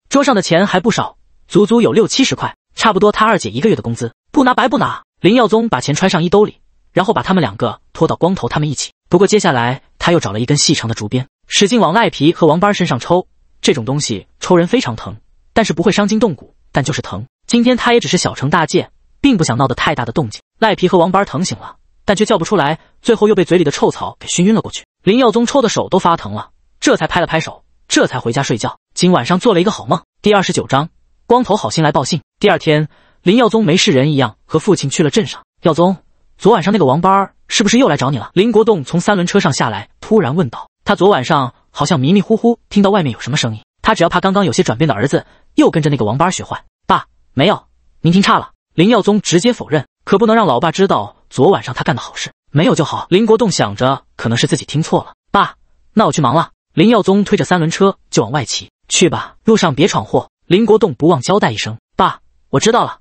桌上的钱还不少，足足有六七十块，差不多他二姐一个月的工资。不拿白不拿。林耀宗把钱揣上衣兜里，然后把他们两个拖到光头他们一起。不过接下来他又找了一根细长的竹鞭，使劲往赖皮和王八身上抽。这种东西抽人非常疼，但是不会伤筋动骨，但就是疼。今天他也只是小惩大戒，并不想闹得太大的动静。赖皮和王八疼醒了，但却叫不出来，最后又被嘴里的臭草给熏晕了过去。林耀宗抽的手都发疼了。这才拍了拍手，这才回家睡觉。今晚上做了一个好梦。第二十九章，光头好心来报信。第二天，林耀宗没事人一样和父亲去了镇上。耀宗，昨晚上那个王八儿是不是又来找你了？林国栋从三轮车上下来，突然问道。他昨晚上好像迷迷糊糊听到外面有什么声音。他只要怕刚刚有些转变的儿子又跟着那个王八儿学坏。爸，没有，您听差了。林耀宗直接否认，可不能让老爸知道昨晚上他干的好事。没有就好。林国栋想着可能是自己听错了。爸，那我去忙了。林耀宗推着三轮车就往外骑去吧，路上别闯祸。林国栋不忘交代一声：“爸，我知道了。”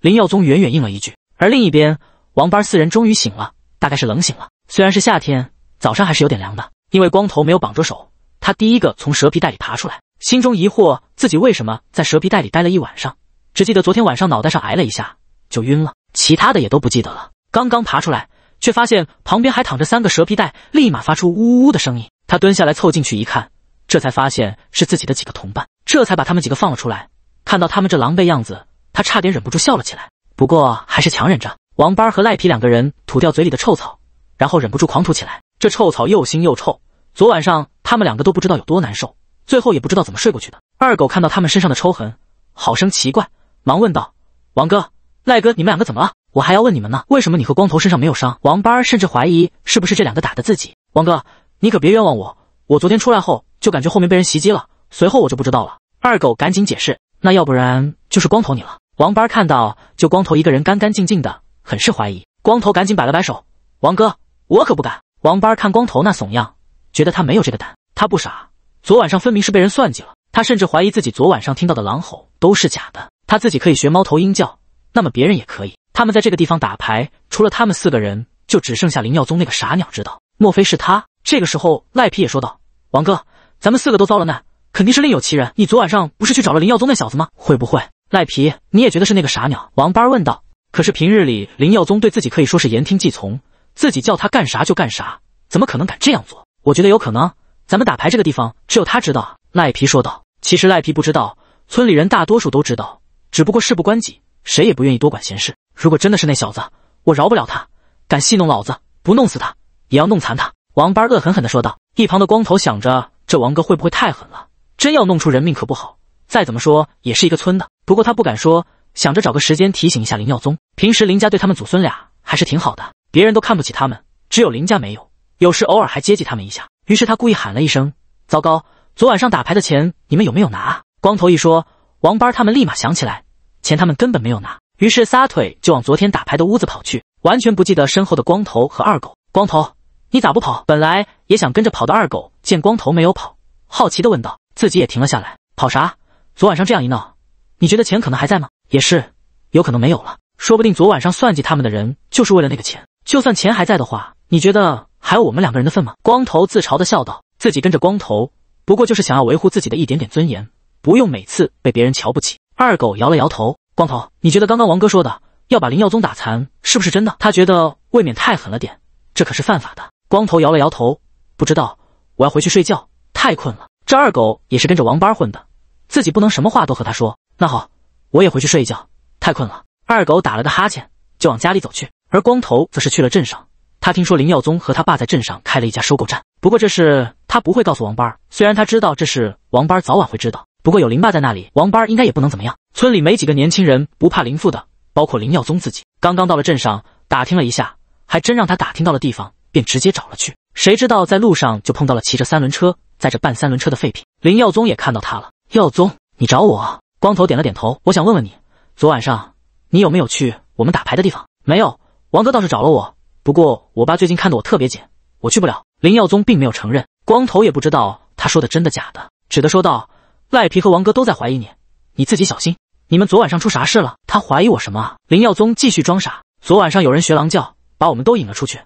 林耀宗远远应了一句。而另一边，王班四人终于醒了，大概是冷醒了。虽然是夏天，早上还是有点凉的。因为光头没有绑着手，他第一个从蛇皮袋里爬出来，心中疑惑自己为什么在蛇皮袋里待了一晚上，只记得昨天晚上脑袋上挨了一下就晕了，其他的也都不记得了。刚刚爬出来，却发现旁边还躺着三个蛇皮袋，立马发出呜呜呜的声音。他蹲下来凑进去一看，这才发现是自己的几个同伴，这才把他们几个放了出来。看到他们这狼狈样子，他差点忍不住笑了起来，不过还是强忍着。王八和赖皮两个人吐掉嘴里的臭草，然后忍不住狂吐起来。这臭草又腥又臭，昨晚上他们两个都不知道有多难受，最后也不知道怎么睡过去的。二狗看到他们身上的抽痕，好生奇怪，忙问道：“王哥，赖哥，你们两个怎么了？我还要问你们呢，为什么你和光头身上没有伤？”王八甚至怀疑是不是这两个打的自己。王哥。你可别冤枉我！我昨天出来后就感觉后面被人袭击了，随后我就不知道了。二狗赶紧解释，那要不然就是光头你了。王班看到就光头一个人干干净净的，很是怀疑。光头赶紧摆了摆手，王哥，我可不敢。王班看光头那怂样，觉得他没有这个胆。他不傻，昨晚上分明是被人算计了。他甚至怀疑自己昨晚上听到的狼吼都是假的。他自己可以学猫头鹰叫，那么别人也可以。他们在这个地方打牌，除了他们四个人，就只剩下林耀宗那个傻鸟知道。莫非是他？这个时候，赖皮也说道：“王哥，咱们四个都遭了难，肯定是另有其人。你昨晚上不是去找了林耀宗那小子吗？会不会，赖皮，你也觉得是那个傻鸟？”王八问道。可是平日里林耀宗对自己可以说是言听计从，自己叫他干啥就干啥，怎么可能敢这样做？我觉得有可能。咱们打牌这个地方只有他知道。”赖皮说道。其实赖皮不知道，村里人大多数都知道，只不过事不关己，谁也不愿意多管闲事。如果真的是那小子，我饶不了他！敢戏弄老子，不弄死他也要弄残他！王班恶狠狠地说道。一旁的光头想着，这王哥会不会太狠了？真要弄出人命可不好。再怎么说也是一个村的，不过他不敢说，想着找个时间提醒一下林耀宗。平时林家对他们祖孙俩还是挺好的，别人都看不起他们，只有林家没有。有时偶尔还接济他们一下。于是他故意喊了一声：“糟糕！昨晚上打牌的钱你们有没有拿？”光头一说，王班他们立马想起来，钱他们根本没有拿，于是撒腿就往昨天打牌的屋子跑去，完全不记得身后的光头和二狗。光头。你咋不跑？本来也想跟着跑的。二狗见光头没有跑，好奇的问道，自己也停了下来。跑啥？昨晚上这样一闹，你觉得钱可能还在吗？也是，有可能没有了。说不定昨晚上算计他们的人就是为了那个钱。就算钱还在的话，你觉得还有我们两个人的份吗？光头自嘲的笑道，自己跟着光头，不过就是想要维护自己的一点点尊严，不用每次被别人瞧不起。二狗摇了摇头。光头，你觉得刚刚王哥说的要把林耀宗打残是不是真的？他觉得未免太狠了点，这可是犯法的。光头摇了摇头，不知道。我要回去睡觉，太困了。这二狗也是跟着王八混的，自己不能什么话都和他说。那好，我也回去睡一觉，太困了。二狗打了个哈欠，就往家里走去。而光头则是去了镇上。他听说林耀宗和他爸在镇上开了一家收购站，不过这事他不会告诉王八。虽然他知道这事，王八早晚会知道。不过有林爸在那里，王八应该也不能怎么样。村里没几个年轻人不怕林父的，包括林耀宗自己。刚刚到了镇上，打听了一下，还真让他打听到了地方。便直接找了去，谁知道在路上就碰到了骑着三轮车载着半三轮车的废品。林耀宗也看到他了。耀宗，你找我？光头点了点头。我想问问你，昨晚上你有没有去我们打牌的地方？没有。王哥倒是找了我，不过我爸最近看得我特别紧，我去不了。林耀宗并没有承认。光头也不知道他说的真的假的，只得说道：“赖皮和王哥都在怀疑你，你自己小心。你们昨晚上出啥事了？他怀疑我什么？”林耀宗继续装傻。昨晚上有人学狼叫，把我们都引了出去。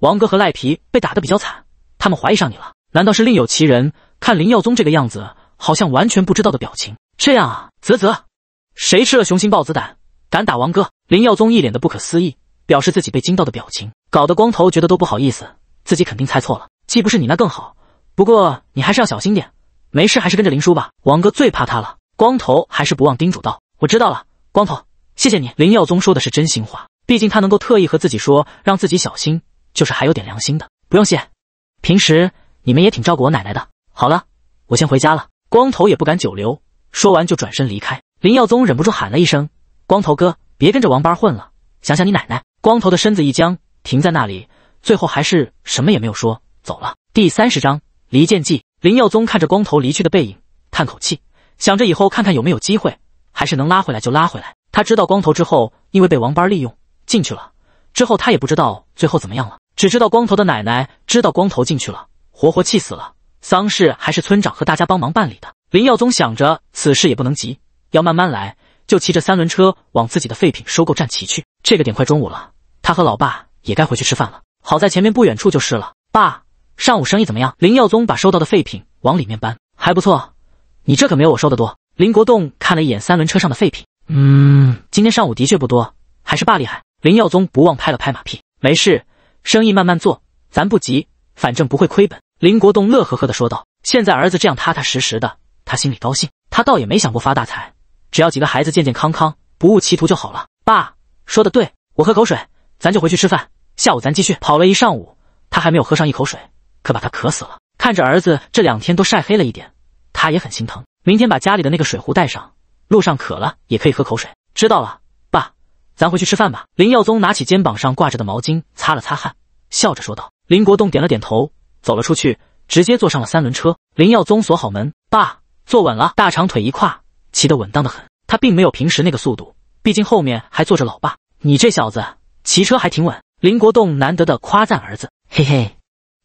王哥和赖皮被打得比较惨，他们怀疑上你了。难道是另有其人？看林耀宗这个样子，好像完全不知道的表情。这样啊，泽泽，谁吃了雄心豹子胆，敢打王哥？林耀宗一脸的不可思议，表示自己被惊到的表情，搞得光头觉得都不好意思，自己肯定猜错了。既不是你那更好，不过你还是要小心点，没事还是跟着林叔吧。王哥最怕他了。光头还是不忘叮嘱道：“我知道了，光头，谢谢你。”林耀宗说的是真心话，毕竟他能够特意和自己说让自己小心。就是还有点良心的，不用谢。平时你们也挺照顾我奶奶的。好了，我先回家了。光头也不敢久留，说完就转身离开。林耀宗忍不住喊了一声：“光头哥，别跟着王八混了，想想你奶奶。”光头的身子一僵，停在那里，最后还是什么也没有说，走了。第三十章离间计。林耀宗看着光头离去的背影，叹口气，想着以后看看有没有机会，还是能拉回来就拉回来。他知道光头之后，因为被王八利用进去了。之后他也不知道最后怎么样了，只知道光头的奶奶知道光头进去了，活活气死了。丧事还是村长和大家帮忙办理的。林耀宗想着此事也不能急，要慢慢来，就骑着三轮车往自己的废品收购站骑去。这个点快中午了，他和老爸也该回去吃饭了。好在前面不远处就是了。爸，上午生意怎么样？林耀宗把收到的废品往里面搬，还不错，你这可没有我收的多。林国栋看了一眼三轮车上的废品，嗯，今天上午的确不多，还是爸厉害。林耀宗不忘拍了拍马屁：“没事，生意慢慢做，咱不急，反正不会亏本。”林国栋乐呵呵地说道：“现在儿子这样踏踏实实的，他心里高兴。他倒也没想过发大财，只要几个孩子健健康康，不误歧途就好了。”爸说的对，我喝口水，咱就回去吃饭。下午咱继续跑了一上午，他还没有喝上一口水，可把他渴死了。看着儿子这两天都晒黑了一点，他也很心疼。明天把家里的那个水壶带上，路上渴了也可以喝口水。知道了。咱回去吃饭吧。林耀宗拿起肩膀上挂着的毛巾擦了擦汗，笑着说道。林国栋点了点头，走了出去，直接坐上了三轮车。林耀宗锁好门，爸，坐稳了。大长腿一跨，骑得稳当的很。他并没有平时那个速度，毕竟后面还坐着老爸。你这小子骑车还挺稳。林国栋难得的夸赞儿子。嘿嘿，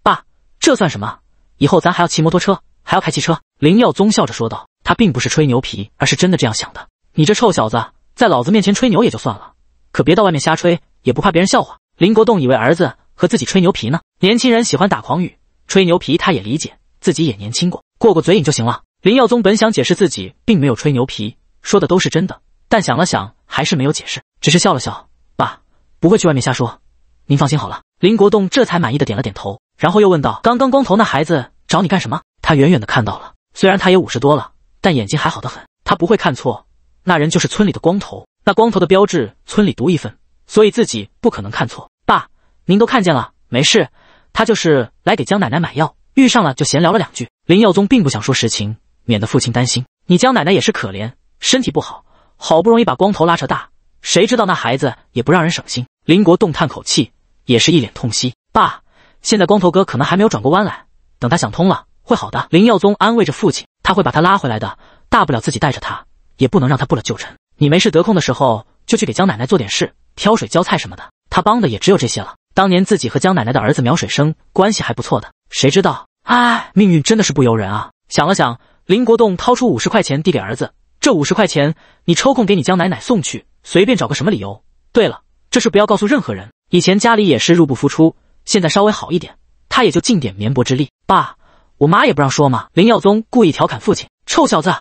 爸，这算什么？以后咱还要骑摩托车，还要开汽车。林耀宗笑着说道，他并不是吹牛皮，而是真的这样想的。你这臭小子，在老子面前吹牛也就算了。可别到外面瞎吹，也不怕别人笑话。林国栋以为儿子和自己吹牛皮呢。年轻人喜欢打诳语，吹牛皮他也理解，自己也年轻过，过过嘴瘾就行了。林耀宗本想解释自己并没有吹牛皮，说的都是真的，但想了想还是没有解释，只是笑了笑。爸，不会去外面瞎说，您放心好了。林国栋这才满意的点了点头，然后又问道：“刚刚光头那孩子找你干什么？”他远远的看到了，虽然他也五十多了，但眼睛还好的很，他不会看错，那人就是村里的光头。那光头的标志，村里独一份，所以自己不可能看错。爸，您都看见了，没事。他就是来给江奶奶买药，遇上了就闲聊了两句。林耀宗并不想说实情，免得父亲担心。你江奶奶也是可怜，身体不好，好不容易把光头拉扯大，谁知道那孩子也不让人省心。林国栋叹口气，也是一脸痛惜。爸，现在光头哥可能还没有转过弯来，等他想通了，会好的。林耀宗安慰着父亲，他会把他拉回来的，大不了自己带着他，也不能让他不了旧臣。你没事得空的时候就去给江奶奶做点事，挑水、浇菜什么的。她帮的也只有这些了。当年自己和江奶奶的儿子苗水生关系还不错的，谁知道？哎，命运真的是不由人啊！想了想，林国栋掏出五十块钱递给儿子：“这五十块钱，你抽空给你江奶奶送去，随便找个什么理由。对了，这事不要告诉任何人。以前家里也是入不敷出，现在稍微好一点，他也就尽点绵薄之力。”爸，我妈也不让说嘛。林耀宗故意调侃父亲：“臭小子，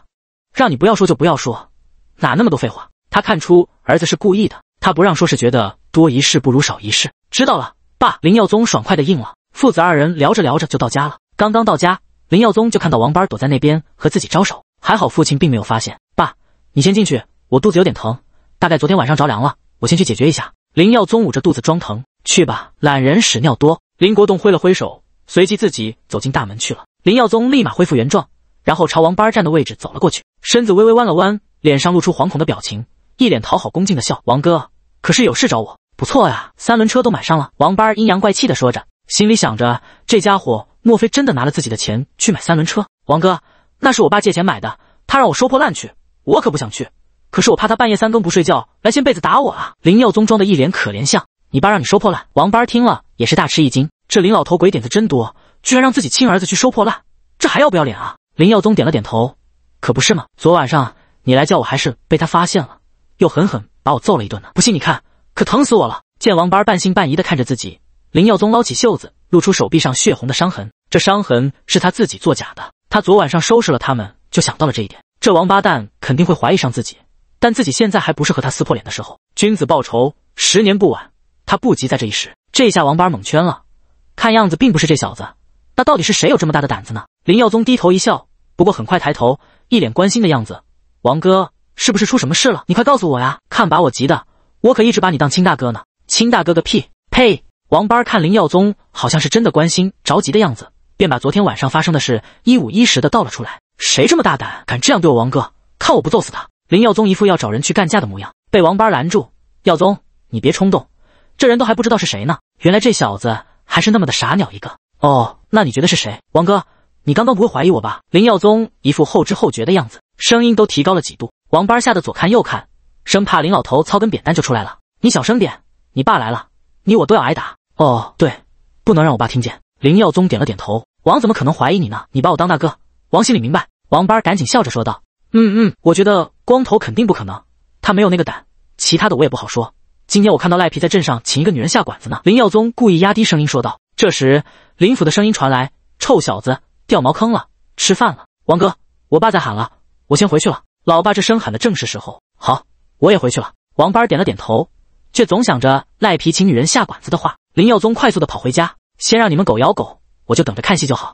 让你不要说就不要说。”哪那么多废话！他看出儿子是故意的，他不让说是觉得多一事不如少一事。知道了，爸。林耀宗爽快的应了。父子二人聊着聊着就到家了。刚刚到家，林耀宗就看到王班躲在那边和自己招手。还好父亲并没有发现。爸，你先进去，我肚子有点疼，大概昨天晚上着凉了，我先去解决一下。林耀宗捂着肚子装疼。去吧，懒人屎尿多。林国栋挥了挥手，随即自己走进大门去了。林耀宗立马恢复原状，然后朝王班站的位置走了过去，身子微微弯了弯。脸上露出惶恐的表情，一脸讨好恭敬的笑。王哥可是有事找我，不错呀，三轮车都买上了。王八阴阳怪气的说着，心里想着这家伙莫非真的拿了自己的钱去买三轮车？王哥，那是我爸借钱买的，他让我收破烂去，我可不想去。可是我怕他半夜三更不睡觉来掀被子打我啊。林耀宗装的一脸可怜相。你爸让你收破烂？王八听了也是大吃一惊，这林老头鬼点子真多，居然让自己亲儿子去收破烂，这还要不要脸啊？林耀宗点了点头，可不是吗？昨晚上。你来叫我还是被他发现了，又狠狠把我揍了一顿呢？不信你看，可疼死我了！见王八半信半疑的看着自己，林耀宗捞起袖子，露出手臂上血红的伤痕。这伤痕是他自己作假的。他昨晚上收拾了他们，就想到了这一点。这王八蛋肯定会怀疑上自己，但自己现在还不是和他撕破脸的时候。君子报仇，十年不晚。他不急在这一时。这下王八蒙圈了，看样子并不是这小子，那到底是谁有这么大的胆子呢？林耀宗低头一笑，不过很快抬头，一脸关心的样子。王哥，是不是出什么事了？你快告诉我呀！看把我急的，我可一直把你当亲大哥呢。亲大哥个屁！呸！王八看林耀宗好像是真的关心着急的样子，便把昨天晚上发生的事一五一十的道了出来。谁这么大胆，敢这样对我王哥？看我不揍死他！林耀宗一副要找人去干架的模样，被王八拦住。耀宗，你别冲动，这人都还不知道是谁呢。原来这小子还是那么的傻鸟一个。哦，那你觉得是谁？王哥，你刚刚不会怀疑我吧？林耀宗一副后知后觉的样子。声音都提高了几度，王班吓得左看右看，生怕林老头操根扁担就出来了。你小声点，你爸来了，你我都要挨打。哦，对，不能让我爸听见。林耀宗点了点头。王怎么可能怀疑你呢？你把我当大哥。王心里明白。王班赶紧笑着说道：“嗯嗯，我觉得光头肯定不可能，他没有那个胆。其他的我也不好说。今天我看到赖皮在镇上请一个女人下馆子呢。”林耀宗故意压低声音说道。这时，林府的声音传来：“臭小子，掉茅坑了，吃饭了。王哥，我爸在喊了。”我先回去了。老爸这声喊的正是时候。好，我也回去了。王班儿点了点头，却总想着赖皮请女人下馆子的话。林耀宗快速的跑回家，先让你们狗咬狗，我就等着看戏就好。